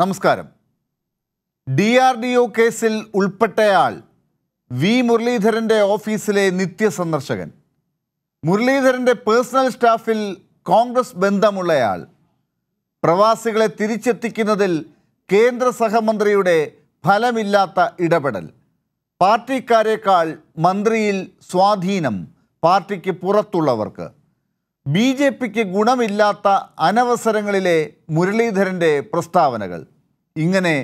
നമസ്കാരം D R D O കേസിൽ ഉൾപ്പെട്ടയാൾ V മുരളീധരൻ്റെ ഓഫീസിലെ നിത്യസന്ദർശകൻ മുരളീധരൻ്റെ പേഴ്സണൽ സ്റ്റാഫിൽ കോൺഗ്രസ് ബന്ധമുള്ളയാൾ പ്രവാസികളെ തിരിച്ചെത്തിക്കുന്നതിൽ കേന്ദ്ര സഹമന്ത്രിയുടെ ഫലമില്ലാത്ത ഇടപെടൽ പാർട്ടിക്കാരേക്കാൾ മന്ത്രിയിൽ സ്വാധീനം പാർട്ടിക്ക് പുറത്തുള്ളവർക്ക് ബി ജെ പിക്ക് ഗുണമില്ലാത്ത അനവസരങ്ങളിലെ മുരളീധരൻ്റെ പ്രസ്താവനകൾ ഇങ്ങനെ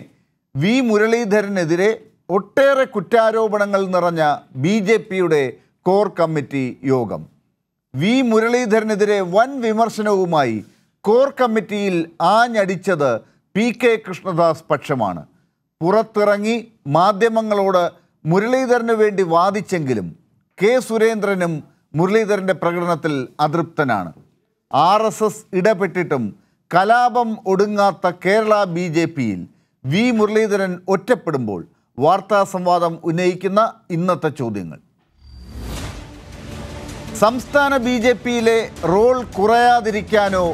വി മുരളീധരനെതിരെ ഒട്ടേറെ കുറ്റാരോപണങ്ങൾ നിറഞ്ഞ ബി ജെ പിയുടെ കോർ കമ്മിറ്റി യോഗം വി മുരളീധരനെതിരെ വൻ വിമർശനവുമായി കോർ കമ്മിറ്റിയിൽ ആഞ്ഞടിച്ചത് പി കെ കൃഷ്ണദാസ് പക്ഷമാണ് പുറത്തിറങ്ങി മാധ്യമങ്ങളോട് മുരളീധരന് വേണ്ടി വാദിച്ചെങ്കിലും കെ സുരേന്ദ്രനും മുരളീധരൻ്റെ പ്രകടനത്തിൽ അതൃപ്തനാണ് ആർ ഇടപെട്ടിട്ടും കലാപം ഒടുങ്ങാത്ത കേരള ബി ജെ പിയിൽ വി മുരളീധരൻ ഒറ്റപ്പെടുമ്പോൾ വാർത്താ സംവാദം ഉന്നയിക്കുന്ന ഇന്നത്തെ ചോദ്യങ്ങൾ സംസ്ഥാന ബി ജെ പിയിലെ റോൾ കുറയാതിരിക്കാനോ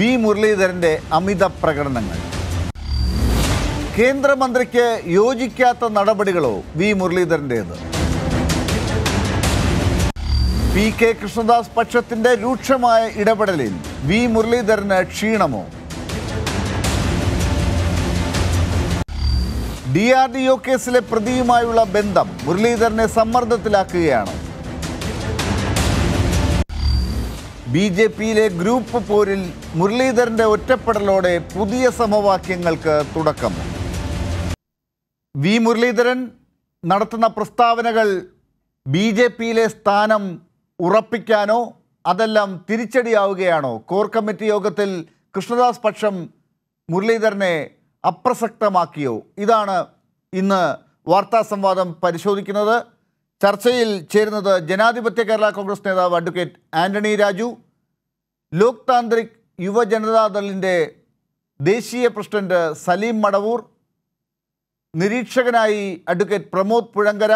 വി മുരളീധരൻ്റെ അമിത പ്രകടനങ്ങൾ കേന്ദ്രമന്ത്രിക്ക് യോജിക്കാത്ത നടപടികളോ വി മുരളീധരൻ്റേത് പി കെ കൃഷ്ണദാസ് പക്ഷത്തിന്റെ രൂക്ഷമായ ഇടപെടലിൽ വി മുരളീധരന് ക്ഷീണമോ ഡി ആർ ഡി ഒ കേസിലെ പ്രതിയുമായുള്ള ബന്ധം മുരളീധരനെ സമ്മർദ്ദത്തിലാക്കുകയാണ് ബി ജെ പിയിലെ ഗ്രൂപ്പ് പോരിൽ മുരളീധരന്റെ ഒറ്റപ്പെടലോടെ പുതിയ സമവാക്യങ്ങൾക്ക് തുടക്കം വി മുരളീധരൻ നടത്തുന്ന പ്രസ്താവനകൾ ബി ജെ പിയിലെ സ്ഥാനം ഉറപ്പിക്കാനോ അതെല്ലാം തിരിച്ചടിയാവുകയാണോ കോർ കമ്മിറ്റി യോഗത്തിൽ കൃഷ്ണദാസ് പക്ഷം മുരളീധരനെ അപ്രസക്തമാക്കിയോ ഇതാണ് ഇന്ന് വാർത്താ സംവാദം പരിശോധിക്കുന്നത് ചർച്ചയിൽ ചേരുന്നത് ജനാധിപത്യ കേരള കോൺഗ്രസ് നേതാവ് അഡ്വക്കേറ്റ് ആന്റണി രാജു ലോക് താന്ത്രിക് യുവജനതാദളിൻ്റെ ദേശീയ പ്രസിഡന്റ് സലീം മടവൂർ നിരീക്ഷകനായി അഡ്വക്കേറ്റ് പ്രമോദ് പുഴങ്കര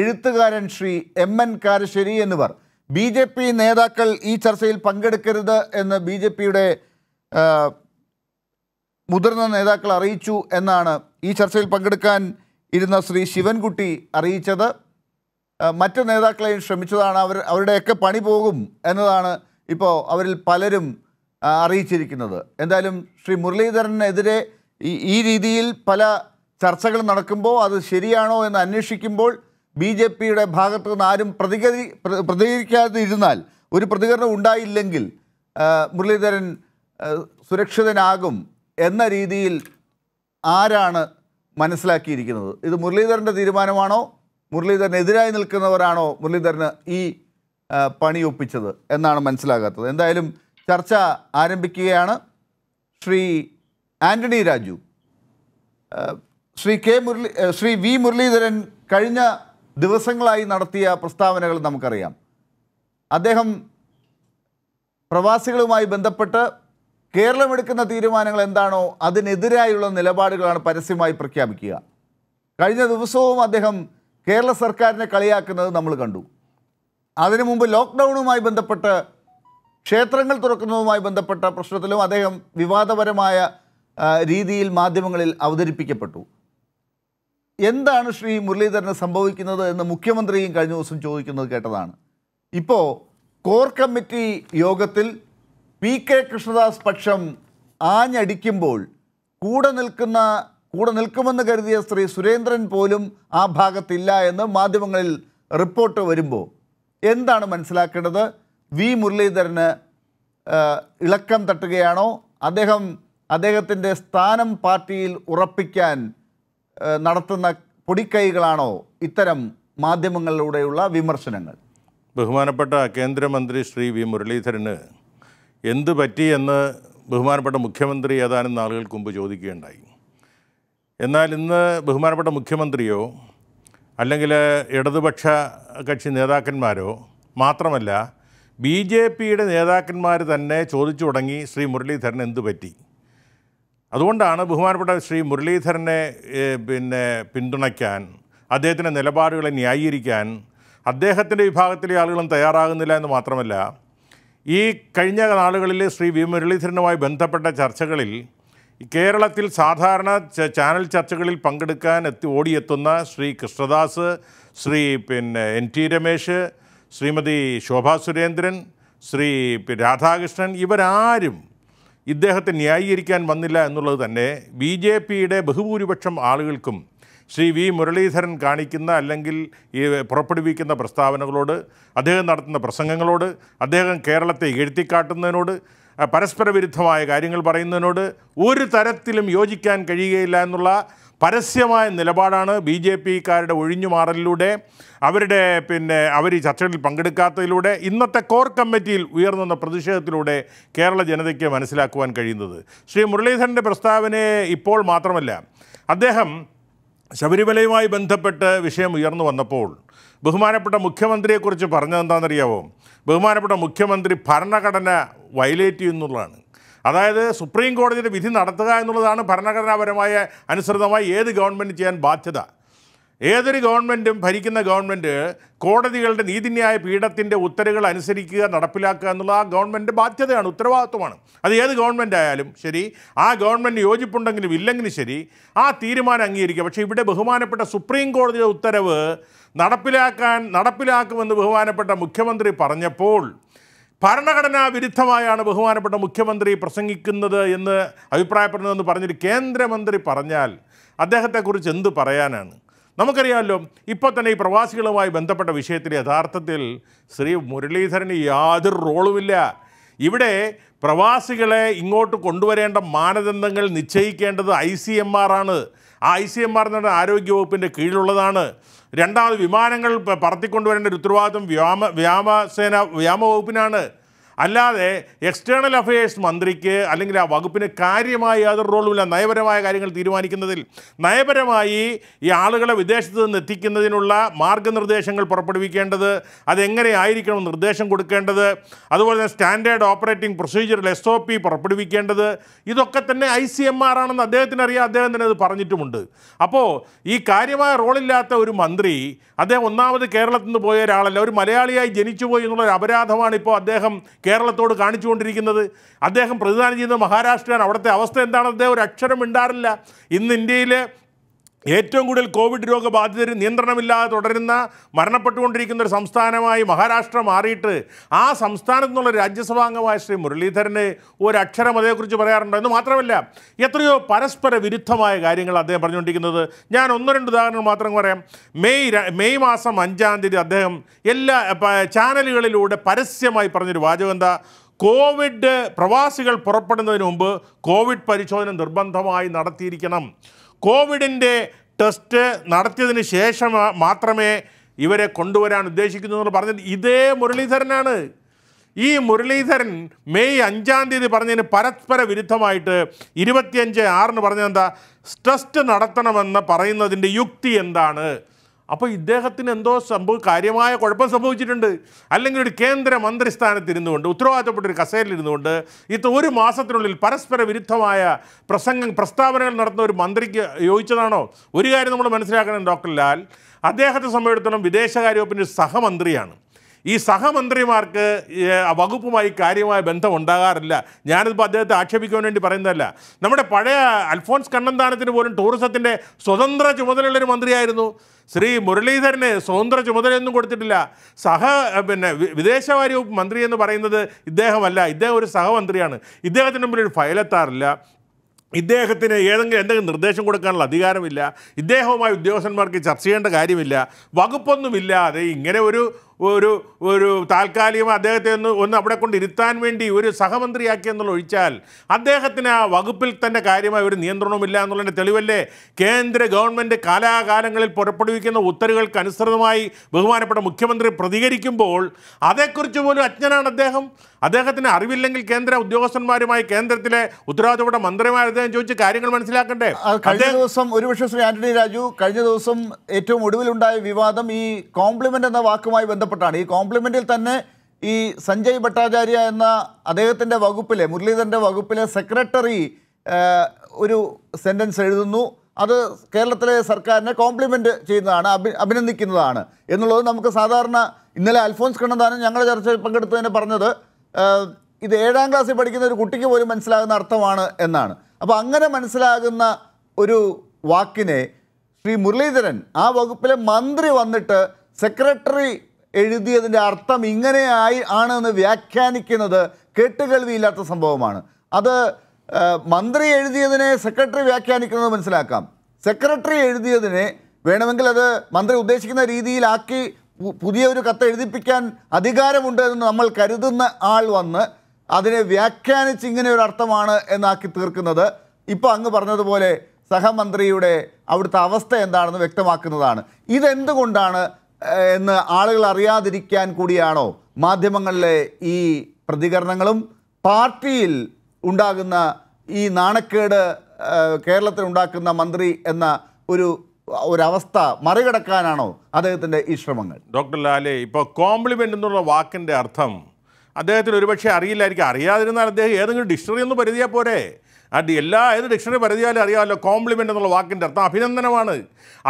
എഴുത്തുകാരൻ ശ്രീ എം എൻ കാരശ്ശേരി എന്നിവർ ബി ജെ പി നേതാക്കൾ ഈ ചർച്ചയിൽ പങ്കെടുക്കരുത് എന്ന് ബി ജെ പിയുടെ മുതിർന്ന നേതാക്കൾ അറിയിച്ചു എന്നാണ് ഈ ചർച്ചയിൽ പങ്കെടുക്കാൻ ഇരുന്ന ശ്രീ ശിവൻകുട്ടി അറിയിച്ചത് മറ്റ് നേതാക്കളെയും ശ്രമിച്ചതാണ് അവർ അവരുടെയൊക്കെ പണി പോകും എന്നതാണ് ഇപ്പോൾ അവരിൽ പലരും അറിയിച്ചിരിക്കുന്നത് എന്തായാലും ശ്രീ മുരളീധരനെതിരെ ഈ രീതിയിൽ പല ചർച്ചകൾ നടക്കുമ്പോൾ അത് ശരിയാണോ എന്ന് അന്വേഷിക്കുമ്പോൾ ബി ജെ പിയുടെ ഭാഗത്തു നിന്ന് ആരും പ്രതികരി പ്രതികരിക്കാതിരുന്നാൽ ഒരു പ്രതികരണം ഉണ്ടായില്ലെങ്കിൽ മുരളീധരൻ സുരക്ഷിതനാകും എന്ന രീതിയിൽ ആരാണ് മനസ്സിലാക്കിയിരിക്കുന്നത് ഇത് മുരളീധരൻ്റെ തീരുമാനമാണോ മുരളീധരനെതിരായി നിൽക്കുന്നവരാണോ മുരളീധരന് ഈ പണി ഒപ്പിച്ചത് എന്നാണ് മനസ്സിലാകാത്തത് എന്തായാലും ചർച്ച ആരംഭിക്കുകയാണ് ശ്രീ ആൻ്റണി രാജു ശ്രീ കെ മുരളി ശ്രീ വി മുരളീധരൻ കഴിഞ്ഞ ദിവസങ്ങളായി നടത്തിയ പ്രസ്താവനകൾ നമുക്കറിയാം അദ്ദേഹം പ്രവാസികളുമായി ബന്ധപ്പെട്ട് കേരളം എടുക്കുന്ന തീരുമാനങ്ങൾ എന്താണോ അതിനെതിരായുള്ള നിലപാടുകളാണ് പരസ്യമായി പ്രഖ്യാപിക്കുക കഴിഞ്ഞ ദിവസവും അദ്ദേഹം കേരള സർക്കാരിനെ കളിയാക്കുന്നത് നമ്മൾ കണ്ടു അതിനു മുമ്പ് ലോക്ക്ഡൗണുമായി ബന്ധപ്പെട്ട് ക്ഷേത്രങ്ങൾ തുറക്കുന്നതുമായി ബന്ധപ്പെട്ട പ്രശ്നത്തിലും അദ്ദേഹം വിവാദപരമായ രീതിയിൽ മാധ്യമങ്ങളിൽ അവതരിപ്പിക്കപ്പെട്ടു എന്താണ് ശ്രീ മുരളീധരന് സംഭവിക്കുന്നത് എന്ന് മുഖ്യമന്ത്രിയും കഴിഞ്ഞ ദിവസം ചോദിക്കുന്നത് കേട്ടതാണ് ഇപ്പോൾ കോർ കമ്മിറ്റി യോഗത്തിൽ പി കെ കൃഷ്ണദാസ് പക്ഷം ആഞ്ഞടിക്കുമ്പോൾ കൂടെ നിൽക്കുന്ന കൂടെ നിൽക്കുമെന്ന് കരുതിയ ശ്രീ സുരേന്ദ്രൻ പോലും ആ ഭാഗത്തില്ല എന്ന് മാധ്യമങ്ങളിൽ റിപ്പോർട്ട് വരുമ്പോൾ എന്താണ് മനസ്സിലാക്കേണ്ടത് വി മുരളീധരന് ഇളക്കം തട്ടുകയാണോ അദ്ദേഹം അദ്ദേഹത്തിൻ്റെ സ്ഥാനം പാർട്ടിയിൽ ഉറപ്പിക്കാൻ നടത്തുന്ന പൊടിക്കൈകളാണോ ഇത്തരം മാധ്യമങ്ങളിലൂടെയുള്ള വിമർശനങ്ങൾ ബഹുമാനപ്പെട്ട കേന്ദ്രമന്ത്രി ശ്രീ വി മുരളീധരന് എന്ത് പറ്റിയെന്ന് ബഹുമാനപ്പെട്ട മുഖ്യമന്ത്രി ഏതാനും നാളുകൾക്ക് മുമ്പ് ചോദിക്കുകയുണ്ടായി എന്നാൽ ഇന്ന് ബഹുമാനപ്പെട്ട മുഖ്യമന്ത്രിയോ അല്ലെങ്കിൽ ഇടതുപക്ഷ കക്ഷി നേതാക്കന്മാരോ മാത്രമല്ല ബി ജെ പിയുടെ നേതാക്കന്മാർ തന്നെ ചോദിച്ചു തുടങ്ങി ശ്രീ മുരളീധരൻ എന്തു പറ്റി അതുകൊണ്ടാണ് ബഹുമാനപ്പെട്ട ശ്രീ മുരളീധരനെ പിന്നെ പിന്തുണയ്ക്കാൻ അദ്ദേഹത്തിൻ്റെ നിലപാടുകളെ ന്യായീകരിക്കാൻ അദ്ദേഹത്തിൻ്റെ വിഭാഗത്തിലെ ആളുകളും തയ്യാറാകുന്നില്ല എന്ന് മാത്രമല്ല ഈ കഴിഞ്ഞ നാളുകളിൽ ശ്രീ വി മുരളീധരനുമായി ബന്ധപ്പെട്ട ചർച്ചകളിൽ കേരളത്തിൽ സാധാരണ ചാനൽ ചർച്ചകളിൽ പങ്കെടുക്കാൻ എത്തി ഓടിയെത്തുന്ന ശ്രീ കൃഷ്ണദാസ് ശ്രീ പിന്നെ എൻ ടി രമേശ് ശ്രീമതി ശോഭാ സുരേന്ദ്രൻ ശ്രീ രാധാകൃഷ്ണൻ ഇവരാരും ഇദ്ദേഹത്തെ ന്യായീകരിക്കാൻ വന്നില്ല എന്നുള്ളത് തന്നെ ബി ജെ പിയുടെ ബഹുഭൂരിപക്ഷം ആളുകൾക്കും ശ്രീ വി മുരളീധരൻ കാണിക്കുന്ന അല്ലെങ്കിൽ ഈ പുറപ്പെടുവിക്കുന്ന പ്രസ്താവനകളോട് അദ്ദേഹം നടത്തുന്ന പ്രസംഗങ്ങളോട് അദ്ദേഹം കേരളത്തെ എഴുത്തിക്കാട്ടുന്നതിനോട് പരസ്പര വിരുദ്ധമായ കാര്യങ്ങൾ പറയുന്നതിനോട് ഒരു തരത്തിലും യോജിക്കാൻ കഴിയുകയില്ല എന്നുള്ള പരസ്യമായ നിലപാടാണ് ബി ജെ പിക്കാരുടെ ഒഴിഞ്ഞുമാറലിലൂടെ അവരുടെ പിന്നെ അവർ ഈ ചർച്ചകളിൽ പങ്കെടുക്കാത്തതിലൂടെ ഇന്നത്തെ കോർ കമ്മിറ്റിയിൽ ഉയർന്നുന്ന പ്രതിഷേധത്തിലൂടെ കേരള ജനതയ്ക്ക് മനസ്സിലാക്കുവാൻ കഴിയുന്നത് ശ്രീ മുരളീധരൻ്റെ പ്രസ്താവനയെ ഇപ്പോൾ മാത്രമല്ല അദ്ദേഹം ശബരിമലയുമായി ബന്ധപ്പെട്ട് വിഷയം ഉയർന്നു വന്നപ്പോൾ ബഹുമാനപ്പെട്ട മുഖ്യമന്ത്രിയെക്കുറിച്ച് പറഞ്ഞതെന്താണെന്നറിയാവോ ബഹുമാനപ്പെട്ട മുഖ്യമന്ത്രി ഭരണഘടന വയലേറ്റ് ചെയ്യുന്നുള്ളതാണ് അതായത് സുപ്രീം കോടതിയുടെ വിധി നടത്തുക എന്നുള്ളതാണ് ഭരണഘടനാപരമായ അനുസൃതമായി ഏത് ഗവൺമെൻറ് ചെയ്യാൻ ബാധ്യത ഏതൊരു ഗവൺമെൻറ്റും ഭരിക്കുന്ന ഗവൺമെൻറ് കോടതികളുടെ നീതിന്യായ പീഠത്തിൻ്റെ ഉത്തരവുകൾ അനുസരിക്കുക നടപ്പിലാക്കുക എന്നുള്ള ആ ഗവൺമെൻറ് ബാധ്യതയാണ് ഉത്തരവാദിത്വമാണ് അത് ഏത് ഗവൺമെൻറ് ആയാലും ശരി ആ ഗവൺമെൻറ് യോജിപ്പുണ്ടെങ്കിലും ഇല്ലെങ്കിലും ശരി ആ തീരുമാനം അംഗീകരിക്കുക പക്ഷേ ഇവിടെ ബഹുമാനപ്പെട്ട സുപ്രീം കോടതിയുടെ ഉത്തരവ് നടപ്പിലാക്കാൻ നടപ്പിലാക്കുമെന്ന് ബഹുമാനപ്പെട്ട മുഖ്യമന്ത്രി പറഞ്ഞപ്പോൾ ഭരണഘടനാ വിരുദ്ധമായാണ് ബഹുമാനപ്പെട്ട മുഖ്യമന്ത്രി പ്രസംഗിക്കുന്നത് എന്ന് അഭിപ്രായപ്പെടുന്നതെന്ന് പറഞ്ഞിട്ട് കേന്ദ്രമന്ത്രി പറഞ്ഞാൽ അദ്ദേഹത്തെക്കുറിച്ച് എന്ത് പറയാനാണ് നമുക്കറിയാമല്ലോ ഇപ്പോൾ തന്നെ ഈ പ്രവാസികളുമായി ബന്ധപ്പെട്ട വിഷയത്തിൽ യഥാർത്ഥത്തിൽ ശ്രീ മുരളീധരന് യാതൊരു റോളുമില്ല ഇവിടെ പ്രവാസികളെ ഇങ്ങോട്ട് കൊണ്ടുവരേണ്ട മാനദണ്ഡങ്ങൾ നിശ്ചയിക്കേണ്ടത് ഐ സി എം ആർ ആണ് ആ ഐ സി എം ആർ എന്ന് ആരോഗ്യവകുപ്പിൻ്റെ കീഴിലുള്ളതാണ് രണ്ടാമത് വിമാനങ്ങൾ പറത്തിക്കൊണ്ടുവരേണ്ട ഒരു ഉത്തരവാദിത്വം വ്യോമ വ്യോമസേന വ്യോമ വകുപ്പിനാണ് അല്ലാതെ എക്സ്റ്റേണൽ അഫയേഴ്സ് മന്ത്രിക്ക് അല്ലെങ്കിൽ ആ വകുപ്പിന് കാര്യമായി യാതൊരു റോളുമില്ല നയപരമായ കാര്യങ്ങൾ തീരുമാനിക്കുന്നതിൽ നയപരമായി ഈ ആളുകളെ വിദേശത്ത് നിന്ന് എത്തിക്കുന്നതിനുള്ള മാർഗനിർദ്ദേശങ്ങൾ പുറപ്പെടുവിക്കേണ്ടത് അതെങ്ങനെയായിരിക്കണം നിർദ്ദേശം കൊടുക്കേണ്ടത് അതുപോലെ തന്നെ സ്റ്റാൻഡേർഡ് ഓപ്പറേറ്റിംഗ് പ്രൊസീജിയറിൽ എസ് ഒ പി പുറപ്പെടുവിക്കേണ്ടത് ഇതൊക്കെ തന്നെ ഐ സി എം ആർ ആണെന്ന് അദ്ദേഹത്തിന് അറിയാം അദ്ദേഹം തന്നെ അത് പറഞ്ഞിട്ടുമുണ്ട് അപ്പോൾ ഈ കാര്യമായ റോളില്ലാത്ത ഒരു മന്ത്രി അദ്ദേഹം ഒന്നാമത് കേരളത്തിൽ നിന്ന് പോയ ഒരാളല്ല ഒരു മലയാളിയായി ജനിച്ചു പോയി എന്നുള്ളൊരു അപരാധമാണ് ഇപ്പോൾ അദ്ദേഹം കേരളത്തോട് കാണിച്ചുകൊണ്ടിരിക്കുന്നത് അദ്ദേഹം പ്രതിദാനം ചെയ്യുന്ന മഹാരാഷ്ട്രയാണ് അവിടുത്തെ അവസ്ഥ എന്താണെന്ന് അദ്ദേഹം ഒരു അക്ഷരം ഉണ്ടാറില്ല ഇന്ന് ഇന്ത്യയിലെ ഏറ്റവും കൂടുതൽ കോവിഡ് രോഗബാധിതർ നിയന്ത്രണമില്ലാതെ തുടരുന്ന മരണപ്പെട്ടുകൊണ്ടിരിക്കുന്ന ഒരു സംസ്ഥാനമായി മഹാരാഷ്ട്ര മാറിയിട്ട് ആ സംസ്ഥാനത്തു നിന്നുള്ള രാജ്യസഭാംഗമായ ശ്രീ മുരളീധരന് ഒരക്ഷരം അതേക്കുറിച്ച് പറയാറുണ്ടോ എന്ന് മാത്രമല്ല എത്രയോ പരസ്പര വിരുദ്ധമായ കാര്യങ്ങൾ അദ്ദേഹം പറഞ്ഞുകൊണ്ടിരിക്കുന്നത് ഞാൻ ഒന്ന് രണ്ട് ഉദാഹരണങ്ങൾ മാത്രം പറയാം മെയ് മെയ് മാസം അഞ്ചാം തീയതി അദ്ദേഹം എല്ലാ ചാനലുകളിലൂടെ പരസ്യമായി പറഞ്ഞൊരു വാചകം എന്താ കോവിഡ് പ്രവാസികൾ പുറപ്പെടുന്നതിന് മുമ്പ് കോവിഡ് പരിശോധന നിർബന്ധമായി നടത്തിയിരിക്കണം കോവിഡിൻ്റെ ടെസ്റ്റ് നടത്തിയതിന് ശേഷം മാത്രമേ ഇവരെ കൊണ്ടുവരാൻ ഉദ്ദേശിക്കുന്നു എന്ന് പറഞ്ഞത് ഇതേ മുരളീധരനാണ് ഈ മുരളീധരൻ മെയ് അഞ്ചാം തീയതി പറഞ്ഞതിന് പരസ്പര വിരുദ്ധമായിട്ട് ഇരുപത്തിയഞ്ച് ആറിന് പറഞ്ഞത് എന്താ ടെസ്റ്റ് നടത്തണമെന്ന് പറയുന്നതിൻ്റെ യുക്തി എന്താണ് അപ്പോൾ ഇദ്ദേഹത്തിന് എന്തോ സംഭവം കാര്യമായ കുഴപ്പം സംഭവിച്ചിട്ടുണ്ട് അല്ലെങ്കിൽ ഒരു കേന്ദ്ര ഇരുന്നുകൊണ്ട് ഉത്തരവാദിത്തപ്പെട്ട ഒരു ഇരുന്നുകൊണ്ട് ഇത് ഒരു മാസത്തിനുള്ളിൽ പരസ്പര വിരുദ്ധമായ പ്രസംഗം പ്രസ്താവനകൾ നടത്തുന്ന ഒരു മന്ത്രിക്ക് യോജിച്ചതാണോ ഒരു കാര്യം നമ്മൾ മനസ്സിലാക്കണം ഡോക്ടർ ലാൽ അദ്ദേഹത്തെ സംബന്ധിച്ചിടത്തോളം വിദേശകാര്യ വകുപ്പിൻ്റെ സഹമന്ത്രിയാണ് ഈ സഹമന്ത്രിമാർക്ക് വകുപ്പുമായി കാര്യമായ ബന്ധം ഉണ്ടാകാറില്ല ഞാനിപ്പോൾ അദ്ദേഹത്തെ ആക്ഷേപിക്കാൻ വേണ്ടി പറയുന്നതല്ല നമ്മുടെ പഴയ അൽഫോൻസ് കണ്ണന്താനത്തിന് പോലും ടൂറിസത്തിൻ്റെ സ്വതന്ത്ര ചുമതലയുള്ളൊരു മന്ത്രിയായിരുന്നു ശ്രീ മുരളീധരന് സ്വതന്ത്ര ചുമതലയൊന്നും കൊടുത്തിട്ടില്ല സഹ പിന്നെ വിദേശകാര്യ മന്ത്രി എന്ന് പറയുന്നത് ഇദ്ദേഹമല്ല ഇദ്ദേഹം ഒരു സഹമന്ത്രിയാണ് ഇദ്ദേഹത്തിന് മുമ്പിൽ ഒരു ഫയലെത്താറില്ല ഇദ്ദേഹത്തിന് ഏതെങ്കിലും എന്തെങ്കിലും നിർദ്ദേശം കൊടുക്കാനുള്ള അധികാരമില്ല ഇദ്ദേഹവുമായി ഉദ്യോഗസ്ഥന്മാർക്ക് ചർച്ച ചെയ്യേണ്ട കാര്യമില്ല വകുപ്പൊന്നുമില്ലാതെ ഇങ്ങനെ ഒരു ഒരു ഒരു താൽക്കാലികം അദ്ദേഹത്തെ ഒന്ന് ഒന്ന് അവിടെ കൊണ്ട് ഇരുത്താൻ വേണ്ടി ഒരു സഹമന്ത്രിയാക്കി എന്നുള്ള ഒഴിച്ചാൽ അദ്ദേഹത്തിന് ആ വകുപ്പിൽ തന്നെ കാര്യമായ ഒരു നിയന്ത്രണവുമില്ല എന്നുള്ളതിൻ്റെ തെളിവല്ലേ കേന്ദ്ര ഗവൺമെൻറ് കാലാകാലങ്ങളിൽ പുറപ്പെടുവിക്കുന്ന ഉത്തരവുകൾക്ക് അനുസൃതമായി ബഹുമാനപ്പെട്ട മുഖ്യമന്ത്രി പ്രതികരിക്കുമ്പോൾ അതേക്കുറിച്ച് പോലും അജ്ഞനാണ് അദ്ദേഹം അദ്ദേഹത്തിന് അറിവില്ലെങ്കിൽ കേന്ദ്ര ഉദ്യോഗസ്ഥന്മാരുമായി കേന്ദ്രത്തിലെ ഉത്തരവാദിത്തപ്പെട്ട മന്ത്രിമാർ അദ്ദേഹം ചോദിച്ച് കാര്യങ്ങൾ മനസ്സിലാക്കണ്ടേ കഴിഞ്ഞ ദിവസം ഒരുപക്ഷെ ശ്രീ ആന്റണി രാജു കഴിഞ്ഞ ദിവസം ഏറ്റവും ഒടുവിലുണ്ടായ വിവാദം ഈ കോംപ്ലിമെന്റ് എന്ന വാക്കുമായി ബന്ധപ്പെട്ടാണ് ഈ കോംപ്ലിമെന്റിൽ തന്നെ ഈ സഞ്ജയ് ഭട്ടാചാര്യ എന്ന അദ്ദേഹത്തിന്റെ വകുപ്പിലെ മുരളീധരന്റെ വകുപ്പിലെ സെക്രട്ടറി ഒരു സെന്റൻസ് എഴുതുന്നു അത് കേരളത്തിലെ സർക്കാരിനെ കോംപ്ലിമെന്റ് ചെയ്യുന്നതാണ് അഭി അഭിനന്ദിക്കുന്നതാണ് എന്നുള്ളത് നമുക്ക് സാധാരണ ഇന്നലെ അൽഫോൻസ് കണ്ണന്താനം ഞങ്ങളുടെ ചർച്ചയിൽ പങ്കെടുത്തതിന് പറഞ്ഞത് ഇത് ഏഴാം ക്ലാസ്സിൽ പഠിക്കുന്ന ഒരു കുട്ടിക്ക് പോലും മനസ്സിലാകുന്ന അർത്ഥമാണ് എന്നാണ് അപ്പോൾ അങ്ങനെ മനസ്സിലാകുന്ന ഒരു വാക്കിനെ ശ്രീ മുരളീധരൻ ആ വകുപ്പിലെ മന്ത്രി വന്നിട്ട് സെക്രട്ടറി എഴുതിയതിൻ്റെ അർത്ഥം ഇങ്ങനെയായി ആണ് എന്ന് വ്യാഖ്യാനിക്കുന്നത് കേട്ടുകേൾവിയില്ലാത്ത സംഭവമാണ് അത് മന്ത്രി എഴുതിയതിനെ സെക്രട്ടറി വ്യാഖ്യാനിക്കുന്നത് മനസ്സിലാക്കാം സെക്രട്ടറി എഴുതിയതിനെ വേണമെങ്കിൽ അത് മന്ത്രി ഉദ്ദേശിക്കുന്ന രീതിയിലാക്കി പുതിയ ഒരു കത്ത് എഴുതിപ്പിക്കാൻ അധികാരമുണ്ട് എന്ന് നമ്മൾ കരുതുന്ന ആൾ വന്ന് അതിനെ വ്യാഖ്യാനിച്ച് ഇങ്ങനെ ഒരു അർത്ഥമാണ് എന്നാക്കി തീർക്കുന്നത് ഇപ്പോൾ അങ്ങ് പറഞ്ഞതുപോലെ സഹമന്ത്രിയുടെ അവിടുത്തെ അവസ്ഥ എന്താണെന്ന് വ്യക്തമാക്കുന്നതാണ് ഇതെന്തുകൊണ്ടാണ് എന്ന് ആളുകൾ അറിയാതിരിക്കാൻ കൂടിയാണോ മാധ്യമങ്ങളിലെ ഈ പ്രതികരണങ്ങളും പാർട്ടിയിൽ ഉണ്ടാകുന്ന ഈ നാണക്കേട് കേരളത്തിൽ ഉണ്ടാക്കുന്ന മന്ത്രി എന്ന ഒരു ഒരവസ്ഥ മറികടക്കാനാണോ അദ്ദേഹത്തിൻ്റെ ഈ ശ്രമങ്ങൾ ഡോക്ടർ ലാലെ ഇപ്പോൾ കോംപ്ലിമെൻ്റ് എന്നുള്ള വാക്കിൻ്റെ അർത്ഥം അദ്ദേഹത്തിന് ഒരുപക്ഷെ അറിയില്ലായിരിക്കും അറിയാതിരുന്നാൽ അദ്ദേഹം ഏതെങ്കിലും ഡിക്ഷണറി ഒന്ന് പരിധിയാൽ പോരെ അത് എല്ലാ ഏത് ഡിക്ഷണറി പരിധിയാലും അറിയാമല്ലോ കോംപ്ലിമെൻ്റ് എന്നുള്ള വാക്കിൻ്റെ അർത്ഥം അഭിനന്ദനമാണ്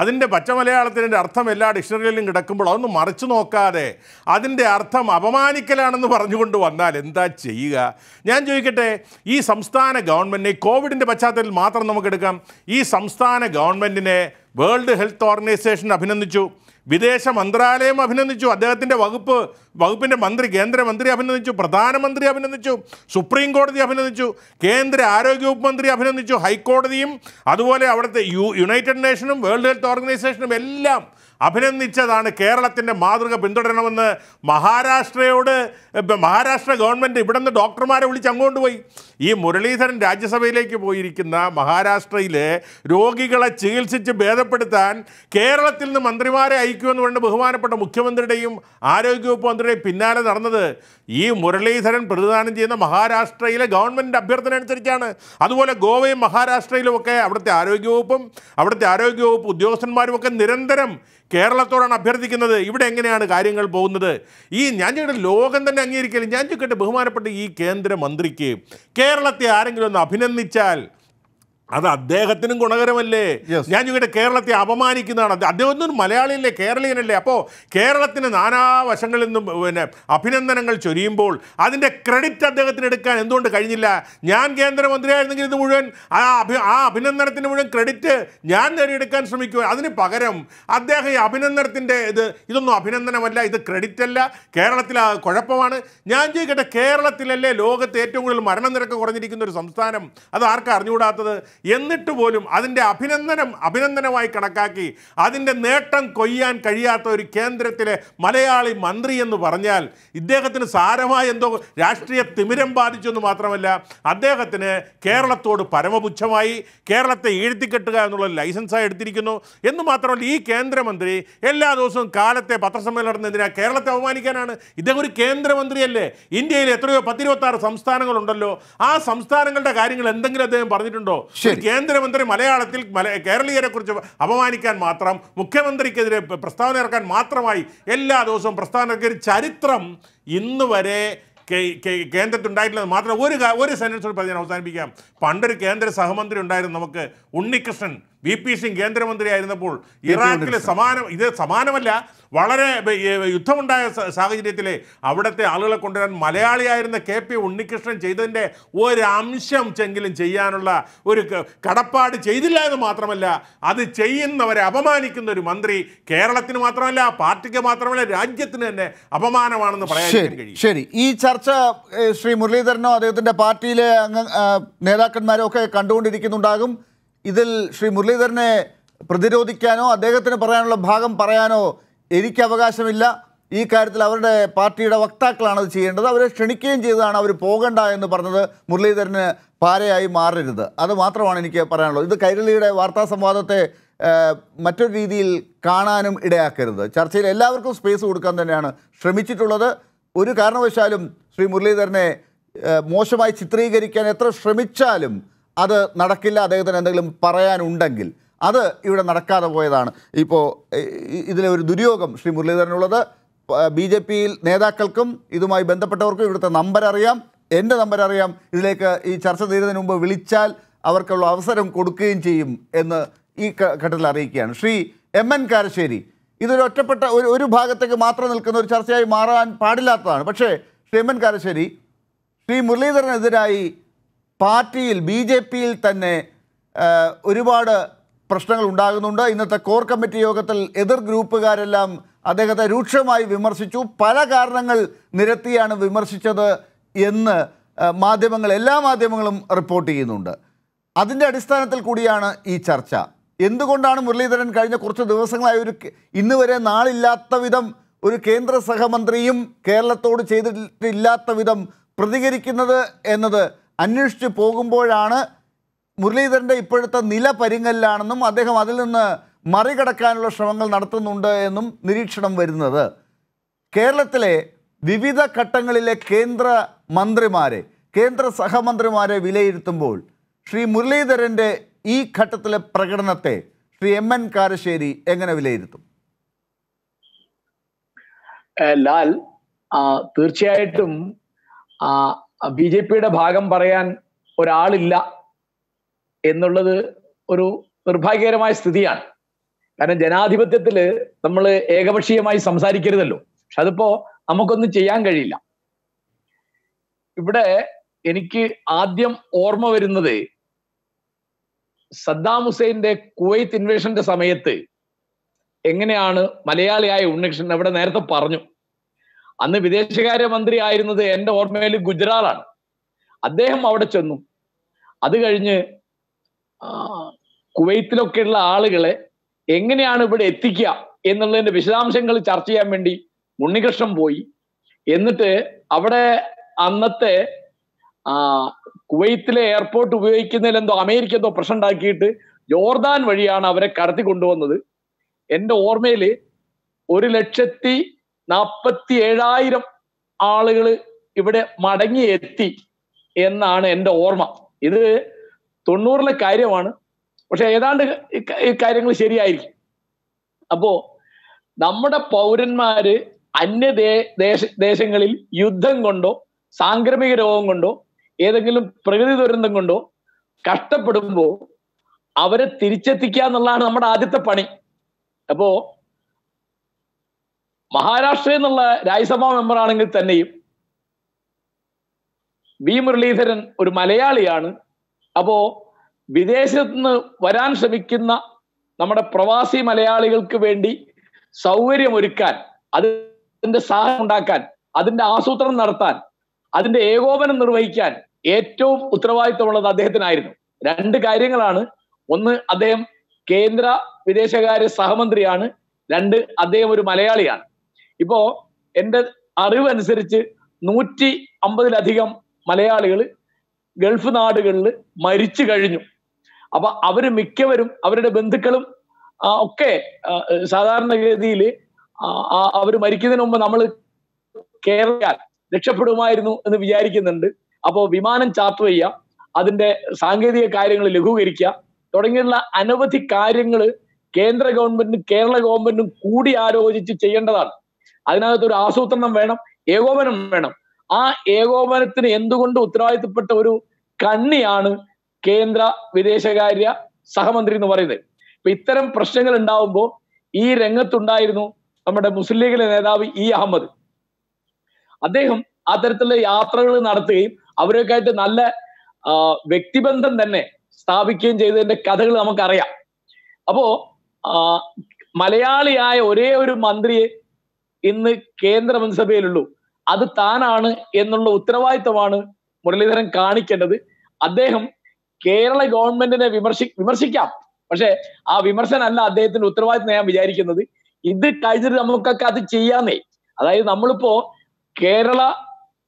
അതിൻ്റെ മലയാളത്തിൻ്റെ അർത്ഥം എല്ലാ ഡിക്ഷണറിയിലും കിടക്കുമ്പോൾ അതൊന്ന് മറിച്ചു നോക്കാതെ അതിൻ്റെ അർത്ഥം അപമാനിക്കലാണെന്ന് പറഞ്ഞുകൊണ്ട് വന്നാൽ എന്താ ചെയ്യുക ഞാൻ ചോദിക്കട്ടെ ഈ സംസ്ഥാന ഗവൺമെൻറ്റിനെ കോവിഡിൻ്റെ പശ്ചാത്തലത്തിൽ മാത്രം നമുക്കെടുക്കാം ഈ സംസ്ഥാന ഗവൺമെൻറ്റിനെ വേൾഡ് ഹെൽത്ത് ഓർഗനൈസേഷൻ അഭിനന്ദിച്ചു വിദേശ മന്ത്രാലയം അഭിനന്ദിച്ചു അദ്ദേഹത്തിൻ്റെ വകുപ്പ് വകുപ്പിൻ്റെ മന്ത്രി കേന്ദ്രമന്ത്രി അഭിനന്ദിച്ചു പ്രധാനമന്ത്രി അഭിനന്ദിച്ചു സുപ്രീം കോടതി അഭിനന്ദിച്ചു കേന്ദ്ര ആരോഗ്യവകുപ്പ് മന്ത്രി അഭിനന്ദിച്ചു ഹൈക്കോടതിയും അതുപോലെ അവിടുത്തെ യു യുണൈറ്റഡ് നേഷനും വേൾഡ് ഹെൽത്ത് ഓർഗനൈസേഷനും എല്ലാം അഭിനന്ദിച്ചതാണ് കേരളത്തിൻ്റെ മാതൃക പിന്തുടരണമെന്ന് മഹാരാഷ്ട്രയോട് മഹാരാഷ്ട്ര ഗവൺമെൻറ് ഇവിടുന്ന് ഡോക്ടർമാരെ വിളിച്ച് അങ്ങോട്ട് പോയി ഈ മുരളീധരൻ രാജ്യസഭയിലേക്ക് പോയിരിക്കുന്ന മഹാരാഷ്ട്രയിലെ രോഗികളെ ചികിത്സിച്ച് ഭേദപ്പെടുത്താൻ കേരളത്തിൽ നിന്ന് മന്ത്രിമാരെ അയക്കുമെന്ന് പറഞ്ഞ് ബഹുമാനപ്പെട്ട മുഖ്യമന്ത്രിയുടെയും ആരോഗ്യവകുപ്പ് മന്ത്രിയുടെയും പിന്നാലെ നടന്നത് ഈ മുരളീധരൻ പ്രതിദാനം ചെയ്യുന്ന മഹാരാഷ്ട്രയിലെ ഗവൺമെൻറ് അഭ്യർത്ഥന അനുസരിച്ചാണ് അതുപോലെ ഗോവയും മഹാരാഷ്ട്രയിലുമൊക്കെ അവിടുത്തെ ആരോഗ്യവകുപ്പും അവിടുത്തെ ആരോഗ്യവകുപ്പ് ഉദ്യോഗസ്ഥന്മാരും ഒക്കെ നിരന്തരം കേരളത്തോടാണ് അഭ്യർത്ഥിക്കുന്നത് ഇവിടെ എങ്ങനെയാണ് കാര്യങ്ങൾ പോകുന്നത് ഈ ഞാൻ ചോദിക്കട്ടെ ലോകം തന്നെ അംഗീകരിക്കില്ല ഞാൻ ചോദിക്കട്ടെ ബഹുമാനപ്പെട്ട ഈ കേന്ദ്രമന്ത്രിക്ക് കേരളത്തെ ആരെങ്കിലും ഒന്ന് അഭിനന്ദിച്ചാൽ അത് അദ്ദേഹത്തിനും ഗുണകരമല്ലേ ഞാൻ ചോദിക്കട്ടെ കേരളത്തെ അപമാനിക്കുന്നതാണ് അദ്ദേഹം ഒന്നും മലയാളിയല്ലേ കേരളീയനല്ലേ അപ്പോൾ കേരളത്തിന് വശങ്ങളിൽ നിന്നും പിന്നെ അഭിനന്ദനങ്ങൾ ചൊരിയുമ്പോൾ അതിൻ്റെ ക്രെഡിറ്റ് അദ്ദേഹത്തിന് എടുക്കാൻ എന്തുകൊണ്ട് കഴിഞ്ഞില്ല ഞാൻ കേന്ദ്രമന്ത്രിയായിരുന്നെങ്കിൽ ഇത് മുഴുവൻ ആ അഭി ആ അഭിനന്ദനത്തിന് മുഴുവൻ ക്രെഡിറ്റ് ഞാൻ നേടിയെടുക്കാൻ ശ്രമിക്കുക അതിന് പകരം അദ്ദേഹം ഈ അഭിനന്ദനത്തിൻ്റെ ഇത് ഇതൊന്നും അഭിനന്ദനമല്ല ഇത് ക്രെഡിറ്റ് അല്ല കേരളത്തിൽ കുഴപ്പമാണ് ഞാൻ ചോദിക്കട്ടെ കേരളത്തിലല്ലേ ലോകത്ത് ഏറ്റവും കൂടുതൽ മരണനിരക്ക് കുറഞ്ഞിരിക്കുന്ന ഒരു സംസ്ഥാനം അത് ആർക്കും അറിഞ്ഞുകൂടാത്തത് എന്നിട്ട് പോലും അതിൻ്റെ അഭിനന്ദനം അഭിനന്ദനമായി കണക്കാക്കി അതിൻ്റെ നേട്ടം കൊയ്യാൻ കഴിയാത്ത ഒരു കേന്ദ്രത്തിലെ മലയാളി മന്ത്രി എന്ന് പറഞ്ഞാൽ ഇദ്ദേഹത്തിന് സാരമായ എന്തോ രാഷ്ട്രീയ തിമിരം എന്ന് മാത്രമല്ല അദ്ദേഹത്തിന് കേരളത്തോട് പരമപുച്ഛമായി കേരളത്തെ ഈഴ്ത്തിക്കെട്ടുക എന്നുള്ള ലൈസൻസായി എടുത്തിരിക്കുന്നു എന്ന് മാത്രമല്ല ഈ കേന്ദ്രമന്ത്രി എല്ലാ ദിവസവും കാലത്തെ പത്രസമ്മേളനം നടന്നതിനാൽ കേരളത്തെ അവമാനിക്കാനാണ് ഇദ്ദേഹം ഒരു കേന്ദ്രമന്ത്രിയല്ലേ ഇന്ത്യയിൽ എത്രയോ പത്തിരുപത്താറ് സംസ്ഥാനങ്ങളുണ്ടല്ലോ ആ സംസ്ഥാനങ്ങളുടെ കാര്യങ്ങൾ എന്തെങ്കിലും അദ്ദേഹം പറഞ്ഞിട്ടുണ്ടോ കേന്ദ്രമന്ത്രി മലയാളത്തിൽ കേരളീയരെ കുറിച്ച് അപമാനിക്കാൻ മാത്രം മുഖ്യമന്ത്രിക്കെതിരെ പ്രസ്താവന ഇറക്കാൻ മാത്രമായി എല്ലാ ദിവസവും പ്രസ്താവന ഇറക്കിയ ചരിത്രം ഇന്ന് വരെ കേന്ദ്രത്തിലുണ്ടായിട്ടില്ലെന്ന് മാത്രം ഒരു ഒരു സെന്റൻസ് പറഞ്ഞ് അവസാനിപ്പിക്കാം പണ്ടൊരു കേന്ദ്ര സഹമന്ത്രി ഉണ്ടായിരുന്നു നമുക്ക് ഉണ്ണികൃഷ്ണൻ വി പി സിംഗ് കേന്ദ്രമന്ത്രിയായിരുന്നപ്പോൾ ഇറാഖിൽ സമാനം ഇത് സമാനമല്ല വളരെ യുദ്ധമുണ്ടായ സാഹചര്യത്തിലെ അവിടുത്തെ ആളുകളെ കൊണ്ടുവരാൻ മലയാളിയായിരുന്ന കെ പി ഉണ്ണികൃഷ്ണൻ ചെയ്തതിൻ്റെ ഒരംശം ചെങ്കിലും ചെയ്യാനുള്ള ഒരു കടപ്പാട് ചെയ്തില്ല എന്ന് മാത്രമല്ല അത് ചെയ്യുന്നവരെ അപമാനിക്കുന്ന ഒരു മന്ത്രി കേരളത്തിന് മാത്രമല്ല പാർട്ടിക്ക് മാത്രമല്ല രാജ്യത്തിന് തന്നെ അപമാനമാണെന്ന് പറയാൻ കഴിയും ശരി ഈ ചർച്ച ശ്രീ മുരളീധരനോ അദ്ദേഹത്തിൻ്റെ പാർട്ടിയിലെ അംഗ നേതാക്കന്മാരോ ഒക്കെ കണ്ടുകൊണ്ടിരിക്കുന്നുണ്ടാകും ഇതിൽ ശ്രീ മുരളീധരനെ പ്രതിരോധിക്കാനോ അദ്ദേഹത്തിന് പറയാനുള്ള ഭാഗം പറയാനോ എനിക്ക് അവകാശമില്ല ഈ കാര്യത്തിൽ അവരുടെ പാർട്ടിയുടെ വക്താക്കളാണ് അത് ചെയ്യേണ്ടത് അവരെ ക്ഷണിക്കുകയും ചെയ്തതാണ് അവർ പോകണ്ട എന്ന് പറഞ്ഞത് മുരളീധരന് പാരയായി മാറരുത് അത് മാത്രമാണ് എനിക്ക് പറയാനുള്ളത് ഇത് കൈരളിയുടെ വാർത്താ സംവാദത്തെ മറ്റൊരു രീതിയിൽ കാണാനും ഇടയാക്കരുത് ചർച്ചയിൽ എല്ലാവർക്കും സ്പേസ് കൊടുക്കാൻ തന്നെയാണ് ശ്രമിച്ചിട്ടുള്ളത് ഒരു കാരണവശാലും ശ്രീ മുരളീധരനെ മോശമായി ചിത്രീകരിക്കാൻ എത്ര ശ്രമിച്ചാലും അത് നടക്കില്ല അദ്ദേഹത്തിന് എന്തെങ്കിലും പറയാനുണ്ടെങ്കിൽ അത് ഇവിടെ നടക്കാതെ പോയതാണ് ഇപ്പോൾ ഇതിലെ ഒരു ദുര്യോഗം ശ്രീ മുരളീധരനുള്ളത് ബി ജെ പിയിൽ നേതാക്കൾക്കും ഇതുമായി ബന്ധപ്പെട്ടവർക്കും ഇവിടുത്തെ നമ്പർ അറിയാം എൻ്റെ നമ്പർ അറിയാം ഇതിലേക്ക് ഈ ചർച്ച തീരുന്നതിന് മുമ്പ് വിളിച്ചാൽ അവർക്കുള്ള അവസരം കൊടുക്കുകയും ചെയ്യും എന്ന് ഈ ഘട്ടത്തിൽ അറിയിക്കുകയാണ് ശ്രീ എം എൻ കാരശ്ശേരി ഇതൊരു ഒറ്റപ്പെട്ട ഒരു ഒരു ഭാഗത്തേക്ക് മാത്രം നിൽക്കുന്ന ഒരു ചർച്ചയായി മാറാൻ പാടില്ലാത്തതാണ് പക്ഷേ ശ്രീ എം എൻ കാരശ്ശേരി ശ്രീ മുരളീധരനെതിരായി പാർട്ടിയിൽ ബി ജെ പിയിൽ തന്നെ ഒരുപാട് പ്രശ്നങ്ങൾ ഉണ്ടാകുന്നുണ്ട് ഇന്നത്തെ കോർ കമ്മിറ്റി യോഗത്തിൽ എതിർ ഗ്രൂപ്പുകാരെല്ലാം അദ്ദേഹത്തെ രൂക്ഷമായി വിമർശിച്ചു പല കാരണങ്ങൾ നിരത്തിയാണ് വിമർശിച്ചത് എന്ന് മാധ്യമങ്ങൾ എല്ലാ മാധ്യമങ്ങളും റിപ്പോർട്ട് ചെയ്യുന്നുണ്ട് അതിൻ്റെ അടിസ്ഥാനത്തിൽ കൂടിയാണ് ഈ ചർച്ച എന്തുകൊണ്ടാണ് മുരളീധരൻ കഴിഞ്ഞ കുറച്ച് ദിവസങ്ങളായി ഒരു ഇന്ന് വരെ നാളില്ലാത്ത വിധം ഒരു കേന്ദ്ര സഹമന്ത്രിയും കേരളത്തോട് ചെയ്തിട്ടില്ലാത്ത വിധം പ്രതികരിക്കുന്നത് എന്നത് അന്വേഷിച്ച് പോകുമ്പോഴാണ് മുരളീധരൻ്റെ ഇപ്പോഴത്തെ നില പരിങ്ങലിലാണെന്നും അദ്ദേഹം അതിൽ നിന്ന് മറികടക്കാനുള്ള ശ്രമങ്ങൾ നടത്തുന്നുണ്ട് എന്നും നിരീക്ഷണം വരുന്നത് കേരളത്തിലെ വിവിധ ഘട്ടങ്ങളിലെ കേന്ദ്ര മന്ത്രിമാരെ കേന്ദ്ര സഹമന്ത്രിമാരെ വിലയിരുത്തുമ്പോൾ ശ്രീ മുരളീധരൻ്റെ ഈ ഘട്ടത്തിലെ പ്രകടനത്തെ ശ്രീ എം എൻ കാരശ്ശേരി എങ്ങനെ വിലയിരുത്തും ലാൽ തീർച്ചയായിട്ടും ബി ജെ പിയുടെ ഭാഗം പറയാൻ ഒരാളില്ല എന്നുള്ളത് ഒരു നിർഭാഗ്യകരമായ സ്ഥിതിയാണ് കാരണം ജനാധിപത്യത്തിൽ നമ്മൾ ഏകപക്ഷീയമായി സംസാരിക്കരുതല്ലോ പക്ഷെ അതിപ്പോ നമുക്കൊന്നും ചെയ്യാൻ കഴിയില്ല ഇവിടെ എനിക്ക് ആദ്യം ഓർമ്മ വരുന്നത് സദ്ദാം ഹുസൈന്റെ കുവൈത്ത് ഇൻവേഷന്റെ സമയത്ത് എങ്ങനെയാണ് മലയാളിയായ ഉണ്ണികൃഷ്ണൻ അവിടെ നേരത്തെ പറഞ്ഞു അന്ന് വിദേശകാര്യമന്ത്രി ആയിരുന്നത് എൻ്റെ ഓർമ്മയിൽ ഗുജറാളാണ് അദ്ദേഹം അവിടെ ചെന്നു അത് കഴിഞ്ഞ് കുവൈത്തിലൊക്കെയുള്ള ആളുകളെ എങ്ങനെയാണ് ഇവിടെ എത്തിക്കുക എന്നുള്ളതിന്റെ വിശദാംശങ്ങൾ ചർച്ച ചെയ്യാൻ വേണ്ടി ഉണ്ണികൃഷ്ണൻ പോയി എന്നിട്ട് അവിടെ അന്നത്തെ കുവൈത്തിലെ എയർപോർട്ട് ഉപയോഗിക്കുന്നതിൽ എന്തോ അമേരിക്ക എന്തോ പ്രശ്നം ഉണ്ടാക്കിയിട്ട് ജോർദാൻ വഴിയാണ് അവരെ കടത്തി കൊണ്ടുവന്നത് എന്റെ ഓർമ്മയിൽ ഒരു ലക്ഷത്തി നാൽപ്പത്തി ഏഴായിരം ആളുകൾ ഇവിടെ എത്തി എന്നാണ് എൻ്റെ ഓർമ്മ ഇത് തൊണ്ണൂറിലെ കാര്യമാണ് പക്ഷെ ഏതാണ്ട് കാര്യങ്ങൾ ശരിയായിരിക്കും അപ്പോ നമ്മുടെ പൗരന്മാര് അന്യ ദേശ ദേശങ്ങളിൽ യുദ്ധം കൊണ്ടോ സാംക്രമിക രോഗം കൊണ്ടോ ഏതെങ്കിലും പ്രകൃതി ദുരന്തം കൊണ്ടോ കഷ്ടപ്പെടുമ്പോൾ അവരെ തിരിച്ചെത്തിക്കുക എന്നുള്ളതാണ് നമ്മുടെ ആദ്യത്തെ പണി അപ്പോ മഹാരാഷ്ട്ര എന്നുള്ള രാജ്യസഭാ മെമ്പറാണെങ്കിൽ തന്നെയും വി മുരളീധരൻ ഒരു മലയാളിയാണ് അപ്പോ വിദേശത്ത് നിന്ന് വരാൻ ശ്രമിക്കുന്ന നമ്മുടെ പ്രവാസി മലയാളികൾക്ക് വേണ്ടി സൗകര്യമൊരുക്കാൻ അതിന്റെ സഹായം ഉണ്ടാക്കാൻ അതിന്റെ ആസൂത്രണം നടത്താൻ അതിന്റെ ഏകോപനം നിർവഹിക്കാൻ ഏറ്റവും ഉത്തരവാദിത്തമുള്ളത് അദ്ദേഹത്തിനായിരുന്നു രണ്ട് കാര്യങ്ങളാണ് ഒന്ന് അദ്ദേഹം കേന്ദ്ര വിദേശകാര്യ സഹമന്ത്രിയാണ് രണ്ട് അദ്ദേഹം ഒരു മലയാളിയാണ് ഇപ്പോ എൻ്റെ അറിവനുസരിച്ച് നൂറ്റി അമ്പതിലധികം മലയാളികൾ ഗൾഫ് നാടുകളിൽ മരിച്ചു കഴിഞ്ഞു അപ്പൊ അവര് മിക്കവരും അവരുടെ ബന്ധുക്കളും ഒക്കെ സാധാരണഗതിയിൽ അവർ മരിക്കുന്നതിന് മുമ്പ് നമ്മൾ കേരളയാൽ രക്ഷപ്പെടുമായിരുന്നു എന്ന് വിചാരിക്കുന്നുണ്ട് അപ്പോൾ വിമാനം ചാർട്ട് ചെയ്യുക അതിന്റെ സാങ്കേതിക കാര്യങ്ങൾ ലഘൂകരിക്കുക തുടങ്ങിയുള്ള അനവധി കാര്യങ്ങൾ കേന്ദ്ര ഗവൺമെന്റും കേരള ഗവൺമെന്റും കൂടി ആലോചിച്ച് ചെയ്യേണ്ടതാണ് അതിനകത്ത് ഒരു ആസൂത്രണം വേണം ഏകോപനം വേണം ആ ഏകോപനത്തിന് എന്തുകൊണ്ട് ഉത്തരവാദിത്തപ്പെട്ട ഒരു കണ്ണിയാണ് കേന്ദ്ര വിദേശകാര്യ സഹമന്ത്രി എന്ന് പറയുന്നത് ഇപ്പൊ ഇത്തരം പ്രശ്നങ്ങൾ ഉണ്ടാവുമ്പോൾ ഈ രംഗത്തുണ്ടായിരുന്നു നമ്മുടെ മുസ്ലിം ലീഗിലെ നേതാവ് ഇ അഹമ്മദ് അദ്ദേഹം അത്തരത്തിലുള്ള യാത്രകൾ നടത്തുകയും അവരൊക്കെയായിട്ട് നല്ല വ്യക്തിബന്ധം തന്നെ സ്ഥാപിക്കുകയും ചെയ്തതിന്റെ കഥകൾ നമുക്കറിയാം അപ്പോ മലയാളിയായ ഒരേ ഒരു മന്ത്രിയെ ഇന്ന് കേന്ദ്ര മന്ത്രിസഭയിലുള്ളൂ അത് താനാണ് എന്നുള്ള ഉത്തരവാദിത്തമാണ് മുരളീധരൻ കാണിക്കേണ്ടത് അദ്ദേഹം കേരള ഗവൺമെന്റിനെ വിമർശി വിമർശിക്കാം പക്ഷേ ആ അല്ല അദ്ദേഹത്തിന്റെ ഉത്തരവാദിത്തം ഞാൻ വിചാരിക്കുന്നത് ഇത് കഴിഞ്ഞിട്ട് നമുക്കൊക്കെ അത് ചെയ്യാന്നേ അതായത് നമ്മളിപ്പോ കേരള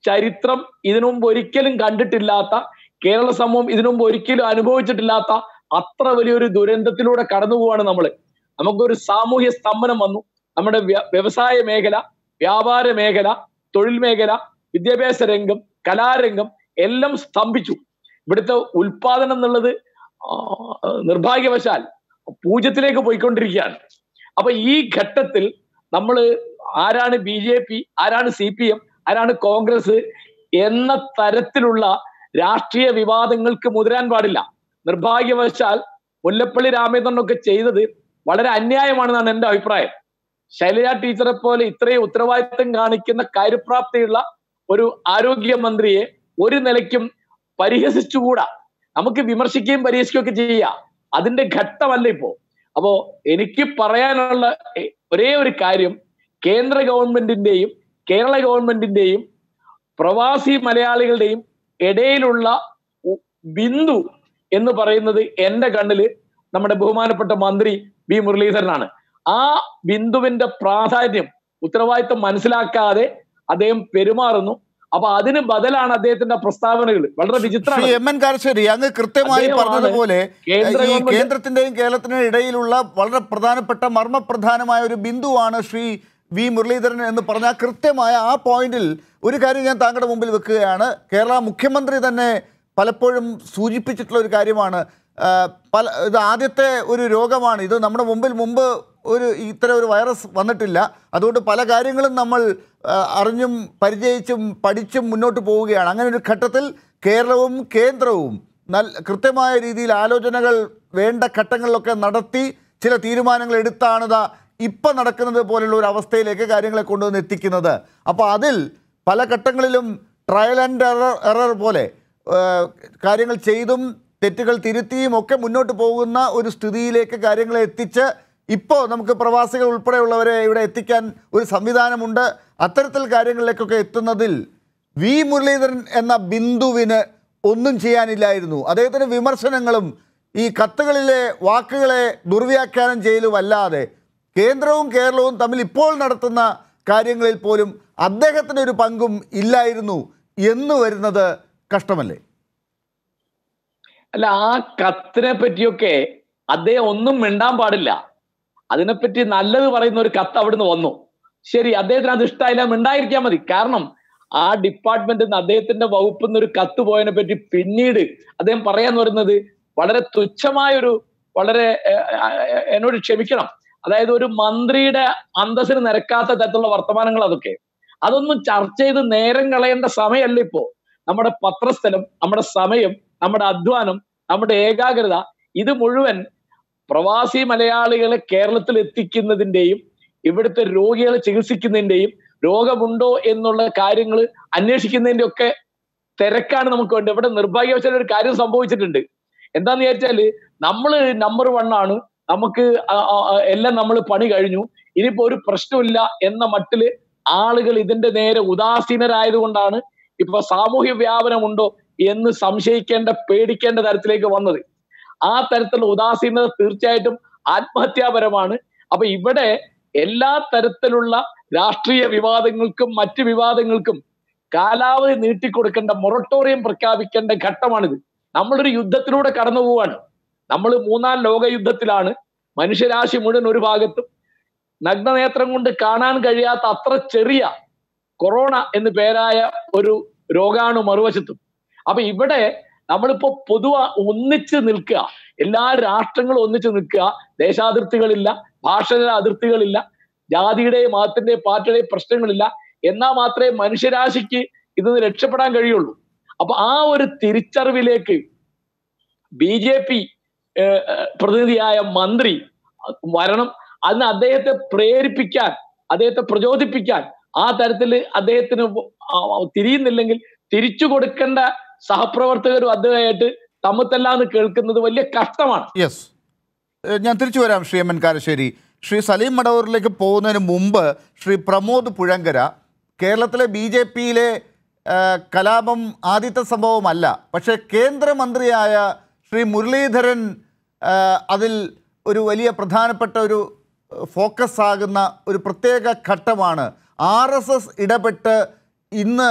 ചരിത്രം ഇതിനു മുമ്പ് ഒരിക്കലും കണ്ടിട്ടില്ലാത്ത കേരള സമൂഹം ഇതിനു മുമ്പ് ഒരിക്കലും അനുഭവിച്ചിട്ടില്ലാത്ത അത്ര വലിയൊരു ദുരന്തത്തിലൂടെ കടന്നു പോവാണ് നമ്മൾ നമുക്കൊരു സാമൂഹ്യ സ്തംഭനം വന്നു നമ്മുടെ വ്യവസായ മേഖല വ്യാപാര മേഖല തൊഴിൽ മേഖല വിദ്യാഭ്യാസ രംഗം കലാരംഗം എല്ലാം സ്തംഭിച്ചു ഇവിടുത്തെ ഉൽപാദനം എന്നുള്ളത് നിർഭാഗ്യവശാൽ പൂജ്യത്തിലേക്ക് പോയിക്കൊണ്ടിരിക്കുകയാണ് അപ്പൊ ഈ ഘട്ടത്തിൽ നമ്മൾ ആരാണ് ബി ജെ പി ആരാണ് സി പി എം ആരാണ് കോൺഗ്രസ് എന്ന തരത്തിലുള്ള രാഷ്ട്രീയ വിവാദങ്ങൾക്ക് മുതിരാൻ പാടില്ല നിർഭാഗ്യവശാൽ മുല്ലപ്പള്ളി രാമചന്ദ്രനൊക്കെ ചെയ്തത് വളരെ അന്യായമാണെന്നാണ് എൻ്റെ അഭിപ്രായം ശൈലജ ടീച്ചറെ പോലെ ഇത്രയും ഉത്തരവാദിത്തം കാണിക്കുന്ന കാര്യപ്രാപ്തിയുള്ള ഒരു ആരോഗ്യമന്ത്രിയെ ഒരു നിലയ്ക്കും പരിഹസിച്ചുകൂടാ നമുക്ക് വിമർശിക്കുകയും പരിഹസിക്കുകയൊക്കെ ചെയ്യാം അതിന്റെ ഘട്ടമല്ല ഇപ്പോ അപ്പോ എനിക്ക് പറയാനുള്ള ഒരേ ഒരു കാര്യം കേന്ദ്ര ഗവൺമെന്റിന്റെയും കേരള ഗവൺമെന്റിന്റെയും പ്രവാസി മലയാളികളുടെയും ഇടയിലുള്ള ബിന്ദു എന്ന് പറയുന്നത് എന്റെ കണ്ണില് നമ്മുടെ ബഹുമാനപ്പെട്ട മന്ത്രി ബി മുരളീധരനാണ് ആ ബിന്ദുവിന്റെ പ്രാധാന്യം ഉത്തരവാദിത്തം മനസ്സിലാക്കാതെ അദ്ദേഹം പെരുമാറുന്നു അപ്പൊ അതിന് ബദലാണ് അദ്ദേഹത്തിന്റെ പ്രസ്താവനകൾ വളരെ വിചിത്രമാണ് കാരശ്ശേരി അങ്ങ് കൃത്യമായി പറഞ്ഞതുപോലെ കേന്ദ്രത്തിന്റെയും കേരളത്തിന്റെയും ഇടയിലുള്ള വളരെ പ്രധാനപ്പെട്ട മർമ്മപ്രധാനമായ ഒരു ബിന്ദുവാണ് ശ്രീ വി മുരളീധരൻ എന്ന് പറഞ്ഞാൽ കൃത്യമായ ആ പോയിന്റിൽ ഒരു കാര്യം ഞാൻ താങ്കളുടെ മുമ്പിൽ വെക്കുകയാണ് കേരള മുഖ്യമന്ത്രി തന്നെ പലപ്പോഴും സൂചിപ്പിച്ചിട്ടുള്ള ഒരു കാര്യമാണ് പല ഇത് ആദ്യത്തെ ഒരു രോഗമാണ് ഇത് നമ്മുടെ മുമ്പിൽ മുമ്പ് ഒരു ഇത്തരം ഒരു വൈറസ് വന്നിട്ടില്ല അതുകൊണ്ട് പല കാര്യങ്ങളും നമ്മൾ അറിഞ്ഞും പരിചയിച്ചും പഠിച്ചും മുന്നോട്ട് പോവുകയാണ് അങ്ങനെ ഒരു ഘട്ടത്തിൽ കേരളവും കേന്ദ്രവും നല്ല കൃത്യമായ രീതിയിൽ ആലോചനകൾ വേണ്ട ഘട്ടങ്ങളിലൊക്കെ നടത്തി ചില തീരുമാനങ്ങൾ എടുത്താണിതാ ഇപ്പം നടക്കുന്നത് പോലുള്ള ഒരു അവസ്ഥയിലേക്ക് കാര്യങ്ങളെ കൊണ്ടുവന്ന് എത്തിക്കുന്നത് അപ്പോൾ അതിൽ പല ഘട്ടങ്ങളിലും ട്രയൽ ആൻഡ് എറർ എറർ പോലെ കാര്യങ്ങൾ ചെയ്തും തെറ്റുകൾ തിരുത്തിയും ഒക്കെ മുന്നോട്ട് പോകുന്ന ഒരു സ്ഥിതിയിലേക്ക് കാര്യങ്ങളെ എത്തിച്ച് ഇപ്പോൾ നമുക്ക് പ്രവാസികൾ ഉൾപ്പെടെയുള്ളവരെ ഇവിടെ എത്തിക്കാൻ ഒരു സംവിധാനമുണ്ട് അത്തരത്തിൽ കാര്യങ്ങളിലേക്കൊക്കെ എത്തുന്നതിൽ വി മുരളീധരൻ എന്ന ബിന്ദുവിന് ഒന്നും ചെയ്യാനില്ലായിരുന്നു അദ്ദേഹത്തിന് വിമർശനങ്ങളും ഈ കത്തുകളിലെ വാക്കുകളെ ദുർവ്യാഖ്യാനം ചെയ്യലുമല്ലാതെ കേന്ദ്രവും കേരളവും തമ്മിൽ ഇപ്പോൾ നടത്തുന്ന കാര്യങ്ങളിൽ പോലും അദ്ദേഹത്തിന് ഒരു പങ്കും ഇല്ലായിരുന്നു എന്ന് വരുന്നത് കഷ്ടമല്ലേ അല്ല ആ കത്തിനെ പറ്റിയൊക്കെ അദ്ദേഹം ഒന്നും മിണ്ടാൻ പാടില്ല അതിനെപ്പറ്റി നല്ലത് പറയുന്ന ഒരു കത്ത് അവിടുന്ന് വന്നു ശരി അദ്ദേഹത്തിന് അത് ഇഷ്ടമായില്ല ഉണ്ടായിരിക്കാൻ മതി കാരണം ആ ഡിപ്പാർട്ട്മെന്റിൽ നിന്ന് അദ്ദേഹത്തിന്റെ വകുപ്പിൽ നിന്ന് ഒരു കത്ത് പോയതിനെ പറ്റി പിന്നീട് അദ്ദേഹം പറയാന്ന് പറയുന്നത് വളരെ തുച്ഛമായൊരു വളരെ എന്നോട് ക്ഷമിക്കണം അതായത് ഒരു മന്ത്രിയുടെ അന്തസ്സിന് നിരക്കാത്ത തരത്തിലുള്ള വർത്തമാനങ്ങൾ അതൊക്കെ അതൊന്നും ചർച്ച ചെയ്ത് നേരം കളയേണ്ട സമയമല്ല ഇപ്പോ നമ്മുടെ പത്രസ്ഥലം നമ്മുടെ സമയം നമ്മുടെ അധ്വാനം നമ്മുടെ ഏകാഗ്രത ഇത് മുഴുവൻ പ്രവാസി മലയാളികളെ കേരളത്തിൽ എത്തിക്കുന്നതിന്റെയും ഇവിടുത്തെ രോഗികളെ ചികിത്സിക്കുന്നതിന്റെയും രോഗമുണ്ടോ എന്നുള്ള കാര്യങ്ങൾ അന്വേഷിക്കുന്നതിന്റെ ഒക്കെ തിരക്കാണ് നമുക്ക് വേണ്ടത് ഇവിടെ നിർഭാഗ്യവശാൽ ഒരു കാര്യം സംഭവിച്ചിട്ടുണ്ട് എന്താന്ന് ചോദിച്ചാല് നമ്മൾ നമ്പർ വൺ ആണ് നമുക്ക് എല്ലാം നമ്മൾ പണി കഴിഞ്ഞു ഇനിയിപ്പോ ഒരു പ്രശ്നമില്ല എന്ന മട്ടില് ആളുകൾ ഇതിന്റെ നേരെ ഉദാസീനരായതുകൊണ്ടാണ് ഇപ്പൊ സാമൂഹ്യ വ്യാപനമുണ്ടോ എന്ന് സംശയിക്കേണ്ട പേടിക്കേണ്ട തരത്തിലേക്ക് വന്നത് ആ തരത്തിലുള്ള ഉദാസീനത തീർച്ചയായിട്ടും ആത്മഹത്യാപരമാണ് അപ്പൊ ഇവിടെ എല്ലാ തരത്തിലുള്ള രാഷ്ട്രീയ വിവാദങ്ങൾക്കും മറ്റു വിവാദങ്ങൾക്കും കാലാവധി നീട്ടിക്കൊടുക്കേണ്ട മൊറട്ടോറിയം പ്രഖ്യാപിക്കേണ്ട ഘട്ടമാണിത് നമ്മളൊരു യുദ്ധത്തിലൂടെ കടന്നു പോവാണ് നമ്മൾ മൂന്നാം ലോക യുദ്ധത്തിലാണ് മനുഷ്യരാശി മുഴുവൻ ഒരു ഭാഗത്തും നഗ്നനേത്രം കൊണ്ട് കാണാൻ കഴിയാത്ത അത്ര ചെറിയ കൊറോണ എന്ന് പേരായ ഒരു രോഗാണു മറുവശത്തും അപ്പൊ ഇവിടെ നമ്മളിപ്പോ പൊതുവ ഒന്നിച്ച് നിൽക്കുക എല്ലാ രാഷ്ട്രങ്ങളും ഒന്നിച്ച് നിൽക്കുക ദേശാതിർത്തികളില്ല ഭാഷയുടെ അതിർത്തികളില്ല ജാതിയുടെയും മതത്തിന്റെയും പാർട്ടിയുടെയും പ്രശ്നങ്ങളില്ല എന്നാ മാത്രമേ മനുഷ്യരാശിക്ക് ഇതിൽ രക്ഷപ്പെടാൻ കഴിയുള്ളൂ അപ്പൊ ആ ഒരു തിരിച്ചറിവിലേക്ക് ബി ജെ പി പ്രതിനിധിയായ മന്ത്രി വരണം അന്ന് അദ്ദേഹത്തെ പ്രേരിപ്പിക്കാൻ അദ്ദേഹത്തെ പ്രചോദിപ്പിക്കാൻ ആ തരത്തിൽ അദ്ദേഹത്തിന് തിരിയുന്നില്ലെങ്കിൽ തിരിച്ചു കൊടുക്കേണ്ട സഹപ്രവർത്തകരും അദ്ദേഹമായിട്ട് തമ്മത്തല്ലാന്ന് കേൾക്കുന്നത് വലിയ കഷ്ടമാണ് യെസ് ഞാൻ തിരിച്ചു വരാം ശ്രീ എം എൻ കാരശ്ശേരി ശ്രീ സലീം മടവൂരിലേക്ക് പോകുന്നതിന് മുമ്പ് ശ്രീ പ്രമോദ് പുഴങ്കര കേരളത്തിലെ ബി ജെ പിയിലെ കലാപം ആദ്യത്തെ സംഭവമല്ല പക്ഷേ കേന്ദ്രമന്ത്രിയായ ശ്രീ മുരളീധരൻ അതിൽ ഒരു വലിയ പ്രധാനപ്പെട്ട ഒരു ഫോക്കസ് ആകുന്ന ഒരു പ്രത്യേക ഘട്ടമാണ് ആർ എസ് എസ് ഇടപെട്ട് ഇന്ന്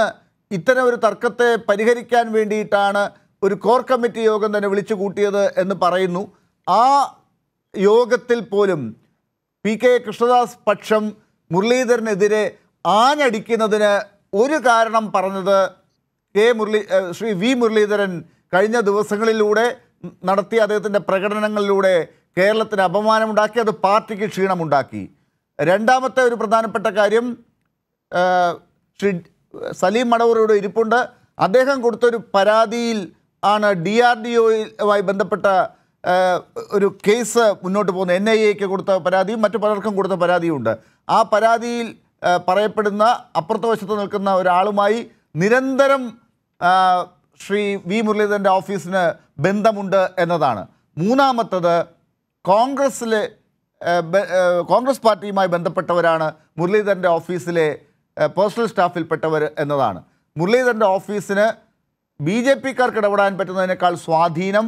ഇത്തരം ഒരു തർക്കത്തെ പരിഹരിക്കാൻ വേണ്ടിയിട്ടാണ് ഒരു കോർ കമ്മിറ്റി യോഗം തന്നെ വിളിച്ചു കൂട്ടിയത് എന്ന് പറയുന്നു ആ യോഗത്തിൽ പോലും പി കെ കൃഷ്ണദാസ് പക്ഷം മുരളീധരനെതിരെ ആഞ്ഞടിക്കുന്നതിന് ഒരു കാരണം പറഞ്ഞത് കെ മുരളീ ശ്രീ വി മുരളീധരൻ കഴിഞ്ഞ ദിവസങ്ങളിലൂടെ നടത്തിയ അദ്ദേഹത്തിൻ്റെ പ്രകടനങ്ങളിലൂടെ കേരളത്തിന് അപമാനമുണ്ടാക്കി അത് പാർട്ടിക്ക് ക്ഷീണമുണ്ടാക്കി രണ്ടാമത്തെ ഒരു പ്രധാനപ്പെട്ട കാര്യം ശ്രീ സലീം മടവൂർ ഇരിപ്പുണ്ട് അദ്ദേഹം കൊടുത്തൊരു പരാതിയിൽ ആണ് ഡി ആർ ഡി ഒയുമായി ബന്ധപ്പെട്ട ഒരു കേസ് മുന്നോട്ട് പോകുന്നത് എൻ ഐ എക്ക് കൊടുത്ത പരാതിയും മറ്റു പലർക്കും കൊടുത്ത പരാതിയും ഉണ്ട് ആ പരാതിയിൽ പറയപ്പെടുന്ന അപ്പുറത്തെ വശത്ത് നിൽക്കുന്ന ഒരാളുമായി നിരന്തരം ശ്രീ വി മുരളീധരൻ്റെ ഓഫീസിന് ബന്ധമുണ്ട് എന്നതാണ് മൂന്നാമത്തത് കോൺഗ്രസ്സിലെ കോൺഗ്രസ് പാർട്ടിയുമായി ബന്ധപ്പെട്ടവരാണ് മുരളീധരൻ്റെ ഓഫീസിലെ പേഴ്സണൽ സ്റ്റാഫിൽപ്പെട്ടവർ എന്നതാണ് മുരളീധരൻ്റെ ഓഫീസിന് ബി ജെ പിക്കാർക്ക് ഇടപെടാൻ പറ്റുന്നതിനേക്കാൾ സ്വാധീനം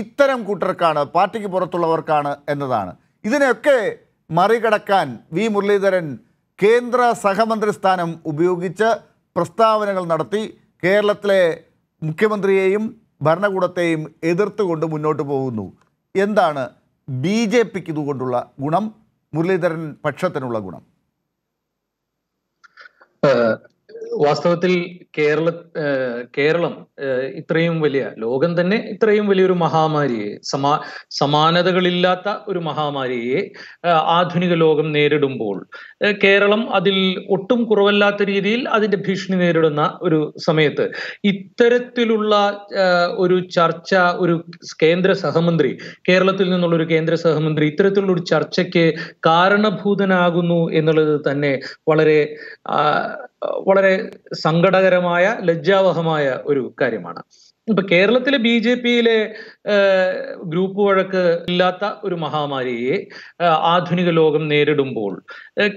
ഇത്തരം കൂട്ടർക്കാണ് പാർട്ടിക്ക് പുറത്തുള്ളവർക്കാണ് എന്നതാണ് ഇതിനെയൊക്കെ മറികടക്കാൻ വി മുരളീധരൻ കേന്ദ്ര സഹമന്ത്രി സ്ഥാനം ഉപയോഗിച്ച് പ്രസ്താവനകൾ നടത്തി കേരളത്തിലെ മുഖ്യമന്ത്രിയെയും ഭരണകൂടത്തെയും എതിർത്തുകൊണ്ട് മുന്നോട്ട് പോകുന്നു എന്താണ് ബി ജെ പിക്ക് ഇതുകൊണ്ടുള്ള ഗുണം മുരളീധരൻ പക്ഷത്തിനുള്ള ഗുണം 呃。വാസ്തവത്തിൽ കേരള കേരളം ഇത്രയും വലിയ ലോകം തന്നെ ഇത്രയും വലിയൊരു മഹാമാരിയെ സമാ സമാനതകളില്ലാത്ത ഒരു മഹാമാരിയെ ആധുനിക ലോകം നേരിടുമ്പോൾ കേരളം അതിൽ ഒട്ടും കുറവല്ലാത്ത രീതിയിൽ അതിന്റെ ഭീഷണി നേരിടുന്ന ഒരു സമയത്ത് ഇത്തരത്തിലുള്ള ഒരു ചർച്ച ഒരു കേന്ദ്ര സഹമന്ത്രി കേരളത്തിൽ നിന്നുള്ള ഒരു കേന്ദ്ര സഹമന്ത്രി ഇത്തരത്തിലുള്ള ഒരു ചർച്ചയ്ക്ക് കാരണഭൂതനാകുന്നു എന്നുള്ളത് തന്നെ വളരെ വളരെ സങ്കടകരമായ ലജ്ജാവഹമായ ഒരു കാര്യമാണ് ഇപ്പൊ കേരളത്തിലെ ബി ജെ പിയിലെ ഗ്രൂപ്പ് വഴക്ക് ഇല്ലാത്ത ഒരു മഹാമാരിയെ ആധുനിക ലോകം നേരിടുമ്പോൾ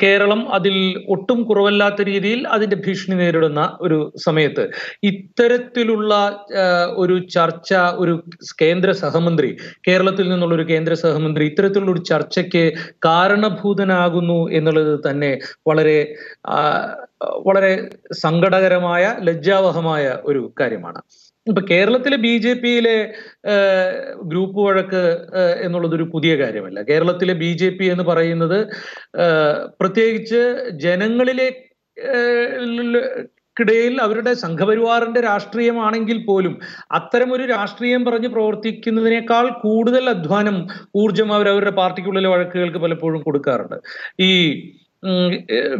കേരളം അതിൽ ഒട്ടും കുറവല്ലാത്ത രീതിയിൽ അതിന്റെ ഭീഷണി നേരിടുന്ന ഒരു സമയത്ത് ഇത്തരത്തിലുള്ള ഒരു ചർച്ച ഒരു കേന്ദ്ര സഹമന്ത്രി കേരളത്തിൽ നിന്നുള്ള ഒരു കേന്ദ്ര സഹമന്ത്രി ഇത്തരത്തിലുള്ള ഒരു ചർച്ചയ്ക്ക് കാരണഭൂതനാകുന്നു എന്നുള്ളത് തന്നെ വളരെ വളരെ സങ്കടകരമായ ലജ്ജാവഹമായ ഒരു കാര്യമാണ് ഇപ്പൊ കേരളത്തിലെ ബി ജെ പിയിലെ ഗ്രൂപ്പ് വഴക്ക് എന്നുള്ളത് ഒരു പുതിയ കാര്യമല്ല കേരളത്തിലെ ബി ജെ പി എന്ന് പറയുന്നത് പ്രത്യേകിച്ച് ജനങ്ങളിലെ ക്കിടയിൽ അവരുടെ സംഘപരിവാറിന്റെ രാഷ്ട്രീയമാണെങ്കിൽ പോലും അത്തരമൊരു ഒരു രാഷ്ട്രീയം പറഞ്ഞ് പ്രവർത്തിക്കുന്നതിനേക്കാൾ കൂടുതൽ അധ്വാനം ഊർജം അവർ അവരുടെ പാർട്ടിക്കുള്ളിലെ വഴക്കുകൾക്ക് പലപ്പോഴും കൊടുക്കാറുണ്ട് ഈ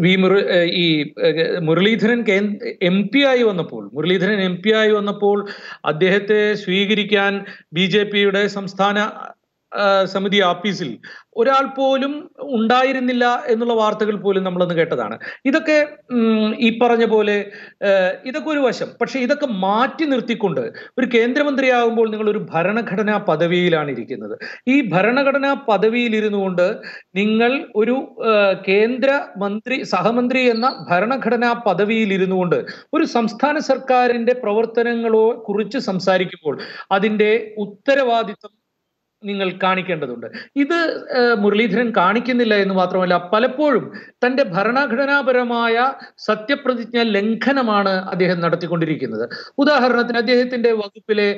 വി മുര ഈ മുരളീധരൻ എം പി ആയി വന്നപ്പോൾ മുരളീധരൻ എം പി ആയി വന്നപ്പോൾ അദ്ദേഹത്തെ സ്വീകരിക്കാൻ ബി ജെ പിയുടെ സംസ്ഥാന സമിതി ആപ്പീസിൽ ഒരാൾ പോലും ഉണ്ടായിരുന്നില്ല എന്നുള്ള വാർത്തകൾ പോലും നമ്മളൊന്ന് കേട്ടതാണ് ഇതൊക്കെ ഈ പറഞ്ഞ പോലെ ഇതൊക്കെ ഒരു വശം പക്ഷെ ഇതൊക്കെ മാറ്റി നിർത്തിക്കൊണ്ട് ഒരു കേന്ദ്രമന്ത്രിയാകുമ്പോൾ നിങ്ങൾ ഒരു ഭരണഘടനാ പദവിയിലാണ് ഇരിക്കുന്നത് ഈ ഭരണഘടനാ പദവിയിൽ ഇരുന്നു കൊണ്ട് നിങ്ങൾ ഒരു കേന്ദ്ര മന്ത്രി സഹമന്ത്രി എന്ന ഭരണഘടനാ പദവിയിൽ ഇരുന്നു കൊണ്ട് ഒരു സംസ്ഥാന സർക്കാരിന്റെ പ്രവർത്തനങ്ങളോ കുറിച്ച് സംസാരിക്കുമ്പോൾ അതിന്റെ ഉത്തരവാദിത്വം നിങ്ങൾ കാണിക്കേണ്ടതുണ്ട് ഇത് മുരളീധരൻ കാണിക്കുന്നില്ല എന്ന് മാത്രമല്ല പലപ്പോഴും തന്റെ ഭരണഘടനാപരമായ സത്യപ്രതിജ്ഞ ലംഘനമാണ് അദ്ദേഹം നടത്തിക്കൊണ്ടിരിക്കുന്നത് ഉദാഹരണത്തിന് അദ്ദേഹത്തിന്റെ വകുപ്പിലെ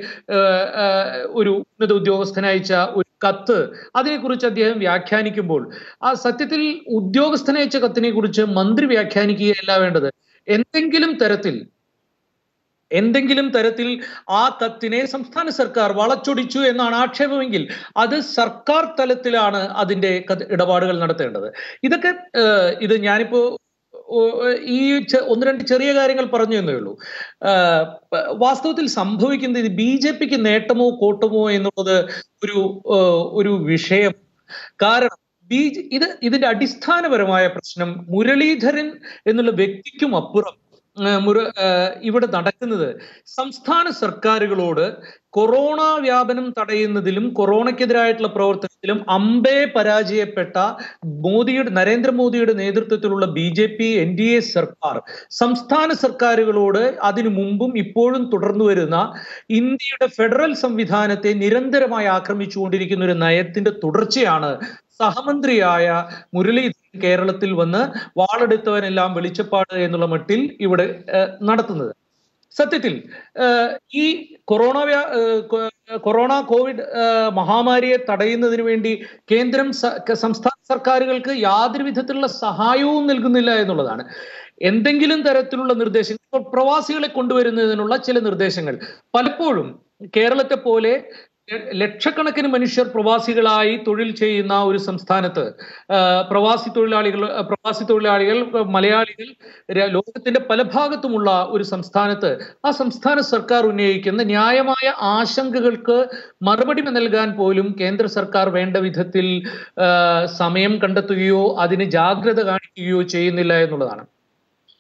ഒരു ഉന്നത ഉദ്യോഗസ്ഥൻ അയച്ച ഒരു കത്ത് അതിനെക്കുറിച്ച് അദ്ദേഹം വ്യാഖ്യാനിക്കുമ്പോൾ ആ സത്യത്തിൽ ഉദ്യോഗസ്ഥനയച്ച കത്തിനെ കുറിച്ച് മന്ത്രി വ്യാഖ്യാനിക്കുകയല്ല വേണ്ടത് എന്തെങ്കിലും തരത്തിൽ എന്തെങ്കിലും തരത്തിൽ ആ തത്തിനെ സംസ്ഥാന സർക്കാർ വളച്ചൊടിച്ചു എന്നാണ് ആക്ഷേപമെങ്കിൽ അത് സർക്കാർ തലത്തിലാണ് അതിന്റെ ഇടപാടുകൾ നടത്തേണ്ടത് ഇതൊക്കെ ഇത് ഞാനിപ്പോ ഈ ഒന്ന് രണ്ട് ചെറിയ കാര്യങ്ങൾ പറഞ്ഞു എന്നേ ഉള്ളൂ വാസ്തവത്തിൽ സംഭവിക്കുന്നത് ഇത് ബി ജെ പിക്ക് നേട്ടമോ കോട്ടമോ എന്നുള്ളത് ഒരു ഒരു വിഷയം കാരണം ബി ഇത് ഇതിന്റെ അടിസ്ഥാനപരമായ പ്രശ്നം മുരളീധരൻ എന്നുള്ള വ്യക്തിക്കും അപ്പുറം മുരു ഇവിടെ നടക്കുന്നത് സംസ്ഥാന സർക്കാരുകളോട് കൊറോണ വ്യാപനം തടയുന്നതിലും കൊറോണയ്ക്കെതിരായിട്ടുള്ള പ്രവർത്തനത്തിലും അമ്പേ പരാജയപ്പെട്ട മോദിയുടെ നരേന്ദ്രമോദിയുടെ നേതൃത്വത്തിലുള്ള B J P N D A സർക്കാർ സംസ്ഥാന സർക്കാരുകളോട് അതിനു മുമ്പും ഇപ്പോഴും തുടർന്നു വരുന്ന ഇന്ത്യയുടെ ഫെഡറൽ സംവിധാനത്തെ നിരന്തരമായി ആക്രമിച്ചുകൊണ്ടിരിക്കുന്ന ഒരു നയത്തിന്റെ തുടർച്ചയാണ് സഹമന്ത്രിയായ മുരളീധരൻ കേരളത്തിൽ വന്ന് വാളെടുത്തവനെല്ലാം വെളിച്ചപ്പാട് എന്നുള്ള മട്ടിൽ ഇവിടെ നടത്തുന്നത് സത്യത്തിൽ ഈ കൊറോണ കൊറോണ കോവിഡ് മഹാമാരിയെ തടയുന്നതിന് വേണ്ടി കേന്ദ്രം സംസ്ഥാന സർക്കാരുകൾക്ക് യാതൊരു വിധത്തിലുള്ള സഹായവും നൽകുന്നില്ല എന്നുള്ളതാണ് എന്തെങ്കിലും തരത്തിലുള്ള നിർദ്ദേശങ്ങൾ ഇപ്പോൾ പ്രവാസികളെ കൊണ്ടുവരുന്നതിനുള്ള ചില നിർദ്ദേശങ്ങൾ പലപ്പോഴും കേരളത്തെ പോലെ ലക്ഷക്കണക്കിന് മനുഷ്യർ പ്രവാസികളായി തൊഴിൽ ചെയ്യുന്ന ഒരു സംസ്ഥാനത്ത് പ്രവാസി തൊഴിലാളികൾ പ്രവാസി തൊഴിലാളികൾ മലയാളികൾ ലോകത്തിന്റെ പല ഭാഗത്തുമുള്ള ഒരു സംസ്ഥാനത്ത് ആ സംസ്ഥാന സർക്കാർ ഉന്നയിക്കുന്ന ന്യായമായ ആശങ്കകൾക്ക് മറുപടി നൽകാൻ പോലും കേന്ദ്ര സർക്കാർ വേണ്ട വിധത്തിൽ സമയം കണ്ടെത്തുകയോ അതിന് ജാഗ്രത കാണിക്കുകയോ ചെയ്യുന്നില്ല എന്നുള്ളതാണ്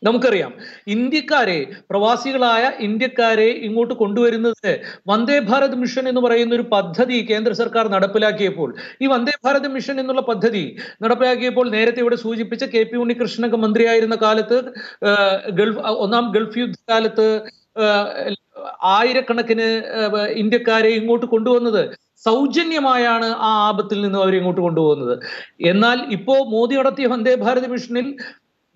നമുക്കറിയാം ഇന്ത്യക്കാരെ പ്രവാസികളായ ഇന്ത്യക്കാരെ ഇങ്ങോട്ട് കൊണ്ടുവരുന്നത് വന്ദേ ഭാരത് മിഷൻ എന്ന് പറയുന്ന ഒരു പദ്ധതി കേന്ദ്ര സർക്കാർ നടപ്പിലാക്കിയപ്പോൾ ഈ വന്ദേ ഭാരത് മിഷൻ എന്നുള്ള പദ്ധതി നടപ്പിലാക്കിയപ്പോൾ നേരത്തെ ഇവിടെ സൂചിപ്പിച്ച കെ പി ഉണ്ണികൃഷ്ണനൊക്കെ മന്ത്രിയായിരുന്ന കാലത്ത് ഗൾഫ് ഒന്നാം ഗൾഫ് യുദ്ധകാലത്ത് ആയിരക്കണക്കിന് ഇന്ത്യക്കാരെ ഇങ്ങോട്ട് കൊണ്ടുവന്നത് സൗജന്യമായാണ് ആ ആപത്തിൽ നിന്നും അവരെ ഇങ്ങോട്ട് കൊണ്ടുപോകുന്നത് എന്നാൽ ഇപ്പോ മോദി നടത്തിയ വന്ദേ ഭാരത് മിഷനിൽ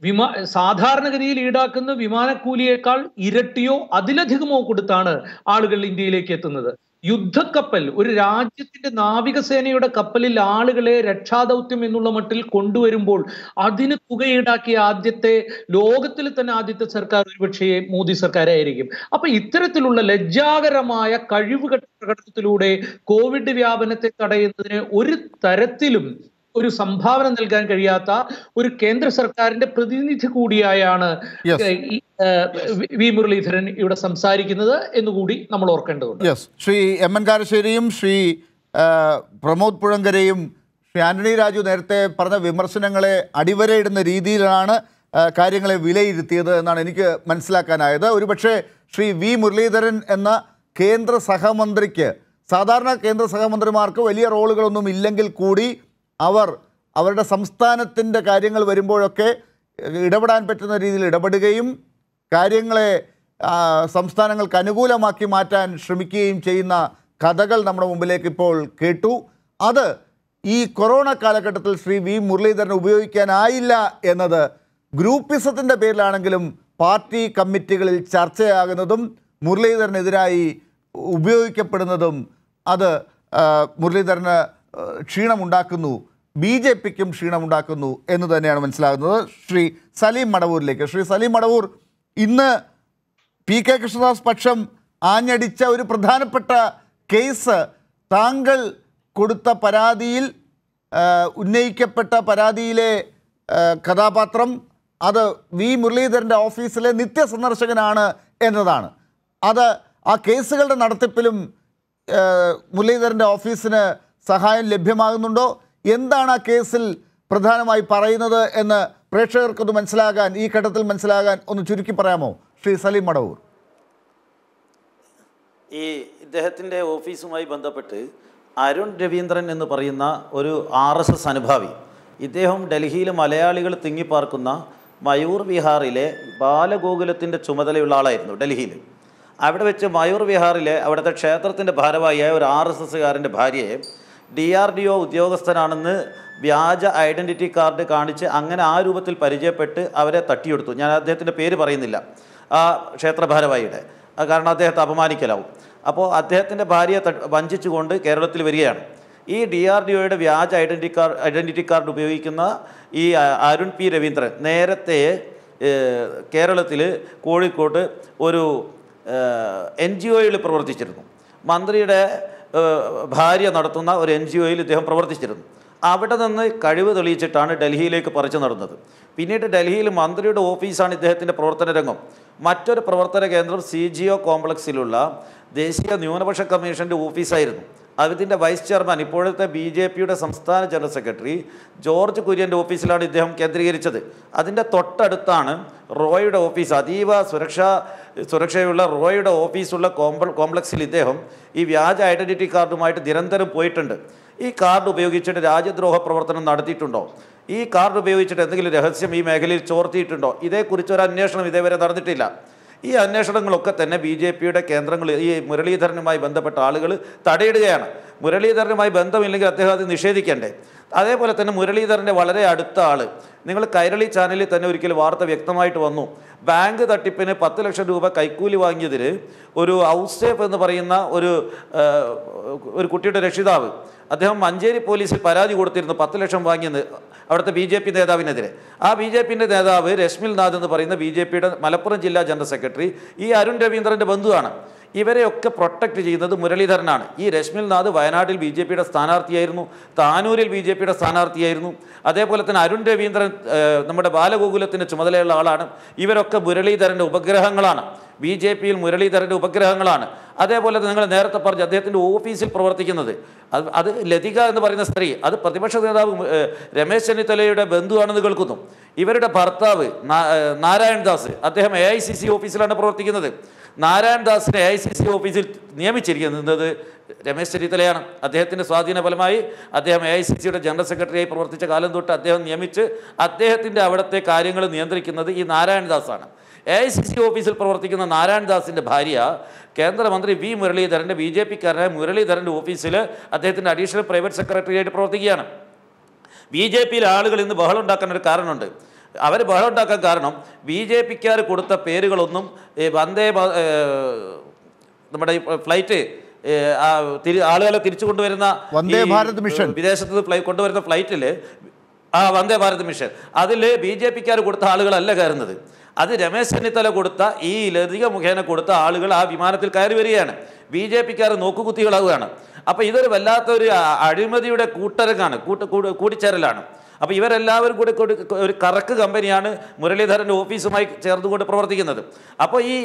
വിമാ സാധാരണഗതിയിൽ ഈടാക്കുന്ന വിമാനക്കൂലിയേക്കാൾ ഇരട്ടിയോ അതിലധികമോ കൊടുത്താണ് ആളുകൾ ഇന്ത്യയിലേക്ക് എത്തുന്നത് യുദ്ധക്കപ്പൽ ഒരു രാജ്യത്തിന്റെ നാവികസേനയുടെ കപ്പലിൽ ആളുകളെ രക്ഷാദൗത്യം എന്നുള്ള മട്ടിൽ കൊണ്ടുവരുമ്പോൾ അതിന് തുക ഈടാക്കിയ ആദ്യത്തെ ലോകത്തിൽ തന്നെ ആദ്യത്തെ സർക്കാർ ഒരുപക്ഷേ മോദി സർക്കാരായിരിക്കും അപ്പൊ ഇത്തരത്തിലുള്ള ലജ്ജാകരമായ കഴിവുകെട്ട പ്രകടനത്തിലൂടെ കോവിഡ് വ്യാപനത്തെ തടയുന്നതിന് ഒരു തരത്തിലും ഒരു സംഭാവന നൽകാൻ കഴിയാത്ത ഒരു കേന്ദ്ര സർക്കാരിന്റെ പ്രതിനിധി കൂടിയായാണ് വി മുരളീധരൻ ഇവിടെ സംസാരിക്കുന്നത് എന്നുകൂടി നമ്മൾ ഓർക്കേണ്ടതുണ്ട് യെസ് ശ്രീ എം എൻ കാരശ്ശേരിയും ശ്രീ പ്രമോദ് പുഴങ്കരയും ശ്രീ ആന്റണി രാജു നേരത്തെ പറഞ്ഞ വിമർശനങ്ങളെ അടിവരയിടുന്ന രീതിയിലാണ് കാര്യങ്ങളെ വിലയിരുത്തിയത് എന്നാണ് എനിക്ക് മനസ്സിലാക്കാനായത് ഒരുപക്ഷെ ശ്രീ വി മുരളീധരൻ എന്ന കേന്ദ്ര സഹമന്ത്രിക്ക് സാധാരണ കേന്ദ്ര സഹമന്ത്രിമാർക്ക് വലിയ റോളുകളൊന്നും ഇല്ലെങ്കിൽ കൂടി അവർ അവരുടെ സംസ്ഥാനത്തിൻ്റെ കാര്യങ്ങൾ വരുമ്പോഴൊക്കെ ഇടപെടാൻ പറ്റുന്ന രീതിയിൽ ഇടപെടുകയും കാര്യങ്ങളെ സംസ്ഥാനങ്ങൾക്ക് അനുകൂലമാക്കി മാറ്റാൻ ശ്രമിക്കുകയും ചെയ്യുന്ന കഥകൾ നമ്മുടെ മുമ്പിലേക്ക് ഇപ്പോൾ കേട്ടു അത് ഈ കൊറോണ കാലഘട്ടത്തിൽ ശ്രീ വി മുരളീധരൻ ഉപയോഗിക്കാനായില്ല എന്നത് ഗ്രൂപ്പിസത്തിൻ്റെ പേരിലാണെങ്കിലും പാർട്ടി കമ്മിറ്റികളിൽ ചർച്ചയാകുന്നതും മുരളീധരനെതിരായി ഉപയോഗിക്കപ്പെടുന്നതും അത് മുരളീധരന് ക്ഷീണമുണ്ടാക്കുന്നു ബി ജെ പിക്കും ക്ഷീണമുണ്ടാക്കുന്നു എന്ന് തന്നെയാണ് മനസ്സിലാകുന്നത് ശ്രീ സലീം മടവൂരിലേക്ക് ശ്രീ സലീം മടവൂർ ഇന്ന് പി കെ കൃഷ്ണദാസ് പക്ഷം ആഞ്ഞടിച്ച ഒരു പ്രധാനപ്പെട്ട കേസ് താങ്കൾ കൊടുത്ത പരാതിയിൽ ഉന്നയിക്കപ്പെട്ട പരാതിയിലെ കഥാപാത്രം അത് വി മുരളീധരൻ്റെ ഓഫീസിലെ നിത്യസന്ദർശകനാണ് എന്നതാണ് അത് ആ കേസുകളുടെ നടത്തിപ്പിലും മുരളീധരൻ്റെ ഓഫീസിന് സഹായം ലഭ്യമാകുന്നുണ്ടോ എന്താണ് ആ കേസിൽ പ്രധാനമായി പറയുന്നത് എന്ന് പ്രേക്ഷകർക്കൊന്ന് മനസ്സിലാകാൻ ഈ ഘട്ടത്തിൽ മനസ്സിലാകാൻ ഒന്ന് ചുരുക്കി പറയാമോ ശ്രീ സലീം മടവൂർ ഈ ഇദ്ദേഹത്തിൻ്റെ ഓഫീസുമായി ബന്ധപ്പെട്ട് അരുൺ രവീന്ദ്രൻ എന്ന് പറയുന്ന ഒരു ആർ എസ് എസ് അനുഭാവി ഇദ്ദേഹം ഡൽഹിയിൽ മലയാളികൾ തിങ്ങിപ്പാർക്കുന്ന മയൂർ വിഹാറിലെ ബാലഗോകുലത്തിൻ്റെ ചുമതലയുള്ള ആളായിരുന്നു ഡൽഹിയിൽ അവിടെ വെച്ച് മയൂർ വിഹാറിലെ അവിടുത്തെ ക്ഷേത്രത്തിൻ്റെ ഭാരവാഹിയായ ഒരു ആർ എസ് എസ്സുകാരൻ്റെ ഭാര്യയെ ഡി ആർ ഡി ഒ ഉദ്യോഗസ്ഥനാണെന്ന് വ്യാജ ഐഡൻറ്റിറ്റി കാർഡ് കാണിച്ച് അങ്ങനെ ആ രൂപത്തിൽ പരിചയപ്പെട്ട് അവരെ തട്ടിയെടുത്തു ഞാൻ അദ്ദേഹത്തിൻ്റെ പേര് പറയുന്നില്ല ആ ക്ഷേത്രഭാരവാഹിയുടെ കാരണം അദ്ദേഹത്തെ അപമാനിക്കലാവും അപ്പോൾ അദ്ദേഹത്തിൻ്റെ ഭാര്യയെ വഞ്ചിച്ചുകൊണ്ട് കേരളത്തിൽ വരികയാണ് ഈ ഡി ആർ ഡി ഒയുടെ വ്യാജ ഐഡൻറ്റി കാർഡ് ഐഡൻറ്റിറ്റി കാർഡ് ഉപയോഗിക്കുന്ന ഈ അരുൺ പി രവീന്ദ്രൻ നേരത്തെ കേരളത്തിൽ കോഴിക്കോട് ഒരു എൻ ജി ഒയിൽ പ്രവർത്തിച്ചിരുന്നു മന്ത്രിയുടെ ഭാര്യ നടത്തുന്ന ഒരു എൻ ജി ഒയിൽ ഇദ്ദേഹം പ്രവർത്തിച്ചിരുന്നു അവിടെ നിന്ന് കഴിവ് തെളിയിച്ചിട്ടാണ് ഡൽഹിയിലേക്ക് പറിച്ചു നടന്നത് പിന്നീട് ഡൽഹിയിൽ മന്ത്രിയുടെ ഓഫീസാണ് ഇദ്ദേഹത്തിൻ്റെ പ്രവർത്തന രംഗം മറ്റൊരു പ്രവർത്തന കേന്ദ്രം സി ജി ഒ കോംപ്ലക്സിലുള്ള ദേശീയ ന്യൂനപക്ഷ കമ്മീഷൻ്റെ ഓഫീസായിരുന്നു അതിൻ്റെ വൈസ് ചെയർമാൻ ഇപ്പോഴത്തെ ബി ജെ പിയുടെ സംസ്ഥാന ജനറൽ സെക്രട്ടറി ജോർജ് കുര്യൻ്റെ ഓഫീസിലാണ് ഇദ്ദേഹം കേന്ദ്രീകരിച്ചത് അതിൻ്റെ തൊട്ടടുത്താണ് റോയുടെ ഓഫീസ് അതീവ സുരക്ഷാ സുരക്ഷയുള്ള റോയുടെ ഓഫീസുള്ള കോംപ്ല കോംപ്ലക്സിൽ ഇദ്ദേഹം ഈ വ്യാജ ഐഡൻറ്റിറ്റി കാർഡുമായിട്ട് നിരന്തരം പോയിട്ടുണ്ട് ഈ കാർഡ് ഉപയോഗിച്ചിട്ട് രാജ്യദ്രോഹ പ്രവർത്തനം നടത്തിയിട്ടുണ്ടോ ഈ കാർഡ് ഉപയോഗിച്ചിട്ട് എന്തെങ്കിലും രഹസ്യം ഈ മേഖലയിൽ ചോർത്തിയിട്ടുണ്ടോ ഇതേക്കുറിച്ച് ഒരു അന്വേഷണം ഇതേവരെ നടന്നിട്ടില്ല ഈ അന്വേഷണങ്ങളൊക്കെ തന്നെ ബി ജെ പിയുടെ കേന്ദ്രങ്ങൾ ഈ മുരളീധരനുമായി ബന്ധപ്പെട്ട ആളുകൾ തടയിടുകയാണ് മുരളീധരനുമായി ബന്ധമില്ലെങ്കിൽ അദ്ദേഹം അത് നിഷേധിക്കണ്ടേ അതേപോലെ തന്നെ മുരളീധരൻ്റെ വളരെ അടുത്ത ആൾ നിങ്ങൾ കൈരളി ചാനലിൽ തന്നെ ഒരിക്കൽ വാർത്ത വ്യക്തമായിട്ട് വന്നു ബാങ്ക് തട്ടിപ്പിന് പത്ത് ലക്ഷം രൂപ കൈക്കൂലി വാങ്ങിയതിൽ ഒരു ഹൗസ് സേഫ് എന്ന് പറയുന്ന ഒരു ഒരു കുട്ടിയുടെ രക്ഷിതാവ് അദ്ദേഹം മഞ്ചേരി പോലീസിൽ പരാതി കൊടുത്തിരുന്നു പത്ത് ലക്ഷം വാങ്ങിയെന്ന് അവിടുത്തെ ബി ജെ പി നേതാവിനെതിരെ ആ ബി ജെ പിൻ്റെ നേതാവ് രശ്മിൽനാഥ് എന്ന് പറയുന്ന ബി ജെ പിയുടെ മലപ്പുറം ജില്ലാ ജനറൽ സെക്രട്ടറി ഈ അരുൺ രവീന്ദ്രൻ്റെ ബന്ധുവാണ് ഇവരെയൊക്കെ പ്രൊട്ടക്റ്റ് ചെയ്യുന്നത് മുരളീധരനാണ് ഈ രശ്മിൽനാഥ് വയനാട്ടിൽ ബി ജെ പിയുടെ സ്ഥാനാർത്ഥിയായിരുന്നു താനൂരിൽ ബി ജെ പിയുടെ സ്ഥാനാർത്ഥിയായിരുന്നു അതേപോലെ തന്നെ അരുൺ രവീന്ദ്രൻ നമ്മുടെ ബാലഗോകുലത്തിൻ്റെ ചുമതലയുള്ള ആളാണ് ഇവരൊക്കെ മുരളീധരൻ്റെ ഉപഗ്രഹങ്ങളാണ് ബി ജെ പിയിൽ മുരളീധരൻ്റെ ഉപഗ്രഹങ്ങളാണ് അതേപോലെ തന്നെ നിങ്ങൾ നേരത്തെ പറഞ്ഞു അദ്ദേഹത്തിൻ്റെ ഓഫീസിൽ പ്രവർത്തിക്കുന്നത് അത് അത് ലതിക എന്ന് പറയുന്ന സ്ത്രീ അത് പ്രതിപക്ഷ നേതാവ് രമേശ് ചെന്നിത്തലയുടെ ബന്ധുവാണെന്ന് കേൾക്കുന്നു ഇവരുടെ ഭർത്താവ് നാരായണ ദാസ് അദ്ദേഹം എ ഐ സി സി ഓഫീസിലാണ് പ്രവർത്തിക്കുന്നത് നാരായണ ദാസിനെ എ ഐ സി സി ഓഫീസിൽ നിയമിച്ചിരിക്കുന്നത് രമേശ് ചെന്നിത്തലയാണ് അദ്ദേഹത്തിൻ്റെ സ്വാധീന ഫലമായി അദ്ദേഹം എ ഐ സി സിയുടെ ജനറൽ സെക്രട്ടറിയായി പ്രവർത്തിച്ച കാലം തൊട്ട് അദ്ദേഹം നിയമിച്ച് അദ്ദേഹത്തിൻ്റെ അവിടുത്തെ കാര്യങ്ങൾ നിയന്ത്രിക്കുന്നത് ഈ നാരായണദാസാണ് എ ഐ സി സി ഓഫീസിൽ പ്രവർത്തിക്കുന്ന ദാസിൻ്റെ ഭാര്യ കേന്ദ്രമന്ത്രി വി മുരളീധരൻ്റെ ബി ജെ പിക്കാരനായ മുരളീധരൻ്റെ ഓഫീസിൽ അദ്ദേഹത്തിൻ്റെ അഡീഷണൽ പ്രൈവറ്റ് സെക്രട്ടറിയായിട്ട് പ്രവർത്തിക്കുകയാണ് ബി ജെ പിയിലെ ആളുകൾ ഇന്ന് ബഹളം ഉണ്ടാക്കാൻ ഒരു കാരണമുണ്ട് അവർ ബഹളം ഉണ്ടാക്കാൻ കാരണം ബി ജെ പിക്കാർ കൊടുത്ത പേരുകളൊന്നും വന്ദേ നമ്മുടെ ഈ ഫ്ലൈറ്റ് ആളുകളെ തിരിച്ചു കൊണ്ടുവരുന്ന വന്ദേ ഭാരത് മിഷൻ വിദേശത്ത് ഫ്ലൈ കൊണ്ടുവരുന്ന ഫ്ലൈറ്റിൽ ആ വന്ദേ ഭാരത് മിഷൻ അതിൽ ബി ജെ പിക്കാർ കൊടുത്ത ആളുകളല്ല കയറുന്നത് അത് രമേശ് ചെന്നിത്തല കൊടുത്ത ഈ ലതിക മുഖേന കൊടുത്ത ആളുകൾ ആ വിമാനത്തിൽ കയറി വരികയാണ് ബി ജെ പിക്കാർ നോക്കുകുത്തികളാവുകയാണ് അപ്പോൾ ഇതൊരു വല്ലാത്തൊരു അഴിമതിയുടെ കൂട്ടരങ്ങാണ് കൂട്ട കൂടിച്ചേരലാണ് അപ്പോൾ ഇവരെല്ലാവരും കൂടി ഒരു കറക്ക് കമ്പനിയാണ് മുരളീധരൻ്റെ ഓഫീസുമായി ചേർന്നുകൊണ്ട് പ്രവർത്തിക്കുന്നത് അപ്പോൾ ഈ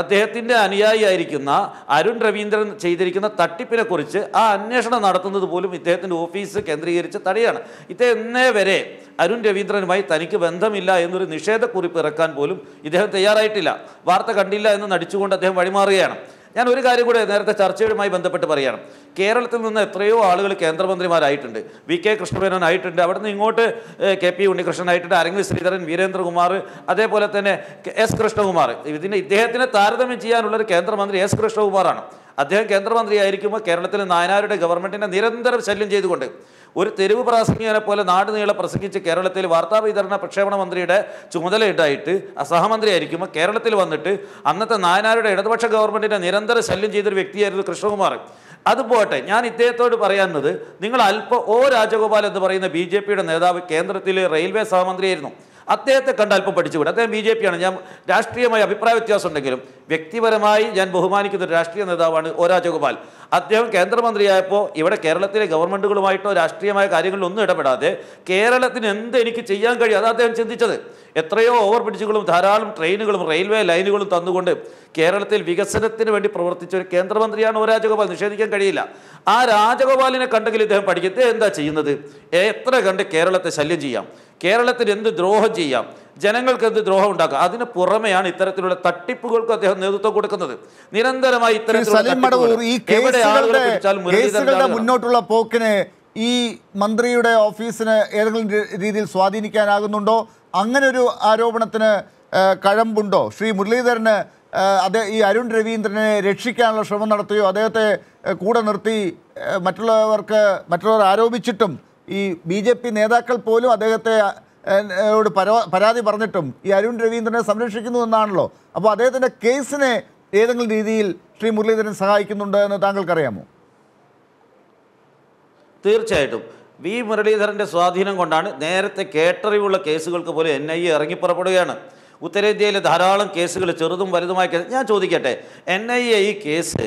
അദ്ദേഹത്തിൻ്റെ അനുയായിയായിരിക്കുന്ന അരുൺ രവീന്ദ്രൻ ചെയ്തിരിക്കുന്ന തട്ടിപ്പിനെക്കുറിച്ച് ആ അന്വേഷണം നടത്തുന്നത് പോലും ഇദ്ദേഹത്തിൻ്റെ ഓഫീസ് കേന്ദ്രീകരിച്ച് തടയാണ് ഇദ്ദേഹം ഇന്നേ വരെ അരുൺ രവീന്ദ്രനുമായി തനിക്ക് ബന്ധമില്ല എന്നൊരു നിഷേധക്കുറിപ്പ് ഇറക്കാൻ പോലും ഇദ്ദേഹം തയ്യാറായിട്ടില്ല വാർത്ത കണ്ടില്ല എന്ന് നടിച്ചുകൊണ്ട് അദ്ദേഹം വഴിമാറുകയാണ് ഞാൻ ഒരു കാര്യം കൂടെ നേരത്തെ ചർച്ചയുമായി ബന്ധപ്പെട്ട് പറയണം കേരളത്തിൽ നിന്ന് എത്രയോ ആളുകൾ കേന്ദ്രമന്ത്രിമാരായിട്ടുണ്ട് വി കെ കൃഷ്ണമേനോൻ ആയിട്ടുണ്ട് അവിടെ നിന്ന് ഇങ്ങോട്ട് കെ പി ഉണ്ണികൃഷ്ണൻ ആയിട്ടുണ്ട് അരങ്ങ് ശ്രീധരൻ വീരേന്ദ്രകുമാർ അതേപോലെ തന്നെ എസ് കൃഷ്ണകുമാർ ഇതിനെ ഇദ്ദേഹത്തിനെ താരതമ്യം ചെയ്യാനുള്ളൊരു ഒരു കേന്ദ്രമന്ത്രി എസ് കൃഷ്ണകുമാറാണ് അദ്ദേഹം കേന്ദ്രമന്ത്രിയായിരിക്കുമ്പോൾ കേരളത്തിലെ നായനാരുടെ ഗവൺമെൻറ്റിനെ നിരന്തരം ശല്യം ചെയ്തുകൊണ്ട് ഒരു തെരുവ് പ്രാസംഗികനെ പോലെ നാടുനീളെ പ്രസംഗിച്ച് കേരളത്തിൽ വാർത്താ വിതരണ പ്രക്ഷേപണ മന്ത്രിയുടെ സഹമന്ത്രി ആയിരിക്കുമ്പോൾ കേരളത്തിൽ വന്നിട്ട് അന്നത്തെ നായനാരുടെ ഇടതുപക്ഷ ഗവൺമെൻറ്റിനെ നിരന്തര ശല്യം ചെയ്തൊരു വ്യക്തിയായിരുന്നു കൃഷ്ണകുമാർ അത് ഞാൻ ഇദ്ദേഹത്തോട് പറയാനുള്ളത് നിങ്ങൾ അല്പ ഓ രാജഗോപാൽ എന്ന് പറയുന്ന ബി നേതാവ് കേന്ദ്രത്തിൽ റെയിൽവേ സഹമന്ത്രിയായിരുന്നു അദ്ദേഹത്തെ കണ്ട് അല്പം പഠിച്ചുകൂടെ അദ്ദേഹം ബി ജെ ആണ് ഞാൻ രാഷ്ട്രീയമായ അഭിപ്രായ വ്യത്യാസം ഉണ്ടെങ്കിലും വ്യക്തിപരമായി ഞാൻ ബഹുമാനിക്കുന്ന ഒരു രാഷ്ട്രീയ നേതാവാണ് ഒ രാജഗോപാൽ അദ്ദേഹം കേന്ദ്രമന്ത്രിയായപ്പോൾ ഇവിടെ കേരളത്തിലെ ഗവൺമെൻറ്റുകളുമായിട്ടോ രാഷ്ട്രീയമായ കാര്യങ്ങളിലൊന്നും ഇടപെടാതെ കേരളത്തിന് എന്ത് എനിക്ക് ചെയ്യാൻ കഴിയും അത് അദ്ദേഹം ചിന്തിച്ചത് എത്രയോ ഓവർ ബ്രിഡ്ജുകളും ധാരാളം ട്രെയിനുകളും റെയിൽവേ ലൈനുകളും തന്നുകൊണ്ട് കേരളത്തിൽ വികസനത്തിന് വേണ്ടി പ്രവർത്തിച്ച ഒരു കേന്ദ്രമന്ത്രിയാണ് ഒ രാജഗോപാൽ നിഷേധിക്കാൻ കഴിയില്ല ആ രാജഗോപാലിനെ കണ്ടെങ്കിൽ ഇദ്ദേഹം പഠിക്കത്തെ എന്താ ചെയ്യുന്നത് എത്ര കണ്ട് കേരളത്തെ ശല്യം ചെയ്യാം കേരളത്തിന് എന്ത് ദ്രോഹം ചെയ്യാം ജനങ്ങൾക്ക് എന്ത് ദ്രോഹം ഉണ്ടാക്കാം അതിന് പുറമെയാണ് ഇത്തരത്തിലുള്ള തട്ടിപ്പുകൾക്ക് അദ്ദേഹം നേതൃത്വം കൊടുക്കുന്നത് നിരന്തരമായി ഇത്തരത്തിലുള്ള മുന്നോട്ടുള്ള ഈ മന്ത്രിയുടെ ഓഫീസിന് ഏതെങ്കിലും രീതിയിൽ സ്വാധീനിക്കാനാകുന്നുണ്ടോ അങ്ങനെ ഒരു ആരോപണത്തിന് കഴമ്പുണ്ടോ ശ്രീ മുരളീധരന് അത് ഈ അരുൺ രവീന്ദ്രനെ രക്ഷിക്കാനുള്ള ശ്രമം നടത്തുകയോ അദ്ദേഹത്തെ കൂടെ നിർത്തി മറ്റുള്ളവർക്ക് മറ്റുള്ളവർ ആരോപിച്ചിട്ടും ഈ ബി ജെ പി നേതാക്കൾ പോലും അദ്ദേഹത്തെ ോട് പരാതി പറഞ്ഞിട്ടും ഈ അരുൺ രവീന്ദ്രനെ സംരക്ഷിക്കുന്നു എന്നാണല്ലോ അപ്പോൾ അദ്ദേഹത്തിൻ്റെ കേസിനെ ഏതെങ്കിലും രീതിയിൽ ശ്രീ മുരളീധരൻ സഹായിക്കുന്നുണ്ട് എന്ന് താങ്കൾക്കറിയാമോ തീർച്ചയായിട്ടും വി മുരളീധരൻ്റെ സ്വാധീനം കൊണ്ടാണ് നേരത്തെ കേട്ടറിവുള്ള കേസുകൾക്ക് പോലും എൻ ഐ എ ഇറങ്ങിപ്പുറപ്പെടുകയാണ് ഉത്തരേന്ത്യയിലെ ധാരാളം കേസുകൾ ചെറുതും വലുതുമായ കേസ് ഞാൻ ചോദിക്കട്ടെ എൻ ഐ എ ഈ കേസ്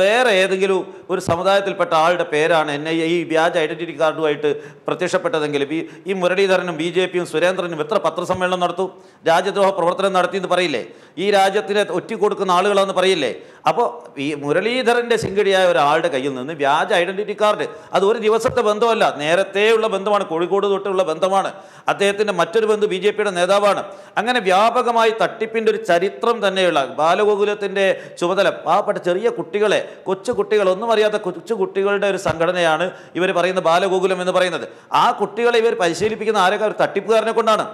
വേറെ ഏതെങ്കിലും ഒരു സമുദായത്തിൽപ്പെട്ട ആളുടെ പേരാണ് എന്നെ ഈ വ്യാജ ഐഡൻറ്റിറ്റി കാർഡുമായിട്ട് പ്രത്യക്ഷപ്പെട്ടതെങ്കിൽ ഈ ഈ മുരളീധരനും ബി ജെ പിയും സുരേന്ദ്രനും എത്ര പത്രസമ്മേളനം നടത്തും രാജ്യദ്രോഹ പ്രവർത്തനം നടത്തി എന്ന് പറയില്ലേ ഈ രാജ്യത്തിനെ കൊടുക്കുന്ന ആളുകളാണെന്ന് പറയില്ലേ അപ്പോൾ ഈ മുരളീധരൻ്റെ സിംഗടിയായ ഒരാളുടെ കയ്യിൽ നിന്ന് വ്യാജ ഐഡൻറ്റിറ്റി കാർഡ് അത് ഒരു ദിവസത്തെ ബന്ധമല്ല നേരത്തെയുള്ള ബന്ധമാണ് കോഴിക്കോട് തൊട്ടുള്ള ബന്ധമാണ് അദ്ദേഹത്തിൻ്റെ മറ്റൊരു ബന്ധു ബി ജെ പിയുടെ നേതാവാണ് അങ്ങനെ വ്യാപകമായി തട്ടിപ്പിൻ്റെ ഒരു ചരിത്രം തന്നെയുള്ള ബാലഗോകുലത്തിൻ്റെ ചുമതല പാവപ്പെട്ട ചെറിയ കുട്ടി കുട്ടികളെ കൊച്ചു കുട്ടികൾ ഒന്നും അറിയാത്ത കൊച്ചു കുട്ടികളുടെ ഒരു സംഘടനയാണ് ഇവർ പറയുന്ന ബാലഗോകുലം എന്ന് പറയുന്നത് ആ കുട്ടികളെ ഇവർ പരിശീലിപ്പിക്കുന്ന ആരൊക്കെ ഒരു തട്ടിപ്പുകാരനെ കൊണ്ടാണ്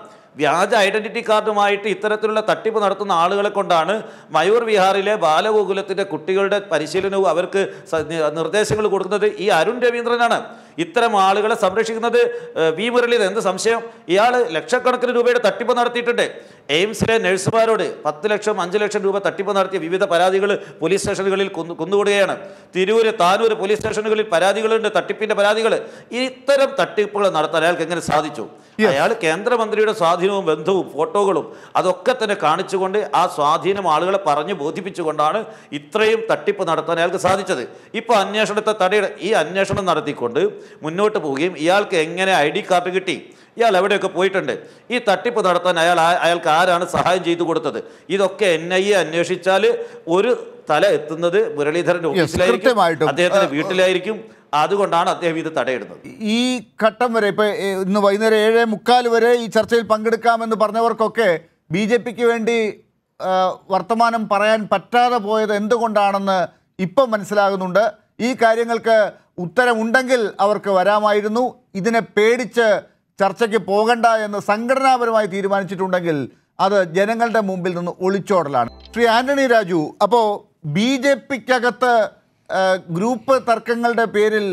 വ്യാജ ഐഡന്റിറ്റി കാർഡുമായിട്ട് ഇത്തരത്തിലുള്ള തട്ടിപ്പ് നടത്തുന്ന ആളുകളെ കൊണ്ടാണ് മയൂർ വിഹാറിലെ ബാലഗോകുലത്തിൻ്റെ കുട്ടികളുടെ പരിശീലനവും അവർക്ക് നിർദ്ദേശങ്ങൾ കൊടുക്കുന്നത് ഈ അരുൺ രവീന്ദ്രനാണ് ഇത്തരം ആളുകളെ സംരക്ഷിക്കുന്നത് വി മുരളീധരൻ എന്ത് സംശയം ഇയാൾ ലക്ഷക്കണക്കിന് രൂപയുടെ തട്ടിപ്പ് നടത്തിയിട്ടുണ്ട് എയിംസിലെ നഴ്സുമാരോട് പത്ത് ലക്ഷം അഞ്ച് ലക്ഷം രൂപ തട്ടിപ്പ് നടത്തിയ വിവിധ പരാതികൾ പോലീസ് സ്റ്റേഷനുകളിൽ കൊന്നു കുന്നുകൂടുകയാണ് തിരൂര് താനൂർ പോലീസ് സ്റ്റേഷനുകളിൽ പരാതികളുണ്ട് തട്ടിപ്പിന്റെ പരാതികൾ ഇത്തരം തട്ടിപ്പുകൾ നടത്താൻ അയാൾക്ക് എങ്ങനെ സാധിച്ചു അയാൾ കേന്ദ്രമന്ത്രിയുടെ സ്വാധീനവും ബന്ധവും ഫോട്ടോകളും അതൊക്കെ തന്നെ കാണിച്ചുകൊണ്ട് ആ സ്വാധീനം ആളുകളെ പറഞ്ഞു ബോധിപ്പിച്ചുകൊണ്ടാണ് ഇത്രയും തട്ടിപ്പ് നടത്താൻ അയാൾക്ക് സാധിച്ചത് ഇപ്പോൾ അന്വേഷണത്തെ തടയ ഈ അന്വേഷണം നടത്തിക്കൊണ്ട് മുന്നോട്ട് പോവുകയും ഇയാൾക്ക് എങ്ങനെ ഐ ഡി കാർഡ് കിട്ടി ഇയാൾ എവിടെയൊക്കെ പോയിട്ടുണ്ട് ഈ തട്ടിപ്പ് നടത്താൻ അയാൾ അയാൾക്ക് ആരാണ് സഹായം ചെയ്തു കൊടുത്തത് ഇതൊക്കെ എൻ ഐ എ അന്വേഷിച്ചാൽ ഒരു തല എത്തുന്നത് മുരളീധരൻ്റെ ഓഫീസിലായിരിക്കും അദ്ദേഹത്തിൻ്റെ വീട്ടിലായിരിക്കും അതുകൊണ്ടാണ് അദ്ദേഹം ഇത് തടയിടുന്നത് ഈ ഘട്ടം വരെ ഇപ്പോൾ ഇന്ന് വൈകുന്നേരം ഏഴേ മുക്കാൽ വരെ ഈ ചർച്ചയിൽ പങ്കെടുക്കാമെന്ന് പറഞ്ഞവർക്കൊക്കെ ബി ജെ പിക്ക് വേണ്ടി വർത്തമാനം പറയാൻ പറ്റാതെ പോയത് എന്തുകൊണ്ടാണെന്ന് ഇപ്പം മനസ്സിലാകുന്നുണ്ട് ഈ കാര്യങ്ങൾക്ക് ഉത്തരമുണ്ടെങ്കിൽ അവർക്ക് വരാമായിരുന്നു ഇതിനെ പേടിച്ച് ചർച്ചയ്ക്ക് പോകണ്ട എന്ന് സംഘടനാപരമായി തീരുമാനിച്ചിട്ടുണ്ടെങ്കിൽ അത് ജനങ്ങളുടെ മുമ്പിൽ നിന്ന് ഒളിച്ചോടലാണ് ശ്രീ ആന്റണി രാജു അപ്പോൾ ബി ജെ പിക്കകത്ത് ഗ്രൂപ്പ് തർക്കങ്ങളുടെ പേരിൽ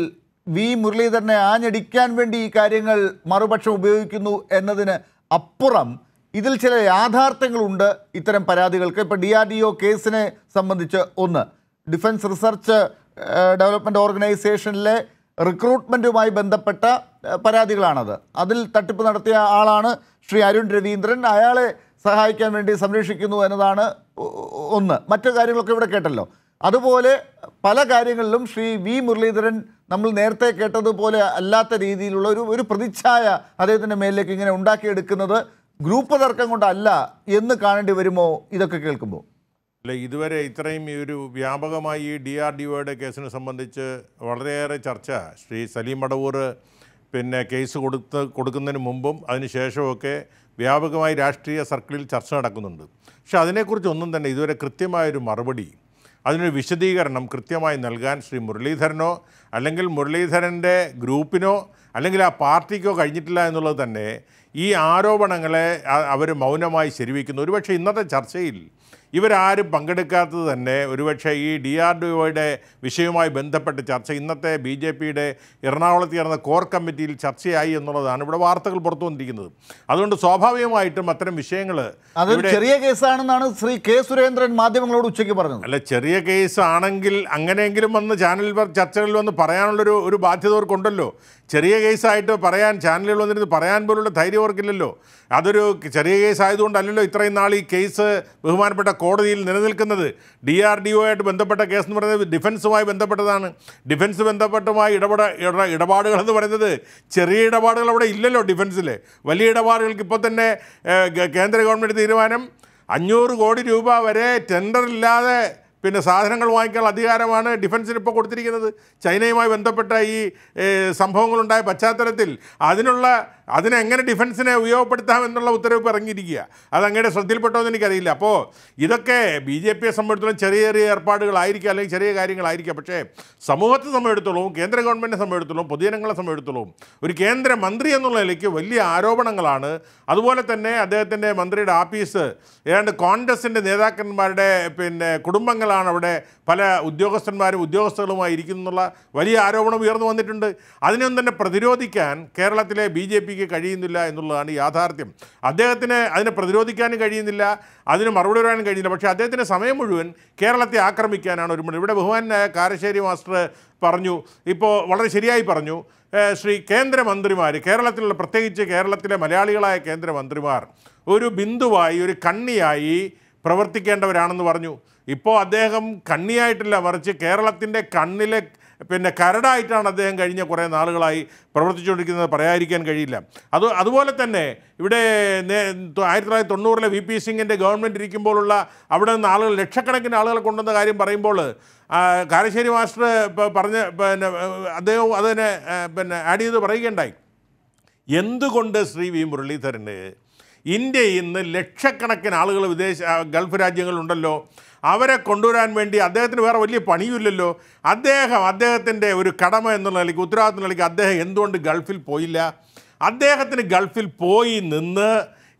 വി മുരളീധരനെ ആഞ്ഞടിക്കാൻ വേണ്ടി ഈ കാര്യങ്ങൾ മറുപക്ഷം ഉപയോഗിക്കുന്നു എന്നതിന് അപ്പുറം ഇതിൽ ചില യാഥാർത്ഥ്യങ്ങളുണ്ട് ഇത്തരം പരാതികൾക്ക് ഇപ്പം ഡി ആർ ഡി ഒ കേസിനെ സംബന്ധിച്ച് ഒന്ന് ഡിഫൻസ് റിസർച്ച് ഡെവലപ്മെൻറ്റ് ഓർഗനൈസേഷനിലെ റിക്രൂട്ട്മെൻറ്റുമായി ബന്ധപ്പെട്ട പരാതികളാണത് അതിൽ തട്ടിപ്പ് നടത്തിയ ആളാണ് ശ്രീ അരുൺ രവീന്ദ്രൻ അയാളെ സഹായിക്കാൻ വേണ്ടി സംരക്ഷിക്കുന്നു എന്നതാണ് ഒന്ന് മറ്റു കാര്യങ്ങളൊക്കെ ഇവിടെ കേട്ടല്ലോ അതുപോലെ പല കാര്യങ്ങളിലും ശ്രീ വി മുരളീധരൻ നമ്മൾ നേരത്തെ കേട്ടതുപോലെ അല്ലാത്ത രീതിയിലുള്ള ഒരു ഒരു പ്രതിച്ഛായ അദ്ദേഹത്തിൻ്റെ മേലിലേക്ക് ഇങ്ങനെ ഉണ്ടാക്കിയെടുക്കുന്നത് ഗ്രൂപ്പ് തർക്കം കൊണ്ടല്ല എന്ന് കാണേണ്ടി വരുമോ ഇതൊക്കെ കേൾക്കുമ്പോൾ അല്ല ഇതുവരെ ഇത്രയും ഈ ഒരു വ്യാപകമായി ഈ ഡി ആർ ഡി ഒയുടെ കേസിനെ സംബന്ധിച്ച് വളരെയേറെ ചർച്ച ശ്രീ സലീം മടവൂർ പിന്നെ കേസ് കൊടുത്ത് കൊടുക്കുന്നതിന് മുമ്പും അതിനുശേഷമൊക്കെ വ്യാപകമായി രാഷ്ട്രീയ സർക്കിളിൽ ചർച്ച നടക്കുന്നുണ്ട് പക്ഷെ അതിനെക്കുറിച്ച് ഒന്നും തന്നെ ഇതുവരെ കൃത്യമായൊരു മറുപടി അതിനൊരു വിശദീകരണം കൃത്യമായി നൽകാൻ ശ്രീ മുരളീധരനോ അല്ലെങ്കിൽ മുരളീധരൻ്റെ ഗ്രൂപ്പിനോ അല്ലെങ്കിൽ ആ പാർട്ടിക്കോ കഴിഞ്ഞിട്ടില്ല എന്നുള്ളത് തന്നെ ഈ ആരോപണങ്ങളെ അവർ മൗനമായി ശരിവയ്ക്കുന്നു ഒരുപക്ഷെ ഇന്നത്തെ ചർച്ചയിൽ ഇവരാരും പങ്കെടുക്കാത്തത് തന്നെ ഒരുപക്ഷെ ഈ ഡി ആർ ഡി ഒയുടെ വിഷയവുമായി ബന്ധപ്പെട്ട് ചർച്ച ഇന്നത്തെ ബി ജെ പിയുടെ എറണാകുളത്ത് ചേർന്ന കോർ കമ്മിറ്റിയിൽ ചർച്ചയായി എന്നുള്ളതാണ് ഇവിടെ വാർത്തകൾ പുറത്തു വന്നിരിക്കുന്നത് അതുകൊണ്ട് സ്വാഭാവികമായിട്ടും അത്തരം വിഷയങ്ങൾ ചെറിയ കേസാണെന്നാണ് ശ്രീ കെ സുരേന്ദ്രൻ മാധ്യമങ്ങളോട് ഉച്ചയ്ക്ക് പറഞ്ഞത് അല്ല ചെറിയ കേസ് ആണെങ്കിൽ അങ്ങനെയെങ്കിലും വന്ന് ചാനലിൽ ചർച്ചകളിൽ വന്ന് പറയാനുള്ളൊരു ഒരു ബാധ്യത അവർക്കുണ്ടല്ലോ ചെറിയ കേസായിട്ട് പറയാൻ ചാനലുകൾ വന്നിരുന്ന് പറയാൻ പോലുള്ള ധൈര്യം അവർക്കില്ലല്ലോ അതൊരു ചെറിയ കേസ് ഇത്രയും നാൾ ഈ കേസ് ബഹുമാനപ്പെട്ട കോടതിയിൽ നിലനിൽക്കുന്നത് ഡി ആർ ഡി ഒ ആയിട്ട് ബന്ധപ്പെട്ട കേസ് എന്ന് പറയുന്നത് ഡിഫൻസുമായി ബന്ധപ്പെട്ടതാണ് ഡിഫൻസ് ബന്ധപ്പെട്ടുമായി ഇടപെട ഇടപാടുകൾ എന്ന് പറയുന്നത് ചെറിയ ഇടപാടുകൾ അവിടെ ഇല്ലല്ലോ ഡിഫൻസിൽ വലിയ ഇടപാടുകൾക്ക് ഇപ്പോൾ തന്നെ കേന്ദ്ര ഗവൺമെൻറ് തീരുമാനം അഞ്ഞൂറ് കോടി രൂപ വരെ ടെൻഡറില്ലാതെ പിന്നെ സാധനങ്ങൾ വാങ്ങിക്കാനുള്ള അധികാരമാണ് ഡിഫൻസിന് ഇപ്പോൾ കൊടുത്തിരിക്കുന്നത് ചൈനയുമായി ബന്ധപ്പെട്ട ഈ സംഭവങ്ങളുണ്ടായ പശ്ചാത്തലത്തിൽ അതിനുള്ള അതിനെങ്ങനെ ഡിഫൻസിനെ ഉപയോഗപ്പെടുത്താം എന്നുള്ള ഉത്തരവ് ഇറങ്ങിയിരിക്കുക അത് അങ്ങയുടെ ശ്രദ്ധയിൽപ്പെട്ടോ എന്ന് എനിക്കറിയില്ല അപ്പോൾ ഇതൊക്കെ ബി ജെ പിയെ സംബന്ധിച്ചിടത്തോളം ചെറിയ ചെറിയ ഏർപ്പാടുകളായിരിക്കും അല്ലെങ്കിൽ ചെറിയ കാര്യങ്ങളായിരിക്കാം പക്ഷേ സമൂഹത്തെ സംബന്ധിച്ചിടത്തോളം കേന്ദ്ര ഗവൺമെൻറ്റിനെ സംബന്ധിച്ചിടത്തോളം പൊതുജനങ്ങളെ സംബന്ധിച്ചിടത്തോളം ഒരു കേന്ദ്ര മന്ത്രി എന്നുള്ള നിലയ്ക്ക് വലിയ ആരോപണങ്ങളാണ് അതുപോലെ തന്നെ അദ്ദേഹത്തിൻ്റെ മന്ത്രിയുടെ ആഫീസ് ഏതാണ്ട് കോൺഗ്രസിൻ്റെ നേതാക്കന്മാരുടെ പിന്നെ കുടുംബങ്ങൾ അംഗങ്ങളാണ് അവിടെ പല ഉദ്യോഗസ്ഥന്മാരും ഉദ്യോഗസ്ഥകളുമായി ഇരിക്കുന്നുള്ള വലിയ ആരോപണം ഉയർന്നു വന്നിട്ടുണ്ട് അതിനൊന്നും തന്നെ പ്രതിരോധിക്കാൻ കേരളത്തിലെ ബി ജെ പിക്ക് കഴിയുന്നില്ല എന്നുള്ളതാണ് യാഥാർത്ഥ്യം അദ്ദേഹത്തിന് അതിനെ പ്രതിരോധിക്കാനും കഴിയുന്നില്ല അതിന് മറുപടി വരാനും കഴിയുന്നില്ല പക്ഷേ അദ്ദേഹത്തിൻ്റെ സമയം മുഴുവൻ കേരളത്തെ ആക്രമിക്കാനാണ് ഒരു ഇവിടെ ബഹുമാനായ കാരശ്ശേരി മാസ്റ്റർ പറഞ്ഞു ഇപ്പോൾ വളരെ ശരിയായി പറഞ്ഞു ശ്രീ കേന്ദ്രമന്ത്രിമാർ കേരളത്തിലുള്ള പ്രത്യേകിച്ച് കേരളത്തിലെ മലയാളികളായ കേന്ദ്രമന്ത്രിമാർ ഒരു ബിന്ദുവായി ഒരു കണ്ണിയായി പ്രവർത്തിക്കേണ്ടവരാണെന്ന് പറഞ്ഞു ഇപ്പോൾ അദ്ദേഹം കണ്ണിയായിട്ടില്ല മറിച്ച് കേരളത്തിൻ്റെ കണ്ണിലെ പിന്നെ കരടായിട്ടാണ് അദ്ദേഹം കഴിഞ്ഞ കുറേ നാളുകളായി പ്രവർത്തിച്ചുകൊണ്ടിരിക്കുന്നത് പറയാതിരിക്കാൻ കഴിയില്ല അത് അതുപോലെ തന്നെ ഇവിടെ ആയിരത്തി തൊള്ളായിരത്തി തൊണ്ണൂറിലെ വി പി സിംഗിൻ്റെ ഗവൺമെൻറ് ഇരിക്കുമ്പോഴുള്ള അവിടെ നിന്ന് ആളുകൾ ലക്ഷക്കണക്കിന് ആളുകളെ കൊണ്ടുവന്ന കാര്യം പറയുമ്പോൾ കാരശ്ശേരി മാസ്റ്റർ പറഞ്ഞ പിന്നെ അദ്ദേഹം അതിനെ പിന്നെ ആഡ് ചെയ്ത് പറയുകയുണ്ടായി എന്തുകൊണ്ട് ശ്രീ വി മുരളീധരന് ഇന്ത്യ ഇന്ന് ലക്ഷക്കണക്കിന് ആളുകൾ വിദേശ ഗൾഫ് രാജ്യങ്ങളുണ്ടല്ലോ അവരെ കൊണ്ടുവരാൻ വേണ്ടി അദ്ദേഹത്തിന് വേറെ വലിയ പണിയുമില്ലല്ലോ അദ്ദേഹം അദ്ദേഹത്തിൻ്റെ ഒരു കടമ എന്നുള്ള നിലയ്ക്ക് ഉത്തരവാദിത്വം നിലയ്ക്ക് അദ്ദേഹം എന്തുകൊണ്ട് ഗൾഫിൽ പോയില്ല അദ്ദേഹത്തിന് ഗൾഫിൽ പോയി നിന്ന്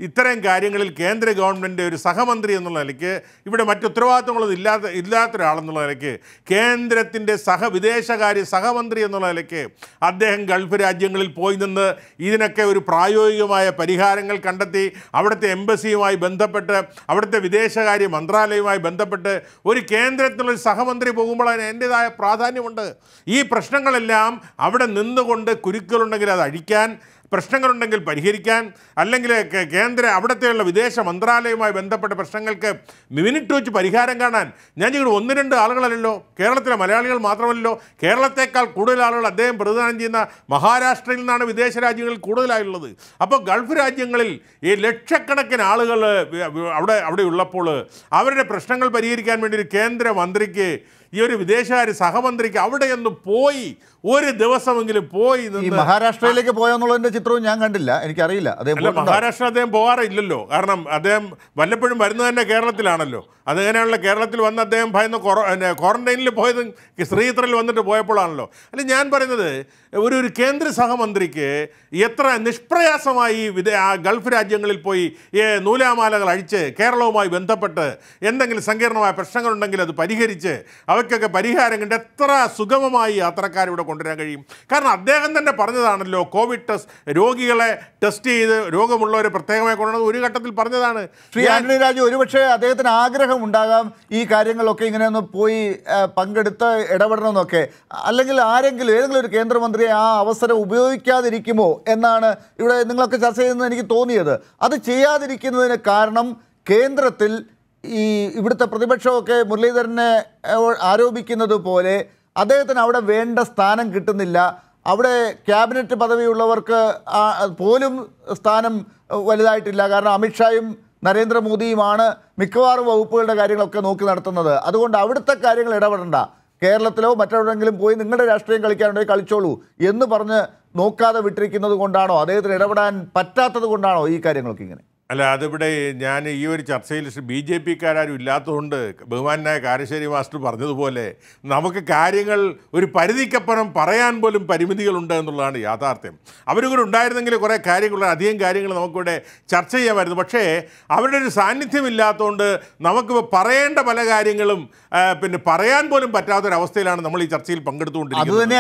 ഇത്തരം കാര്യങ്ങളിൽ കേന്ദ്ര ഗവൺമെൻറ് ഒരു സഹമന്ത്രി എന്നുള്ള നിലയ്ക്ക് ഇവിടെ മറ്റു ഉത്തരവാദിത്തങ്ങളൊന്നും ഇല്ലാത്ത ഇല്ലാത്ത ഒരാളെന്നുള്ള നിലയ്ക്ക് കേന്ദ്രത്തിൻ്റെ സഹ വിദേശകാര്യ സഹമന്ത്രി എന്നുള്ള നിലയ്ക്ക് അദ്ദേഹം ഗൾഫ് രാജ്യങ്ങളിൽ പോയി നിന്ന് ഇതിനൊക്കെ ഒരു പ്രായോഗികമായ പരിഹാരങ്ങൾ കണ്ടെത്തി അവിടുത്തെ എംബസിയുമായി ബന്ധപ്പെട്ട് അവിടുത്തെ വിദേശകാര്യ മന്ത്രാലയവുമായി ബന്ധപ്പെട്ട് ഒരു കേന്ദ്രത്തിനുള്ള സഹമന്ത്രി പോകുമ്പോൾ അതിന് എൻ്റേതായ പ്രാധാന്യമുണ്ട് ഈ പ്രശ്നങ്ങളെല്ലാം അവിടെ നിന്നുകൊണ്ട് കുരുക്കളുണ്ടെങ്കിൽ അത് അഴിക്കാൻ പ്രശ്നങ്ങളുണ്ടെങ്കിൽ പരിഹരിക്കാൻ അല്ലെങ്കിൽ കേന്ദ്ര അവിടത്തെയുള്ള വിദേശ മന്ത്രാലയവുമായി ബന്ധപ്പെട്ട പ്രശ്നങ്ങൾക്ക് മിനിറ്റ് വെച്ച് പരിഹാരം കാണാൻ ഞാൻ ഇവിടെ ഒന്ന് രണ്ട് ആളുകളല്ലോ കേരളത്തിലെ മലയാളികൾ മാത്രമല്ലല്ലോ കേരളത്തെക്കാൾ കൂടുതൽ ആളുകൾ അദ്ദേഹം പ്രതിദാനം ചെയ്യുന്ന മഹാരാഷ്ട്രയിൽ നിന്നാണ് വിദേശ രാജ്യങ്ങളിൽ കൂടുതലായുള്ളത് അപ്പോൾ ഗൾഫ് രാജ്യങ്ങളിൽ ഈ ലക്ഷക്കണക്കിന് ആളുകൾ അവിടെ അവിടെ ഉള്ളപ്പോൾ അവരുടെ പ്രശ്നങ്ങൾ പരിഹരിക്കാൻ വേണ്ടി ഒരു കേന്ദ്രമന്ത്രിക്ക് ഈ ഒരു വിദേശകാര്യ സഹമന്ത്രിക്ക് അവിടെ ഒന്ന് പോയി ഒരു ദിവസമെങ്കിലും പോയി മഹാരാഷ്ട്രയിലേക്ക് പോയെന്നുള്ളതിന്റെ ചിത്രവും ഞാൻ കണ്ടില്ല എനിക്കറിയില്ല അതേപോലെ മഹാരാഷ്ട്ര അദ്ദേഹം പോകാറില്ലല്ലോ കാരണം അദ്ദേഹം വല്ലപ്പോഴും വരുന്നത് തന്നെ കേരളത്തിലാണല്ലോ അതെങ്ങനെയാണല്ലോ കേരളത്തിൽ വന്ന് അദ്ദേഹം ഭയന്ന് ക്വാറന്റൈനിൽ പോയത് ശ്രീത്രയിൽ വന്നിട്ട് പോയപ്പോഴാണല്ലോ അല്ല ഞാൻ പറയുന്നത് ഒരു ഒരു കേന്ദ്ര സഹമന്ത്രിക്ക് എത്ര നിഷ്പ്രയാസമായി ആ ഗൾഫ് രാജ്യങ്ങളിൽ പോയി നൂലാമാലകൾ അഴിച്ച് കേരളവുമായി ബന്ധപ്പെട്ട് എന്തെങ്കിലും സങ്കീർണമായ പ്രശ്നങ്ങളുണ്ടെങ്കിൽ അത് പരിഹരിച്ച് അവ അവർക്കൊക്കെ പരിഹാരം കണ്ട് എത്ര സുഗമമായി യാത്രക്കാരിവിടെ കൊണ്ടുവരാൻ കഴിയും കാരണം അദ്ദേഹം തന്നെ പറഞ്ഞതാണല്ലോ കോവിഡ് ടെസ്റ്റ് രോഗികളെ ടെസ്റ്റ് ചെയ്ത് രോഗമുള്ളവരെ പ്രത്യേകമായി കൊണ്ടുവന്നത് ഒരു ഘട്ടത്തിൽ പറഞ്ഞതാണ് ശ്രീ ആന്റണി രാജു ഒരുപക്ഷെ അദ്ദേഹത്തിന് ആഗ്രഹം ഉണ്ടാകാം ഈ കാര്യങ്ങളൊക്കെ ഇങ്ങനെ ഒന്ന് പോയി പങ്കെടുത്ത് ഇടപെടണമെന്നൊക്കെ അല്ലെങ്കിൽ ആരെങ്കിലും ഏതെങ്കിലും ഒരു കേന്ദ്രമന്ത്രിയെ ആ അവസരം ഉപയോഗിക്കാതിരിക്കുമോ എന്നാണ് ഇവിടെ നിങ്ങളൊക്കെ ചർച്ച ചെയ്യുന്നത് എനിക്ക് തോന്നിയത് അത് ചെയ്യാതിരിക്കുന്നതിന് കാരണം കേന്ദ്രത്തിൽ ഈ ഇവിടുത്തെ പ്രതിപക്ഷമൊക്കെ മുരളീധരനെ ആരോപിക്കുന്നത് പോലെ അദ്ദേഹത്തിന് അവിടെ വേണ്ട സ്ഥാനം കിട്ടുന്നില്ല അവിടെ ക്യാബിനറ്റ് പദവിയുള്ളവർക്ക് പോലും സ്ഥാനം വലുതായിട്ടില്ല കാരണം അമിത്ഷായും നരേന്ദ്രമോദിയുമാണ് മിക്കവാറും വകുപ്പുകളുടെ കാര്യങ്ങളൊക്കെ നോക്കി നടത്തുന്നത് അതുകൊണ്ട് അവിടുത്തെ കാര്യങ്ങൾ ഇടപെടണ്ട കേരളത്തിലോ മറ്റെവിടെയെങ്കിലും പോയി നിങ്ങളുടെ രാഷ്ട്രീയം കളിക്കാനുണ്ടെങ്കിൽ കളിച്ചോളൂ എന്ന് പറഞ്ഞ് നോക്കാതെ വിട്ടിരിക്കുന്നത് കൊണ്ടാണോ അദ്ദേഹത്തിന് ഇടപെടാൻ പറ്റാത്തത് കൊണ്ടാണോ ഈ കാര്യങ്ങളൊക്കെ ഇങ്ങനെ അല്ല അതിവിടെ ഞാൻ ഈ ഒരു ചർച്ചയിൽ ബി ജെ പിക്കാരും ഇല്ലാത്തതുകൊണ്ട് ബഹുമാനായ കാരശ്ശേരി മാസ്റ്റർ പറഞ്ഞതുപോലെ നമുക്ക് കാര്യങ്ങൾ ഒരു പരിധിക്കപ്പുറം പറയാൻ പോലും പരിമിതികളുണ്ട് എന്നുള്ളതാണ് യാഥാർത്ഥ്യം അവരിവിടെ ഉണ്ടായിരുന്നെങ്കിൽ കുറേ കാര്യങ്ങൾ അധികം കാര്യങ്ങൾ നമുക്കിവിടെ ചർച്ച ചെയ്യാമായിരുന്നു പക്ഷേ അവരുടെ ഒരു സാന്നിധ്യം ഇല്ലാത്തതുകൊണ്ട് നമുക്ക് പറയേണ്ട പല കാര്യങ്ങളും പിന്നെ പറയാൻ പോലും പറ്റാത്തൊരവസ്ഥയിലാണ് നമ്മൾ ഈ ചർച്ചയിൽ പങ്കെടുത്തുകൊണ്ടിരിക്കുന്നത്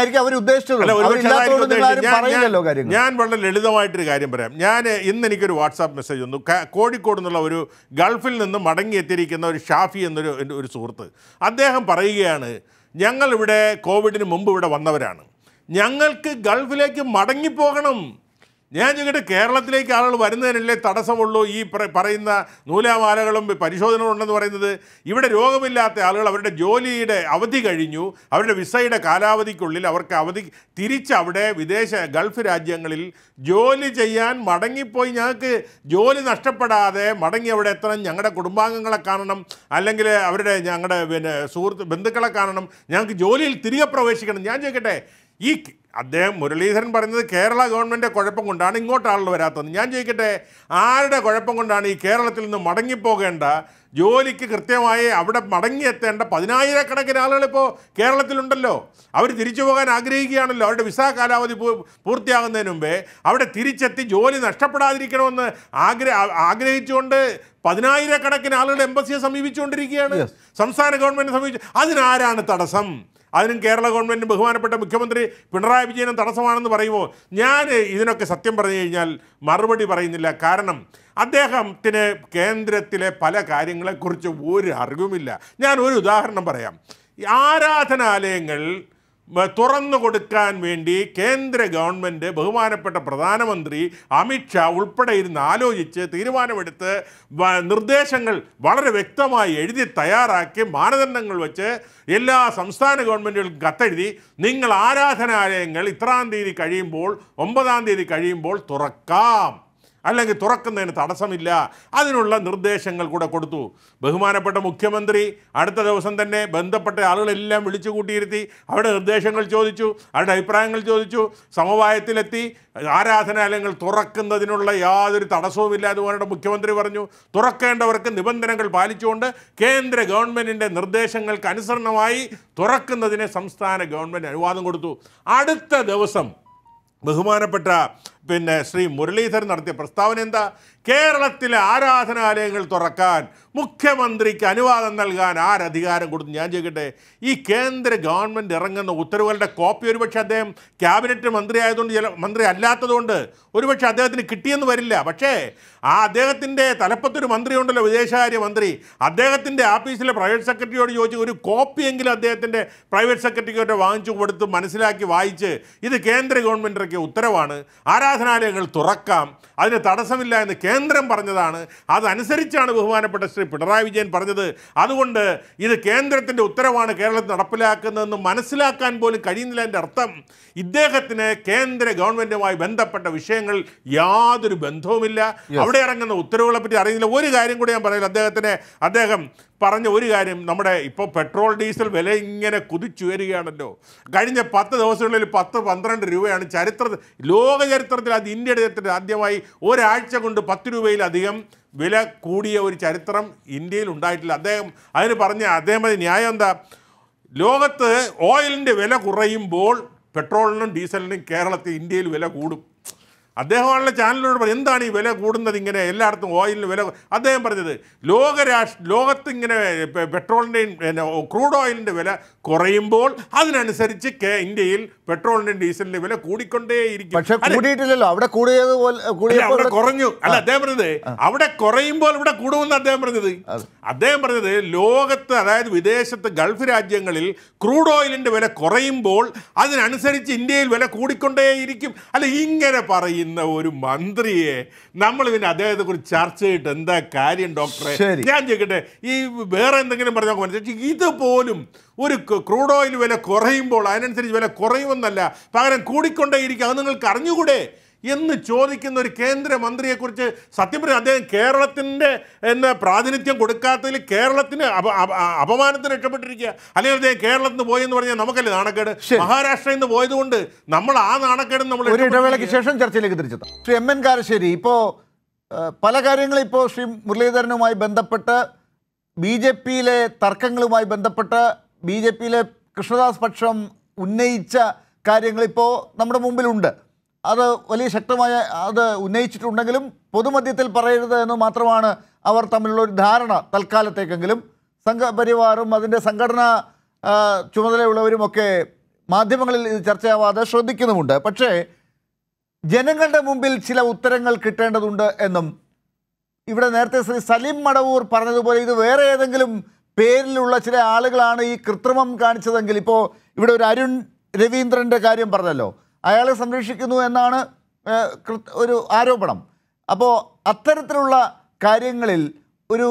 ഞാൻ വളരെ ലളിതമായിട്ടൊരു കാര്യം പറയാം ഞാൻ ഇന്ന് എനിക്കൊരു വാട്സാപ്പ് മെസ്സേജ് ഒന്ന് ഉണ്ടായിരുന്നു കോഴിക്കോട് നിന്നുള്ള ഒരു ഗൾഫിൽ നിന്ന് മടങ്ങിയെത്തിയിരിക്കുന്ന ഒരു ഷാഫി എന്നൊരു ഒരു സുഹൃത്ത് അദ്ദേഹം പറയുകയാണ് ഞങ്ങളിവിടെ കോവിഡിന് മുമ്പ് ഇവിടെ വന്നവരാണ് ഞങ്ങൾക്ക് ഗൾഫിലേക്ക് മടങ്ങിപ്പോകണം ഞാൻ ചോദിക്കട്ടെ കേരളത്തിലേക്ക് ആളുകൾ വരുന്നതിനല്ലേ തടസ്സമുള്ളൂ ഈ പറയുന്ന നൂലാമാലകളും പരിശോധനകളും ഉണ്ടെന്ന് പറയുന്നത് ഇവിടെ രോഗമില്ലാത്ത ആളുകൾ അവരുടെ ജോലിയുടെ അവധി കഴിഞ്ഞു അവരുടെ വിസയുടെ കാലാവധിക്കുള്ളിൽ അവർക്ക് അവധി തിരിച്ചവിടെ വിദേശ ഗൾഫ് രാജ്യങ്ങളിൽ ജോലി ചെയ്യാൻ മടങ്ങിപ്പോയി ഞങ്ങൾക്ക് ജോലി നഷ്ടപ്പെടാതെ മടങ്ങി അവിടെ എത്തണം ഞങ്ങളുടെ കുടുംബാംഗങ്ങളെ കാണണം അല്ലെങ്കിൽ അവരുടെ ഞങ്ങളുടെ പിന്നെ സുഹൃത്ത് ബന്ധുക്കളെ കാണണം ഞങ്ങൾക്ക് ജോലിയിൽ തിരികെ പ്രവേശിക്കണം ഞാൻ ചോദിക്കട്ടെ ഈ അദ്ദേഹം മുരളീധരൻ പറയുന്നത് കേരള ഗവൺമെൻറ് കുഴപ്പം കൊണ്ടാണ് ഇങ്ങോട്ട് ആളുകൾ വരാത്തത് ഞാൻ ചോദിക്കട്ടെ ആരുടെ കുഴപ്പം കൊണ്ടാണ് ഈ കേരളത്തിൽ നിന്ന് മടങ്ങിപ്പോകേണ്ട ജോലിക്ക് കൃത്യമായി അവിടെ മടങ്ങിയെത്തേണ്ട പതിനായിരക്കണക്കിന് ഇപ്പോൾ കേരളത്തിലുണ്ടല്ലോ അവർ തിരിച്ചു പോകാൻ ആഗ്രഹിക്കുകയാണല്ലോ അവരുടെ വിസ കാലാവധി പൂർത്തിയാകുന്നതിന് മുമ്പേ അവിടെ തിരിച്ചെത്തി ജോലി നഷ്ടപ്പെടാതിരിക്കണമെന്ന് ആഗ്രഹ ആഗ്രഹിച്ചുകൊണ്ട് പതിനായിരക്കണക്കിന് ആളുകൾ എംബസിയെ സമീപിച്ചുകൊണ്ടിരിക്കുകയാണ് സംസ്ഥാന ഗവൺമെൻറ് സമീപിച്ചു അതിനാരാണ് തടസ്സം അതിനും കേരള ഗവൺമെൻറ്റിന് ബഹുമാനപ്പെട്ട മുഖ്യമന്ത്രി പിണറായി വിജയനും തടസ്സമാണെന്ന് പറയുമോ ഞാൻ ഇതിനൊക്കെ സത്യം പറഞ്ഞു കഴിഞ്ഞാൽ മറുപടി പറയുന്നില്ല കാരണം അദ്ദേഹത്തിന് കേന്ദ്രത്തിലെ പല കാര്യങ്ങളെക്കുറിച്ച് ഒരു അറിവുമില്ല ഞാൻ ഒരു ഉദാഹരണം പറയാം ആരാധനാലയങ്ങൾ തുറന്നു കൊടുക്കാൻ വേണ്ടി കേന്ദ്ര ഗവൺമെൻറ് ബഹുമാനപ്പെട്ട പ്രധാനമന്ത്രി അമിത്ഷാ ഉൾപ്പെടെ ഇരുന്ന് ആലോചിച്ച് തീരുമാനമെടുത്ത് നിർദ്ദേശങ്ങൾ വളരെ വ്യക്തമായി എഴുതി തയ്യാറാക്കി മാനദണ്ഡങ്ങൾ വെച്ച് എല്ലാ സംസ്ഥാന ഗവൺമെൻറ്റുകൾക്കും കത്തെഴുതി നിങ്ങൾ ആരാധനാലയങ്ങൾ ഇത്രാം തീയതി കഴിയുമ്പോൾ ഒമ്പതാം തീയതി കഴിയുമ്പോൾ തുറക്കാം അല്ലെങ്കിൽ തുറക്കുന്നതിന് തടസ്സമില്ല അതിനുള്ള നിർദ്ദേശങ്ങൾ കൂടെ കൊടുത്തു ബഹുമാനപ്പെട്ട മുഖ്യമന്ത്രി അടുത്ത ദിവസം തന്നെ ബന്ധപ്പെട്ട ആളുകളെല്ലാം വിളിച്ചു കൂട്ടിയിരുത്തി അവരുടെ നിർദ്ദേശങ്ങൾ ചോദിച്ചു അവരുടെ അഭിപ്രായങ്ങൾ ചോദിച്ചു സമവായത്തിലെത്തി ആരാധനാലയങ്ങൾ തുറക്കുന്നതിനുള്ള യാതൊരു തടസ്സവുമില്ല അതുപോലെ മുഖ്യമന്ത്രി പറഞ്ഞു തുറക്കേണ്ടവർക്ക് നിബന്ധനകൾ പാലിച്ചുകൊണ്ട് കേന്ദ്ര ഗവൺമെൻറ്റിൻ്റെ നിർദ്ദേശങ്ങൾക്ക് അനുസരണമായി തുറക്കുന്നതിന് സംസ്ഥാന ഗവൺമെൻറ് അനുവാദം കൊടുത്തു അടുത്ത ദിവസം ബഹുമാനപ്പെട്ട പിന്നെ ശ്രീ മുരളീധരൻ നടത്തിയ പ്രസ്താവന എന്താ കേരളത്തിലെ ആരാധനാലയങ്ങൾ തുറക്കാൻ മുഖ്യമന്ത്രിക്ക് അനുവാദം നൽകാൻ ആരധികാരം കൊടുത്തു ഞാൻ ചോദിക്കട്ടെ ഈ കേന്ദ്ര ഗവൺമെൻറ് ഇറങ്ങുന്ന ഉത്തരവുകളുടെ കോപ്പി ഒരുപക്ഷെ അദ്ദേഹം ക്യാബിനറ്റ് മന്ത്രി ആയതുകൊണ്ട് ചില മന്ത്രി അല്ലാത്തതുകൊണ്ട് ഒരുപക്ഷെ അദ്ദേഹത്തിന് കിട്ടിയെന്ന് വരില്ല പക്ഷേ ആ അദ്ദേഹത്തിൻ്റെ തലപ്പത്തൊരു മന്ത്രി ഉണ്ടല്ലോ വിദേശകാര്യ മന്ത്രി അദ്ദേഹത്തിൻ്റെ ആഫീസിലെ പ്രൈവറ്റ് സെക്രട്ടറിയോട് ചോദിച്ച് ഒരു കോപ്പിയെങ്കിലും അദ്ദേഹത്തിൻ്റെ പ്രൈവറ്റ് സെക്രട്ടറിയോട്ട് വാങ്ങിച്ചു കൊടുത്ത് മനസ്സിലാക്കി വായിച്ച് ഇത് കേന്ദ്ര ഗവൺമെൻറ് ഉത്തരവാണ് ആരാ ആരാധനാലയങ്ങൾ തുറക്കാം അതിന് തടസ്സമില്ല എന്ന് കേന്ദ്രം പറഞ്ഞതാണ് അതനുസരിച്ചാണ് ബഹുമാനപ്പെട്ട ശ്രീ പിണറായി വിജയൻ പറഞ്ഞത് അതുകൊണ്ട് ഇത് കേന്ദ്രത്തിൻ്റെ ഉത്തരവാണ് കേരളത്തിൽ നടപ്പിലാക്കുന്നതെന്ന് മനസ്സിലാക്കാൻ പോലും കഴിയുന്നില്ല എൻ്റെ അർത്ഥം ഇദ്ദേഹത്തിന് കേന്ദ്ര ഗവൺമെൻറ്റുമായി ബന്ധപ്പെട്ട വിഷയങ്ങൾ യാതൊരു ബന്ധവുമില്ല അവിടെ ഇറങ്ങുന്ന ഉത്തരവുകളെപ്പറ്റി അറിയുന്നില്ല ഒരു കാര്യം കൂടി ഞാൻ പറയില്ല അദ്ദേഹത്തിന് അദ്ദേഹം പറഞ്ഞ ഒരു കാര്യം നമ്മുടെ ഇപ്പോൾ പെട്രോൾ ഡീസൽ വില ഇങ്ങനെ കുതിച്ചുയരുകയാണല്ലോ കഴിഞ്ഞ പത്ത് ദിവസങ്ങളിൽ പത്ത് പന്ത്രണ്ട് രൂപയാണ് ചരിത്ര ലോക ചരിത്രത്തിൽ അത് ഇന്ത്യയുടെ ചരിത്രത്തിൽ ആദ്യമായി ഒരാഴ്ച കൊണ്ട് പത്ത് രൂപയിലധികം വില കൂടിയ ഒരു ചരിത്രം ഇന്ത്യയിൽ ഉണ്ടായിട്ടില്ല അദ്ദേഹം അതിന് പറഞ്ഞ അദ്ദേഹം ന്യായം എന്താ ലോകത്ത് ഓയിലിൻ്റെ വില കുറയുമ്പോൾ പെട്രോളിനും ഡീസലിനും കേരളത്തിൽ ഇന്ത്യയിൽ വില കൂടും അദ്ദേഹമാണല്ലോ ചാനലിനോട് പറഞ്ഞത് എന്താണ് ഈ വില കൂടുന്നത് ഇങ്ങനെ എല്ലായിടത്തും ഓയിലിന് വില അദ്ദേഹം പറഞ്ഞത് ലോകരാഷ് ലോകത്ത് ഇങ്ങനെ പെട്രോളിൻ്റെയും പിന്നെ ക്രൂഡ് ഓയിലിൻ്റെ വില കുറയുമ്പോൾ അതിനനുസരിച്ച് ഇന്ത്യയിൽ പെട്രോളിൻ്റെയും ഡീസലിൻ്റെ വില കൂടിക്കൊണ്ടേയിരിക്കും പക്ഷേ കൂടിയിട്ടില്ലല്ലോ അവിടെ കൂടിയത് അവിടെ കുറഞ്ഞു അല്ല അദ്ദേഹം പറഞ്ഞത് അവിടെ കുറയുമ്പോൾ ഇവിടെ കൂടുമെന്ന് അദ്ദേഹം പറഞ്ഞത് അദ്ദേഹം പറഞ്ഞത് ലോകത്ത് അതായത് വിദേശത്ത് ഗൾഫ് രാജ്യങ്ങളിൽ ക്രൂഡ് ഓയിലിൻ്റെ വില കുറയുമ്പോൾ അതിനനുസരിച്ച് ഇന്ത്യയിൽ വില കൂടിക്കൊണ്ടേയിരിക്കും അല്ല ഇങ്ങനെ പറയും ചെയ്യുന്ന ഒരു മന്ത്രിയെ നമ്മൾ അദ്ദേഹത്തെ കുറിച്ച് ചർച്ച ചെയ്തിട്ട് എന്താ കാര്യം ഡോക്ടറെ ഞാൻ ചോദിക്കട്ടെ ഈ വേറെ എന്തെങ്കിലും പറഞ്ഞാൽ മനസ്സിലാക്കി ഇതുപോലും ഒരു ക്രൂഡ് ഓയിൽ വില കുറയുമ്പോൾ അതിനനുസരിച്ച് വില കുറയുമെന്നല്ല പകരം കൂടിക്കൊണ്ടേയിരിക്കും അത് നിങ്ങൾക്ക് അറിഞ്ഞുകൂടെ എന്ന് ചോദിക്കുന്ന ഒരു കേന്ദ്രമന്ത്രിയെക്കുറിച്ച് സത്യം പറയും അദ്ദേഹം കേരളത്തിൻ്റെ എന്ന പ്രാതിനിധ്യം കൊടുക്കാത്തതിൽ കേരളത്തിന് അപമാനത്തിന് രക്ഷപ്പെട്ടിരിക്കുക അല്ലെങ്കിൽ അദ്ദേഹം കേരളത്തിൽ നിന്ന് പോയെന്ന് പറഞ്ഞാൽ നമുക്കല്ലേ നാണക്കേട് മഹാരാഷ്ട്രയിൽ നിന്ന് പോയതുകൊണ്ട് നമ്മൾ ആ നാണക്കേട് നമ്മൾ ഒരു ഇടവേളയ്ക്ക് ശേഷം ചർച്ചയിലേക്ക് തിരിച്ചെത്താം ശ്രീ എം എൻ കാരശ്ശേരി ഇപ്പോൾ പല കാര്യങ്ങളും ഇപ്പോൾ ശ്രീ മുരളീധരനുമായി ബന്ധപ്പെട്ട് ബി ജെ പിയിലെ തർക്കങ്ങളുമായി ബന്ധപ്പെട്ട് ബി ജെ പിയിലെ കൃഷ്ണദാസ് പക്ഷം ഉന്നയിച്ച കാര്യങ്ങളിപ്പോൾ നമ്മുടെ മുമ്പിലുണ്ട് അത് വലിയ ശക്തമായ അത് ഉന്നയിച്ചിട്ടുണ്ടെങ്കിലും പൊതുമധ്യത്തിൽ പറയരുത് എന്ന് മാത്രമാണ് അവർ തമ്മിലുള്ള ഒരു ധാരണ തൽക്കാലത്തേക്കെങ്കിലും സംഘപരിവാറും അതിൻ്റെ സംഘടനാ ചുമതലയുള്ളവരുമൊക്കെ മാധ്യമങ്ങളിൽ ഇത് ചർച്ചയാവാതെ ശ്രദ്ധിക്കുന്നുമുണ്ട് പക്ഷേ ജനങ്ങളുടെ മുമ്പിൽ ചില ഉത്തരങ്ങൾ കിട്ടേണ്ടതുണ്ട് എന്നും ഇവിടെ നേരത്തെ ശ്രീ സലീം മടവൂർ പറഞ്ഞതുപോലെ ഇത് വേറെ ഏതെങ്കിലും പേരിലുള്ള ചില ആളുകളാണ് ഈ കൃത്രിമം കാണിച്ചതെങ്കിൽ ഇപ്പോൾ ഇവിടെ ഒരു അരുൺ രവീന്ദ്രൻ്റെ കാര്യം പറഞ്ഞല്ലോ അയാളെ സംരക്ഷിക്കുന്നു എന്നാണ് ഒരു ആരോപണം അപ്പോൾ അത്തരത്തിലുള്ള കാര്യങ്ങളിൽ ഒരു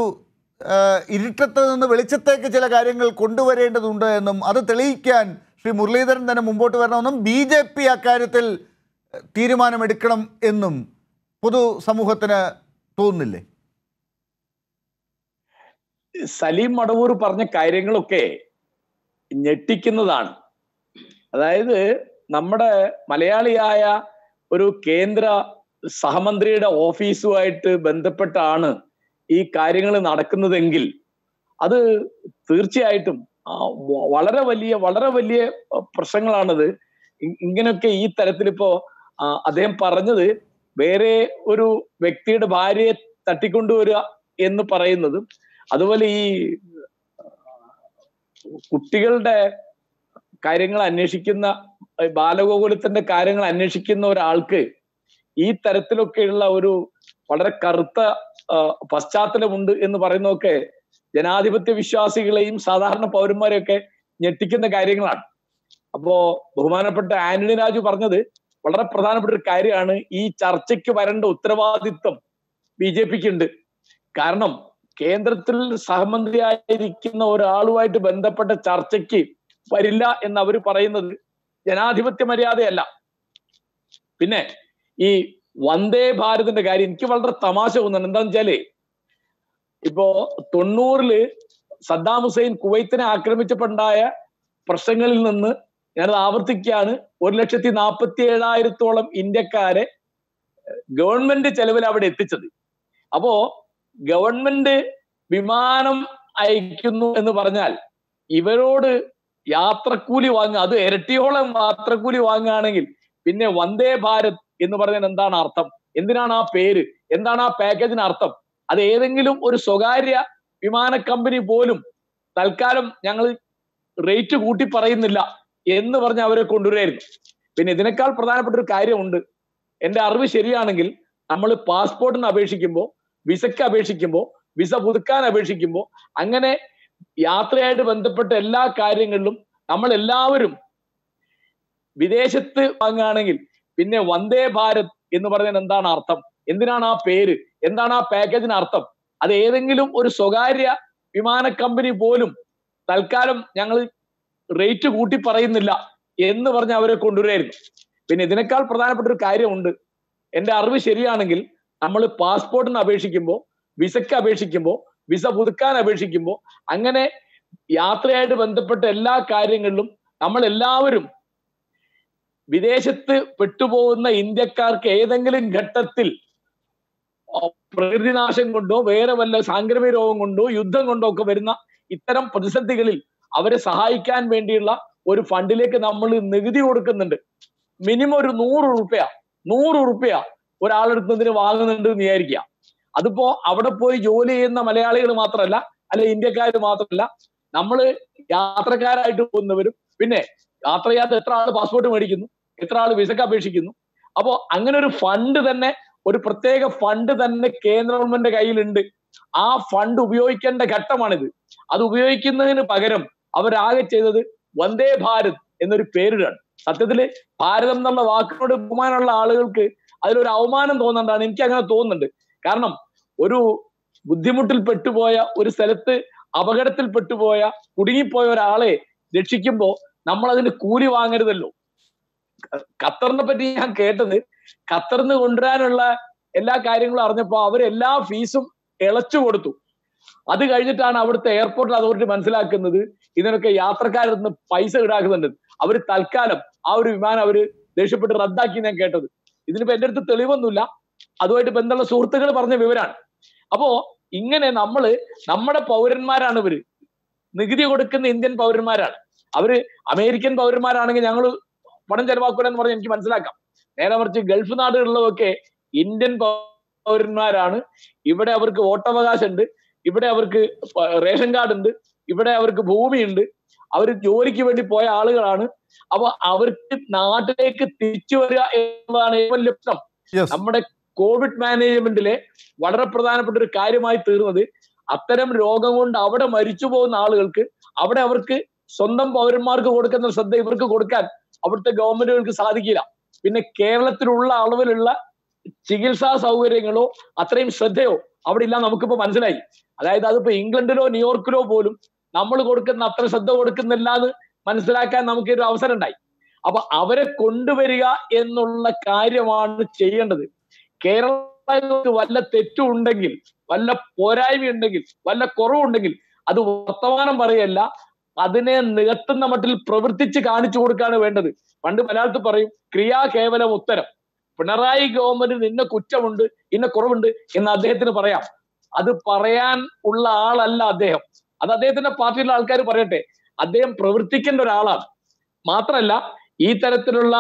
ഇരുട്ടത്ത് നിന്ന് വെളിച്ചത്തേക്ക് ചില കാര്യങ്ങൾ കൊണ്ടുവരേണ്ടതുണ്ട് എന്നും അത് തെളിയിക്കാൻ ശ്രീ മുരളീധരൻ തന്നെ മുമ്പോട്ട് വരണമെന്നും ബി ജെ പി അക്കാര്യത്തിൽ തീരുമാനമെടുക്കണം എന്നും പൊതു സമൂഹത്തിന് തോന്നുന്നില്ലേ സലീം മടവൂർ പറഞ്ഞ കാര്യങ്ങളൊക്കെ ഞെട്ടിക്കുന്നതാണ് അതായത് നമ്മുടെ മലയാളിയായ ഒരു കേന്ദ്ര സഹമന്ത്രിയുടെ ഓഫീസുമായിട്ട് ബന്ധപ്പെട്ടാണ് ഈ കാര്യങ്ങൾ നടക്കുന്നതെങ്കിൽ അത് തീർച്ചയായിട്ടും വളരെ വലിയ വളരെ വലിയ പ്രശ്നങ്ങളാണത് ഇങ്ങനെയൊക്കെ ഈ തരത്തിൽ ഇപ്പോ അദ്ദേഹം പറഞ്ഞത് വേറെ ഒരു വ്യക്തിയുടെ ഭാര്യയെ തട്ടിക്കൊണ്ടുവരിക എന്ന് പറയുന്നത് അതുപോലെ ഈ കുട്ടികളുടെ കാര്യങ്ങൾ അന്വേഷിക്കുന്ന ബാലഗോകുലത്തിന്റെ കാര്യങ്ങൾ അന്വേഷിക്കുന്ന ഒരാൾക്ക് ഈ തരത്തിലൊക്കെയുള്ള ഒരു വളരെ കറുത്ത പശ്ചാത്തലമുണ്ട് എന്ന് പറയുന്നതൊക്കെ ജനാധിപത്യ വിശ്വാസികളെയും സാധാരണ പൗരന്മാരെയൊക്കെ ഞെട്ടിക്കുന്ന കാര്യങ്ങളാണ് അപ്പോ ബഹുമാനപ്പെട്ട ആന്റണി രാജു പറഞ്ഞത് വളരെ പ്രധാനപ്പെട്ട ഒരു കാര്യമാണ് ഈ ചർച്ചയ്ക്ക് വരേണ്ട ഉത്തരവാദിത്വം ബി ജെ പിക്ക് ഉണ്ട് കാരണം കേന്ദ്രത്തിൽ സഹമന്ത്രിയായിരിക്കുന്ന ഒരാളുമായിട്ട് ബന്ധപ്പെട്ട ചർച്ചയ്ക്ക് വരില്ല എന്ന് അവർ പറയുന്നത് ജനാധിപത്യ മര്യാദയല്ല പിന്നെ ഈ വന്ദേ ഭാരതിന്റെ കാര്യം എനിക്ക് വളരെ തമാശ തോന്നുന്നുണ്ട് എന്താന്ന് വെച്ചാല് ഇപ്പോ തൊണ്ണൂറില് സദ്ദാം ഹുസൈൻ കുവൈത്തിനെ ആക്രമിച്ചപ്പോണ്ടായ പ്രശ്നങ്ങളിൽ നിന്ന് ഞാനത് ആവർത്തിക്കുകയാണ് ഒരു ലക്ഷത്തി നാൽപ്പത്തി ഏഴായിരത്തോളം ഇന്ത്യക്കാരെ ഗവൺമെന്റ് ചെലവിൽ അവിടെ എത്തിച്ചത് അപ്പോ ഗവൺമെന്റ് വിമാനം അയക്കുന്നു എന്ന് പറഞ്ഞാൽ ഇവരോട് യാത്രക്കൂലി വാങ്ങുക അത് ഇരട്ടിയോളം യാത്രക്കൂലി വാങ്ങുകയാണെങ്കിൽ പിന്നെ വന്ദേ ഭാരത് എന്ന് പറഞ്ഞാൽ എന്താണ് അർത്ഥം എന്തിനാണ് ആ പേര് എന്താണ് ആ പാക്കേജിന് അർത്ഥം അത് ഏതെങ്കിലും ഒരു സ്വകാര്യ വിമാന കമ്പനി പോലും തൽക്കാലം ഞങ്ങൾ റേറ്റ് കൂട്ടി പറയുന്നില്ല എന്ന് പറഞ്ഞ് അവരെ കൊണ്ടുവരായിരുന്നു പിന്നെ ഇതിനേക്കാൾ പ്രധാനപ്പെട്ട ഒരു കാര്യമുണ്ട് എന്റെ അറിവ് ശരിയാണെങ്കിൽ നമ്മൾ പാസ്പോർട്ടിന് അപേക്ഷിക്കുമ്പോൾ വിസയ്ക്ക് അപേക്ഷിക്കുമ്പോൾ വിസ പുതുക്കാൻ അപേക്ഷിക്കുമ്പോൾ അങ്ങനെ യാത്രയായിട്ട് ബന്ധപ്പെട്ട എല്ലാ കാര്യങ്ങളിലും നമ്മൾ എല്ലാവരും വിദേശത്ത് വാങ്ങുകയാണെങ്കിൽ പിന്നെ വന്ദേ ഭാരത് എന്ന് പറഞ്ഞാൽ എന്താണ് അർത്ഥം എന്തിനാണ് ആ പേര് എന്താണ് ആ പാക്കേജിന് അർത്ഥം അത് ഏതെങ്കിലും ഒരു സ്വകാര്യ വിമാന കമ്പനി പോലും തൽക്കാലം ഞങ്ങൾ റേറ്റ് കൂട്ടി പറയുന്നില്ല എന്ന് പറഞ്ഞ് അവരെ കൊണ്ടുവരായിരുന്നു പിന്നെ ഇതിനേക്കാൾ പ്രധാനപ്പെട്ട ഒരു കാര്യമുണ്ട് എന്റെ അറിവ് ശരിയാണെങ്കിൽ നമ്മൾ പാസ്പോർട്ടിന് അപേക്ഷിക്കുമ്പോൾ വിസയ്ക്ക് അപേക്ഷിക്കുമ്പോൾ വിസ പുതുക്കാൻ അപേക്ഷിക്കുമ്പോൾ അങ്ങനെ യാത്രയായിട്ട് ബന്ധപ്പെട്ട എല്ലാ കാര്യങ്ങളിലും നമ്മൾ എല്ലാവരും വിദേശത്ത് പെട്ടുപോകുന്ന ഇന്ത്യക്കാർക്ക് ഏതെങ്കിലും ഘട്ടത്തിൽ പ്രകൃതിനാശം കൊണ്ടോ വേറെ വല്ല സാംക്രമിക രോഗം കൊണ്ടോ യുദ്ധം കൊണ്ടോ ഒക്കെ വരുന്ന ഇത്തരം പ്രതിസന്ധികളിൽ അവരെ സഹായിക്കാൻ വേണ്ടിയുള്ള ഒരു ഫണ്ടിലേക്ക് നമ്മൾ നികുതി കൊടുക്കുന്നുണ്ട് മിനിമം ഒരു നൂറ് റുപ്യ നൂറ് റുപ്യ ഒരാളെടുത്തതിന് വാങ്ങുന്നുണ്ട് എന്ന് വിചാരിക്കുക അതിപ്പോ അവിടെ പോയി ജോലി ചെയ്യുന്ന മലയാളികൾ മാത്രമല്ല അല്ലെ ഇന്ത്യക്കാർ മാത്രമല്ല നമ്മൾ യാത്രക്കാരായിട്ട് പോകുന്നവരും പിന്നെ യാത്ര ചെയ്യാത്ത എത്ര ആള് പാസ്പോർട്ട് മേടിക്കുന്നു എത്ര ആൾ വിസക്ക് അപേക്ഷിക്കുന്നു അപ്പോ അങ്ങനെ ഒരു ഫണ്ട് തന്നെ ഒരു പ്രത്യേക ഫണ്ട് തന്നെ കേന്ദ്ര ഗവൺമെന്റ് കയ്യിലുണ്ട് ആ ഫണ്ട് ഉപയോഗിക്കേണ്ട ഘട്ടമാണിത് അത് ഉപയോഗിക്കുന്നതിന് പകരം അവരാകെ ചെയ്തത് വന്ദേ ഭാരത് എന്നൊരു പേരിടാണ് സത്യത്തില് ഭാരതം എന്നുള്ള വാക്കിനോട് ബഹുമാനമുള്ള ആളുകൾക്ക് അതിലൊരു അവമാനം തോന്നണ്ടാണ് എനിക്ക് അങ്ങനെ തോന്നുന്നുണ്ട് കാരണം ഒരു ബുദ്ധിമുട്ടിൽ പെട്ടുപോയ ഒരു സ്ഥലത്ത് അപകടത്തിൽ പെട്ടുപോയ കുടുങ്ങിപ്പോയ ഒരാളെ രക്ഷിക്കുമ്പോൾ നമ്മൾ അതിന് കൂലി വാങ്ങരുതല്ലോ ഖത്തറിനെ പറ്റി ഞാൻ കേട്ടത് ഖത്തറിന്ന് കൊണ്ടുവരാനുള്ള എല്ലാ കാര്യങ്ങളും അറിഞ്ഞപ്പോൾ അവരെല്ലാ ഫീസും ഇളച്ചു കൊടുത്തു അത് കഴിഞ്ഞിട്ടാണ് അവിടുത്തെ എയർപോർട്ട് അതോറിറ്റി മനസ്സിലാക്കുന്നത് ഇതിനൊക്കെ യാത്രക്കാരിൽ നിന്ന് പൈസ ഈടാക്കുന്നുണ്ട് അവർ തൽക്കാലം ആ ഒരു വിമാനം അവര് ദേഷ്യപ്പെട്ട് റദ്ദാക്കി ഞാൻ കേട്ടത് ഇതിനിപ്പോ എന്റെ അടുത്ത് തെളിവൊന്നുമില്ല അതുമായിട്ട് ബന്ധമുള്ള സുഹൃത്തുക്കൾ പറഞ്ഞ വിവരാണ് അപ്പോ ഇങ്ങനെ നമ്മൾ നമ്മുടെ പൗരന്മാരാണ് ഇവര് നികുതി കൊടുക്കുന്ന ഇന്ത്യൻ പൗരന്മാരാണ് അവര് അമേരിക്കൻ പൗരന്മാരാണെങ്കിൽ ഞങ്ങൾ പണം ചെലവാക്കൂലെന്ന് പറഞ്ഞ് എനിക്ക് മനസ്സിലാക്കാം നേരെ മറിച്ച് ഗൾഫ് നാടുകളിലൊക്കെ ഇന്ത്യൻ പൗരന്മാരാണ് ഇവിടെ അവർക്ക് വോട്ടവകാശം ഉണ്ട് ഇവിടെ അവർക്ക് റേഷൻ കാർഡ് ഉണ്ട് ഇവിടെ അവർക്ക് ഭൂമിയുണ്ട് അവർ ജോലിക്ക് വേണ്ടി പോയ ആളുകളാണ് അപ്പൊ അവർക്ക് നാട്ടിലേക്ക് തിരിച്ചു വരിക എന്നതാണ് വലിയ നമ്മുടെ കോവിഡ് മാനേജ്മെന്റിലെ വളരെ പ്രധാനപ്പെട്ട ഒരു കാര്യമായി തീർന്നത് അത്തരം രോഗം കൊണ്ട് അവിടെ മരിച്ചു പോകുന്ന ആളുകൾക്ക് അവിടെ അവർക്ക് സ്വന്തം പൗരന്മാർക്ക് കൊടുക്കുന്ന ശ്രദ്ധ ഇവർക്ക് കൊടുക്കാൻ അവിടുത്തെ ഗവൺമെന്റുകൾക്ക് സാധിക്കില്ല പിന്നെ കേരളത്തിലുള്ള അളവിലുള്ള ചികിത്സാ സൗകര്യങ്ങളോ അത്രയും ശ്രദ്ധയോ അവിടെ ഇല്ല നമുക്കിപ്പോ മനസ്സിലായി അതായത് അതിപ്പോ ഇംഗ്ലണ്ടിലോ ന്യൂയോർക്കിലോ പോലും നമ്മൾ കൊടുക്കുന്ന അത്ര ശ്രദ്ധ കൊടുക്കുന്നില്ല എന്ന് മനസ്സിലാക്കാൻ നമുക്ക് ഒരു അവസരം ഉണ്ടായി അപ്പൊ അവരെ കൊണ്ടുവരിക എന്നുള്ള കാര്യമാണ് ചെയ്യേണ്ടത് കേരളത്തിൽ വല്ല തെറ്റുണ്ടെങ്കിൽ വല്ല പോരായ്മ ഉണ്ടെങ്കിൽ വല്ല കുറവുണ്ടെങ്കിൽ അത് വർത്തമാനം പറയല്ല അതിനെ നികത്തുന്ന മട്ടിൽ പ്രവർത്തിച്ച് കാണിച്ചു കൊടുക്കാണ് വേണ്ടത് പണ്ട് മലയാളത്തിൽ പറയും ക്രിയാ കേവലം ഉത്തരം പിണറായി ഗവൺമെന്റ് ഇന്ന കുറ്റമുണ്ട് ഇന്ന കുറവുണ്ട് എന്ന് അദ്ദേഹത്തിന് പറയാം അത് പറയാൻ ഉള്ള ആളല്ല അദ്ദേഹം അത് അദ്ദേഹത്തിന്റെ പാർട്ടിയിലുള്ള ആൾക്കാർ പറയട്ടെ അദ്ദേഹം പ്രവർത്തിക്കേണ്ട ഒരാളാണ് മാത്രമല്ല ഈ തരത്തിലുള്ള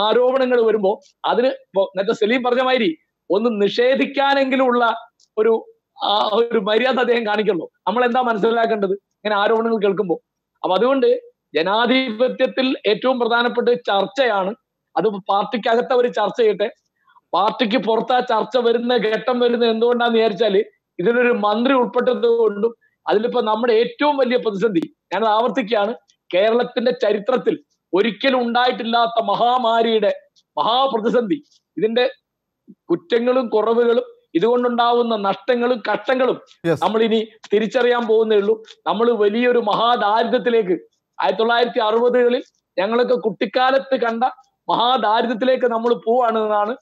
ആരോപണങ്ങൾ വരുമ്പോൾ അതിന് നേരത്തെ സലീം പറഞ്ഞ മാതിരി ഒന്ന് ഉള്ള ഒരു ഒരു മര്യാദ അദ്ദേഹം കാണിക്കുള്ളൂ നമ്മൾ എന്താ മനസ്സിലാക്കേണ്ടത് ഇങ്ങനെ ആരോപണങ്ങൾ കേൾക്കുമ്പോൾ അപ്പൊ അതുകൊണ്ട് ജനാധിപത്യത്തിൽ ഏറ്റവും പ്രധാനപ്പെട്ട ചർച്ചയാണ് അത് പാർട്ടിക്കകത്തെ ഒരു ചർച്ച ചെയ്യട്ടെ പാർട്ടിക്ക് പുറത്ത് ആ ചർച്ച വരുന്ന ഘട്ടം വരുന്ന എന്തുകൊണ്ടാന്ന് വിചാരിച്ചാല് ഇതിലൊരു മന്ത്രി ഉൾപ്പെട്ടത് കൊണ്ടും അതിലിപ്പോ നമ്മുടെ ഏറ്റവും വലിയ പ്രതിസന്ധി ഞാൻ ആവർത്തിക്കുകയാണ് കേരളത്തിന്റെ ചരിത്രത്തിൽ ഒരിക്കലും ഉണ്ടായിട്ടില്ലാത്ത മഹാമാരിയുടെ മഹാപ്രതിസന്ധി ഇതിന്റെ കുറ്റങ്ങളും കുറവുകളും ഇതുകൊണ്ടുണ്ടാവുന്ന നഷ്ടങ്ങളും കഷ്ടങ്ങളും നമ്മൾ ഇനി തിരിച്ചറിയാൻ പോകുന്നേ ഉള്ളൂ നമ്മൾ വലിയൊരു മഹാദാരിദ്ര്യത്തിലേക്ക് ആയിരത്തി തൊള്ളായിരത്തി അറുപതുകളിൽ ഞങ്ങളൊക്കെ കുട്ടിക്കാലത്ത് കണ്ട മഹാദാരിദ്ര്യത്തിലേക്ക് നമ്മൾ പോവാണെന്നാണ്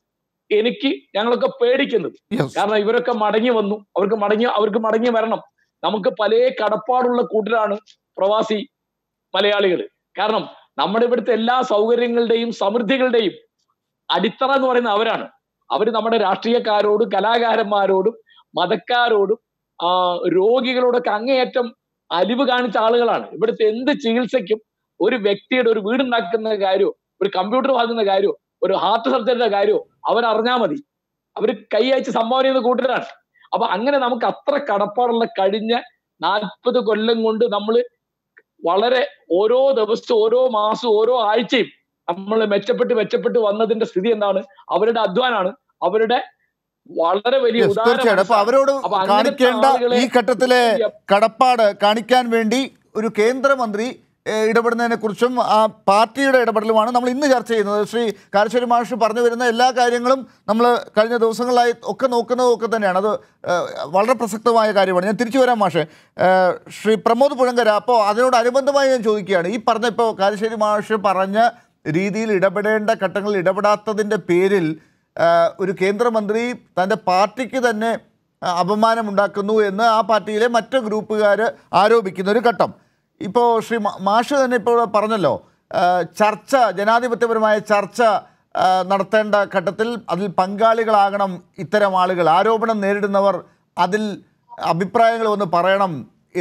എനിക്ക് ഞങ്ങളൊക്കെ പേടിക്കുന്നത് കാരണം ഇവരൊക്കെ മടങ്ങി വന്നു അവർക്ക് മടങ്ങി അവർക്ക് മടങ്ങി വരണം നമുക്ക് പല കടപ്പാടുള്ള കൂട്ടരാണ് പ്രവാസി മലയാളികൾ കാരണം നമ്മുടെ ഇവിടുത്തെ എല്ലാ സൗകര്യങ്ങളുടെയും സമൃദ്ധികളുടെയും അടിത്തറ എന്ന് പറയുന്ന അവരാണ് അവർ നമ്മുടെ രാഷ്ട്രീയക്കാരോടും കലാകാരന്മാരോടും മതക്കാരോടും ആ രോഗികളോടൊക്കെ അങ്ങേയറ്റം അലിവ് കാണിച്ച ആളുകളാണ് ഇവിടുത്തെ എന്ത് ചികിത്സയ്ക്കും ഒരു വ്യക്തിയുടെ ഒരു വീടുണ്ടാക്കുന്ന കാര്യമോ ഒരു കമ്പ്യൂട്ടർ വാങ്ങുന്ന കാര്യമോ ഒരു ഹാർട്ട് സർജറിയുടെ കാര്യമോ അവരറിഞ്ഞാൽ മതി അവർ കൈ അയച്ച് സംഭാവന ചെയ്യുന്ന കൂട്ടരാണ് അപ്പൊ അങ്ങനെ നമുക്ക് അത്ര കടപ്പാടുള്ള കഴിഞ്ഞ നാൽപ്പത് കൊല്ലം കൊണ്ട് നമ്മൾ വളരെ ഓരോ ദിവസവും ഓരോ മാസവും ഓരോ ആഴ്ചയും നമ്മൾ മെച്ചപ്പെട്ട് മെച്ചപ്പെട്ട് വന്നതിന്റെ സ്ഥിതി എന്താണ് അവരുടെ അധ്വാനാണ് അവരുടെ വളരെ വലിയ തീർച്ചയായിട്ടും അപ്പൊ അവരോട് കാണിക്കേണ്ട ഈ ഘട്ടത്തിലെ കടപ്പാട് കാണിക്കാൻ വേണ്ടി ഒരു കേന്ദ്രമന്ത്രി ഇടപെടുന്നതിനെക്കുറിച്ചും ആ പാർട്ടിയുടെ ഇടപെടലുമാണ് നമ്മൾ ഇന്ന് ചർച്ച ചെയ്യുന്നത് ശ്രീ കാരശ്ശേരി മാഷ് പറഞ്ഞു വരുന്ന എല്ലാ കാര്യങ്ങളും നമ്മൾ കഴിഞ്ഞ ദിവസങ്ങളായി ഒക്കെ നോക്കുന്നതൊക്കെ തന്നെയാണ് അത് വളരെ പ്രസക്തമായ കാര്യമാണ് ഞാൻ തിരിച്ചു വരാം മാഷെ ശ്രീ പ്രമോദ് പുഴങ്കര അപ്പോൾ അതിനോടനുബന്ധമായി ഞാൻ ചോദിക്കുകയാണ് ഈ പറഞ്ഞ ഇപ്പോൾ കാരശ്ശേരി മാഷ് പറഞ്ഞ രീതിയിൽ ഇടപെടേണ്ട ഘട്ടങ്ങളിൽ ഇടപെടാത്തതിൻ്റെ പേരിൽ ഒരു കേന്ദ്രമന്ത്രി തൻ്റെ പാർട്ടിക്ക് തന്നെ അപമാനമുണ്ടാക്കുന്നു എന്ന് ആ പാർട്ടിയിലെ മറ്റ് ഗ്രൂപ്പുകാർ ആരോപിക്കുന്ന ഒരു ഘട്ടം ഇപ്പോൾ ശ്രീ മാഷു തന്നെ ഇപ്പോൾ പറഞ്ഞല്ലോ ചർച്ച ജനാധിപത്യപരമായ ചർച്ച നടത്തേണ്ട ഘട്ടത്തിൽ അതിൽ പങ്കാളികളാകണം ഇത്തരം ആളുകൾ ആരോപണം നേരിടുന്നവർ അതിൽ അഭിപ്രായങ്ങൾ ഒന്ന് പറയണം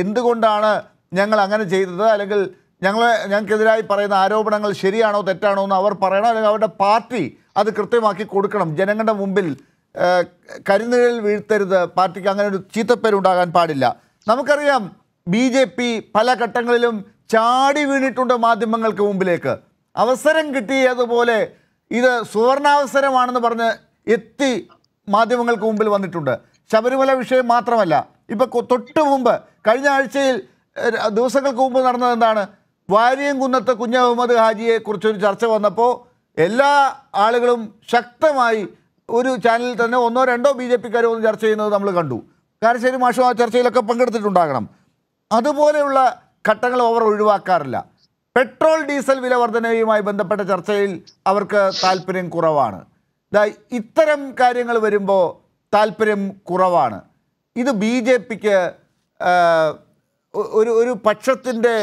എന്തുകൊണ്ടാണ് ഞങ്ങൾ അങ്ങനെ ചെയ്തത് അല്ലെങ്കിൽ ഞങ്ങൾ ഞങ്ങൾക്കെതിരായി പറയുന്ന ആരോപണങ്ങൾ ശരിയാണോ തെറ്റാണോ എന്ന് അവർ പറയണം അല്ലെങ്കിൽ അവരുടെ പാർട്ടി അത് കൃത്യമാക്കി കൊടുക്കണം ജനങ്ങളുടെ മുമ്പിൽ കരുന്നുകളിൽ വീഴ്ത്തരുത് പാർട്ടിക്ക് അങ്ങനെ ഒരു ചീത്തപ്പേരുണ്ടാകാൻ പാടില്ല നമുക്കറിയാം ബി ജെ പി പല ഘട്ടങ്ങളിലും ചാടി വീണിട്ടുണ്ട് മാധ്യമങ്ങൾക്ക് മുമ്പിലേക്ക് അവസരം കിട്ടിയതുപോലെ ഇത് സുവർണാവസരമാണെന്ന് പറഞ്ഞ് എത്തി മാധ്യമങ്ങൾക്ക് മുമ്പിൽ വന്നിട്ടുണ്ട് ശബരിമല വിഷയം മാത്രമല്ല ഇപ്പോൾ തൊട്ട് മുമ്പ് കഴിഞ്ഞ ആഴ്ചയിൽ ദിവസങ്ങൾക്ക് മുമ്പ് നടന്നത് എന്താണ് വാര്യം കുന്നത്ത് കുഞ്ഞഹമ്മദ് ഹാജിയെ കുറിച്ചൊരു ചർച്ച വന്നപ്പോൾ എല്ലാ ആളുകളും ശക്തമായി ഒരു ചാനലിൽ തന്നെ ഒന്നോ രണ്ടോ ബി ജെ പിക്കാരോ ഒന്ന് ചർച്ച ചെയ്യുന്നത് നമ്മൾ കണ്ടു കാരശ്ശേരി മാഷും ആ ചർച്ചയിലൊക്കെ പങ്കെടുത്തിട്ടുണ്ടാകണം അതുപോലെയുള്ള ഘട്ടങ്ങൾ അവർ ഒഴിവാക്കാറില്ല പെട്രോൾ ഡീസൽ വില വർധനയുമായി ബന്ധപ്പെട്ട ചർച്ചയിൽ അവർക്ക് താല്പര്യം കുറവാണ് ഇത്തരം കാര്യങ്ങൾ വരുമ്പോൾ താല്പര്യം കുറവാണ് ഇത് ബി ജെ പിക്ക് ഒരു ഒരു പക്ഷത്തിൻ്റെ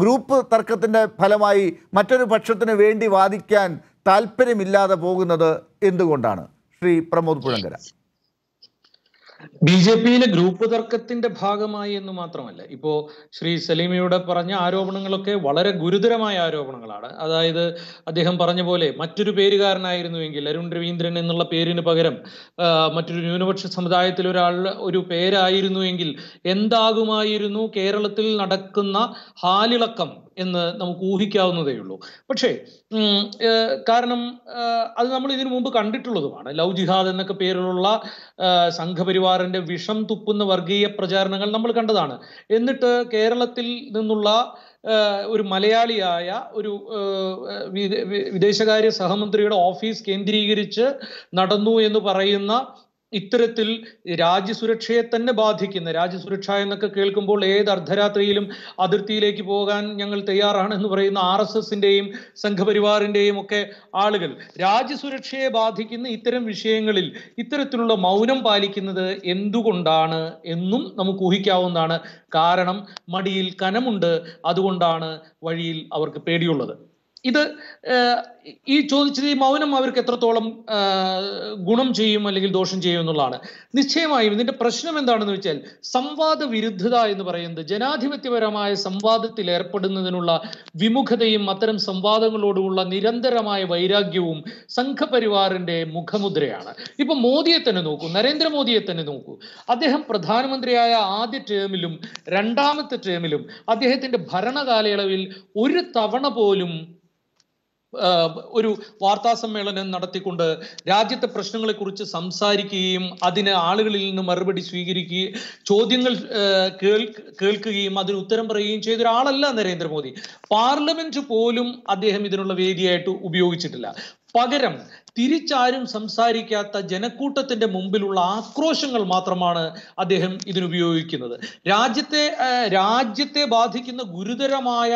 ഗ്രൂപ്പ് തർക്കത്തിൻ്റെ ഫലമായി മറ്റൊരു പക്ഷത്തിന് വേണ്ടി വാദിക്കാൻ താല്പര്യമില്ലാതെ പോകുന്നത് എന്തുകൊണ്ടാണ് ശ്രീ പ്രമോദ് പുഴങ്കര ബി ജെ പിയിലെ ഗ്രൂപ്പ് തർക്കത്തിന്റെ ഭാഗമായി എന്ന് മാത്രമല്ല ഇപ്പോ ശ്രീ സലീമയുടെ പറഞ്ഞ ആരോപണങ്ങളൊക്കെ വളരെ ഗുരുതരമായ ആരോപണങ്ങളാണ് അതായത് അദ്ദേഹം പറഞ്ഞ പോലെ മറ്റൊരു പേരുകാരനായിരുന്നുവെങ്കിൽ അരുൺ രവീന്ദ്രൻ എന്നുള്ള പേരിന് പകരം മറ്റൊരു ന്യൂനപക്ഷ സമുദായത്തിൽ ഒരാൾ ഒരു പേരായിരുന്നുവെങ്കിൽ എന്താകുമായിരുന്നു കേരളത്തിൽ നടക്കുന്ന ഹാലിളക്കം എന്ന് നമുക്ക് ഊഹിക്കാവുന്നതേ ഉള്ളൂ പക്ഷേ കാരണം അത് നമ്മൾ ഇതിനു മുമ്പ് കണ്ടിട്ടുള്ളതുമാണ് ലവ് ജിഹാദ് എന്നൊക്കെ പേരിലുള്ള സംഘപരിവാറിന്റെ വിഷം തുപ്പുന്ന വർഗീയ പ്രചാരണങ്ങൾ നമ്മൾ കണ്ടതാണ് എന്നിട്ട് കേരളത്തിൽ നിന്നുള്ള ഒരു മലയാളിയായ ഒരു വിദേശകാര്യ സഹമന്ത്രിയുടെ ഓഫീസ് കേന്ദ്രീകരിച്ച് നടന്നു എന്ന് പറയുന്ന ഇത്തരത്തിൽ രാജ്യസുരക്ഷയെ തന്നെ ബാധിക്കുന്ന രാജ്യസുരക്ഷ എന്നൊക്കെ കേൾക്കുമ്പോൾ ഏത് അർദ്ധരാത്രിയിലും അതിർത്തിയിലേക്ക് പോകാൻ ഞങ്ങൾ തയ്യാറാണ് എന്ന് പറയുന്ന ആർ എസ് എസിന്റെയും സംഘപരിവാറിന്റെയും ഒക്കെ ആളുകൾ രാജ്യസുരക്ഷയെ ബാധിക്കുന്ന ഇത്തരം വിഷയങ്ങളിൽ ഇത്തരത്തിലുള്ള മൗനം പാലിക്കുന്നത് എന്തുകൊണ്ടാണ് എന്നും നമുക്ക് ഊഹിക്കാവുന്നതാണ് കാരണം മടിയിൽ കനമുണ്ട് അതുകൊണ്ടാണ് വഴിയിൽ അവർക്ക് പേടിയുള്ളത് ഇത് ഈ ചോദിച്ചത് ഈ മൗനം അവർക്ക് എത്രത്തോളം ഗുണം ചെയ്യും അല്ലെങ്കിൽ ദോഷം ചെയ്യും എന്നുള്ളതാണ് നിശ്ചയമായും ഇതിന്റെ പ്രശ്നം എന്താണെന്ന് വെച്ചാൽ സംവാദ വിരുദ്ധത എന്ന് പറയുന്നത് ജനാധിപത്യപരമായ സംവാദത്തിൽ ഏർപ്പെടുന്നതിനുള്ള വിമുഖതയും അത്തരം സംവാദങ്ങളോടുമുള്ള നിരന്തരമായ വൈരാഗ്യവും സംഘപരിവാറിന്റെ മുഖമുദ്രയാണ് ഇപ്പൊ മോദിയെ തന്നെ നോക്കൂ നരേന്ദ്രമോദിയെ തന്നെ നോക്കൂ അദ്ദേഹം പ്രധാനമന്ത്രിയായ ആദ്യ ടേമിലും രണ്ടാമത്തെ ടേമിലും അദ്ദേഹത്തിന്റെ ഭരണകാലയളവിൽ ഒരു തവണ പോലും ഒരു വാർത്താ സമ്മേളനം നടത്തിക്കൊണ്ട് രാജ്യത്തെ പ്രശ്നങ്ങളെക്കുറിച്ച് സംസാരിക്കുകയും അതിന് ആളുകളിൽ നിന്ന് മറുപടി സ്വീകരിക്കുകയും ചോദ്യങ്ങൾ കേൾക്കുകയും അതിന് ഉത്തരം പറയുകയും ചെയ്ത ഒരാളല്ല നരേന്ദ്രമോദി പാർലമെന്റ് പോലും അദ്ദേഹം ഇതിനുള്ള വേദിയായിട്ട് ഉപയോഗിച്ചിട്ടില്ല പകരം തിരിച്ചാരും സംസാരിക്കാത്ത ജനക്കൂട്ടത്തിന്റെ മുമ്പിലുള്ള ആക്രോശങ്ങൾ മാത്രമാണ് അദ്ദേഹം ഇതിനുപയോഗിക്കുന്നത് രാജ്യത്തെ രാജ്യത്തെ ബാധിക്കുന്ന ഗുരുതരമായ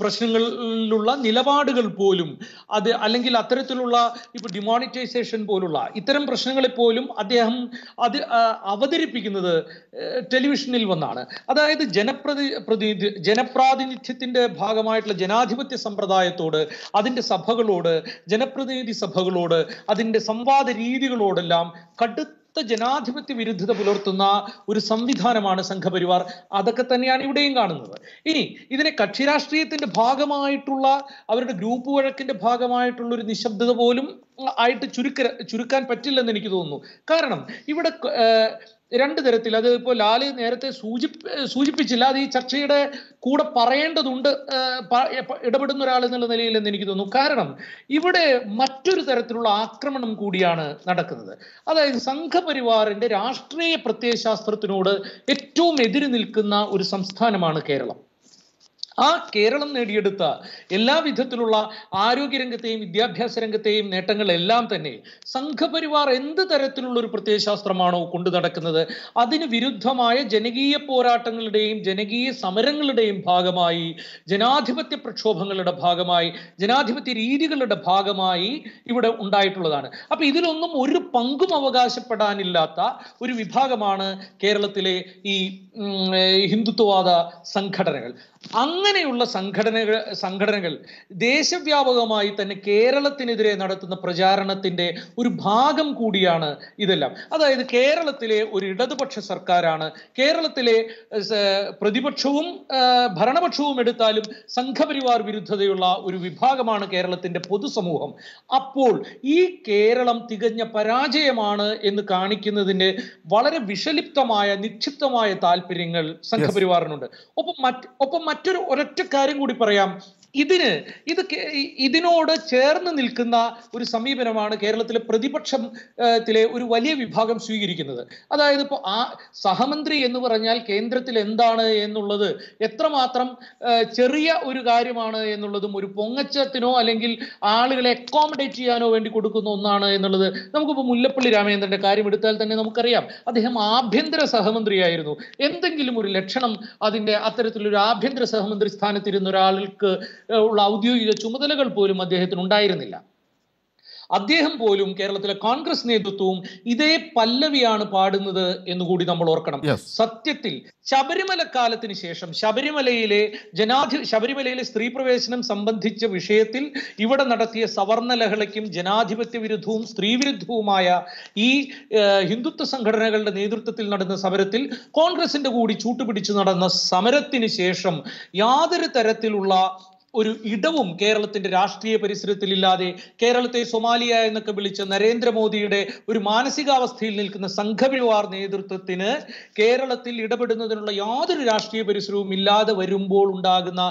പ്രശ്നങ്ങളിലുള്ള നിലപാടുകൾ പോലും അത് അല്ലെങ്കിൽ അത്തരത്തിലുള്ള ഇപ്പൊ ഡിമോണിറ്റൈസേഷൻ പോലുള്ള ഇത്തരം പ്രശ്നങ്ങളെ പോലും അദ്ദേഹം അത് അവതരിപ്പിക്കുന്നത് ടെലിവിഷനിൽ വന്നാണ് അതായത് ജനപ്രതി പ്രതിനിധി ജനപ്രാതിനിധ്യത്തിന്റെ ഭാഗമായിട്ടുള്ള ജനാധിപത്യ സമ്പ്രദായത്തോട് അതിൻ്റെ സഭകളോട് ജനപ്രതിനിധി സഭകളോട് അതിൻ്റെ സംവാദ രീതികളോടെല്ലാം കടുത്ത ശക്ത ജനാധിപത്യ വിരുദ്ധത പുലർത്തുന്ന ഒരു സംവിധാനമാണ് സംഘപരിവാർ അതൊക്കെ തന്നെയാണ് ഇവിടെയും കാണുന്നത് ഇനി ഇതിനെ കക്ഷി രാഷ്ട്രീയത്തിന്റെ ഭാഗമായിട്ടുള്ള അവരുടെ ഗ്രൂപ്പ് വഴക്കിന്റെ ഭാഗമായിട്ടുള്ള ഒരു നിശബ്ദത പോലും ആയിട്ട് ചുരുക്ക ചുരുക്കാൻ പറ്റില്ലെന്ന് എനിക്ക് തോന്നുന്നു കാരണം ഇവിടെ രണ്ട് തരത്തിൽ അത് ഇപ്പോൾ ലാല് നേരത്തെ സൂചിപ്പി സൂചിപ്പിച്ചില്ല അത് ഈ ചർച്ചയുടെ കൂടെ പറയേണ്ടതുണ്ട് ഇടപെടുന്ന ഒരാൾ എന്നുള്ള നിലയിൽ എന്ന് എനിക്ക് തോന്നുന്നു കാരണം ഇവിടെ മറ്റൊരു തരത്തിലുള്ള ആക്രമണം കൂടിയാണ് നടക്കുന്നത് അതായത് സംഘപരിവാറിന്റെ രാഷ്ട്രീയ പ്രത്യയശാസ്ത്രത്തിനോട് ഏറ്റവും എതിര് നിൽക്കുന്ന ഒരു സംസ്ഥാനമാണ് കേരളം ആ കേരളം നേടിയെടുത്ത എല്ലാ വിധത്തിലുള്ള ആരോഗ്യരംഗത്തെയും വിദ്യാഭ്യാസ രംഗത്തെയും നേട്ടങ്ങളെല്ലാം തന്നെ സംഘപരിവാർ എന്ത് തരത്തിലുള്ള ഒരു പ്രത്യയശാസ്ത്രമാണോ കൊണ്ടു നടക്കുന്നത് അതിന് വിരുദ്ധമായ ജനകീയ പോരാട്ടങ്ങളുടെയും ജനകീയ സമരങ്ങളുടെയും ഭാഗമായി ജനാധിപത്യ പ്രക്ഷോഭങ്ങളുടെ ഭാഗമായി ജനാധിപത്യ രീതികളുടെ ഭാഗമായി ഇവിടെ ഉണ്ടായിട്ടുള്ളതാണ് അപ്പൊ ഇതിലൊന്നും ഒരു പങ്കും അവകാശപ്പെടാനില്ലാത്ത ഒരു വിഭാഗമാണ് കേരളത്തിലെ ഈ ഹിന്ദുത്വവാദ സംഘടനകൾ അങ്ങനെയുള്ള സംഘടനകൾ സംഘടനകൾ ദേശവ്യാപകമായി തന്നെ കേരളത്തിനെതിരെ നടത്തുന്ന പ്രചാരണത്തിന്റെ ഒരു ഭാഗം കൂടിയാണ് ഇതെല്ലാം അതായത് കേരളത്തിലെ ഒരു ഇടതുപക്ഷ സർക്കാരാണ് കേരളത്തിലെ പ്രതിപക്ഷവും ഭരണപക്ഷവും എടുത്താലും സംഘപരിവാർ വിരുദ്ധതയുള്ള ഒരു വിഭാഗമാണ് കേരളത്തിന്റെ പൊതുസമൂഹം അപ്പോൾ ഈ കേരളം തികഞ്ഞ പരാജയമാണ് എന്ന് കാണിക്കുന്നതിന്റെ വളരെ വിഷലിപ്തമായ നിക്ഷിപ്തമായ താല്പര്യങ്ങൾ സംഘപരിവാറിനുണ്ട് ഒപ്പം മറ്റ് ഒപ്പം മറ്റൊരു ഒരൊറ്റ കാര്യം കൂടി പറയാം ഇതിന് ഇത് ഇതിനോട് ചേർന്ന് നിൽക്കുന്ന ഒരു സമീപനമാണ് കേരളത്തിലെ പ്രതിപക്ഷം ത്തിലെ ഒരു വലിയ വിഭാഗം സ്വീകരിക്കുന്നത് അതായത് ഇപ്പോൾ ആ സഹമന്ത്രി എന്ന് പറഞ്ഞാൽ കേന്ദ്രത്തിൽ എന്താണ് എന്നുള്ളത് എത്രമാത്രം ചെറിയ ഒരു കാര്യമാണ് എന്നുള്ളതും ഒരു പൊങ്ങച്ചത്തിനോ അല്ലെങ്കിൽ ആളുകളെ അക്കോമഡേറ്റ് ചെയ്യാനോ വേണ്ടി കൊടുക്കുന്ന ഒന്നാണ് എന്നുള്ളത് നമുക്കിപ്പോൾ മുല്ലപ്പള്ളി രാമചന്ദ്രന്റെ കാര്യം എടുത്താൽ തന്നെ നമുക്കറിയാം അദ്ദേഹം ആഭ്യന്തര സഹമന്ത്രിയായിരുന്നു എന്തെങ്കിലും ഒരു ലക്ഷണം അതിൻ്റെ അത്തരത്തിലൊരു ആഭ്യന്തര സഹമന്ത്രി സ്ഥാനത്തിരുന്ന ഒരാൾക്ക് ഉള്ള ഔദ്യോഗിക ചുമതലകൾ പോലും അദ്ദേഹത്തിന് ഉണ്ടായിരുന്നില്ല അദ്ദേഹം പോലും കേരളത്തിലെ കോൺഗ്രസ് നേതൃത്വവും ഇതേ പല്ലവിയാണ് പാടുന്നത് കൂടി നമ്മൾ ഓർക്കണം സത്യത്തിൽ ശബരിമല കാലത്തിന് ശേഷം ശബരിമലയിലെ ജനാധി ശബരിമലയിലെ സ്ത്രീ പ്രവേശനം സംബന്ധിച്ച വിഷയത്തിൽ ഇവിടെ നടത്തിയ സവർണ ലഹളയ്ക്കും ജനാധിപത്യ വിരുദ്ധവും സ്ത്രീവിരുദ്ധവുമായ ഈ ഹിന്ദുത്വ സംഘടനകളുടെ നേതൃത്വത്തിൽ നടന്ന സമരത്തിൽ കോൺഗ്രസിന്റെ കൂടി ചൂട്ടുപിടിച്ചു നടന്ന സമരത്തിന് ശേഷം യാതൊരു തരത്തിലുള്ള ഒരു ഇടവും കേരളത്തിന്റെ രാഷ്ട്രീയ പരിസരത്തിൽ ഇല്ലാതെ കേരളത്തെ സൊമാലിയ എന്നൊക്കെ വിളിച്ച നരേന്ദ്രമോദിയുടെ ഒരു മാനസികാവസ്ഥയിൽ നിൽക്കുന്ന സംഘപരിവാർ നേതൃത്വത്തിന് കേരളത്തിൽ ഇടപെടുന്നതിനുള്ള യാതൊരു രാഷ്ട്രീയ പരിസരവും ഇല്ലാതെ വരുമ്പോൾ ഉണ്ടാകുന്ന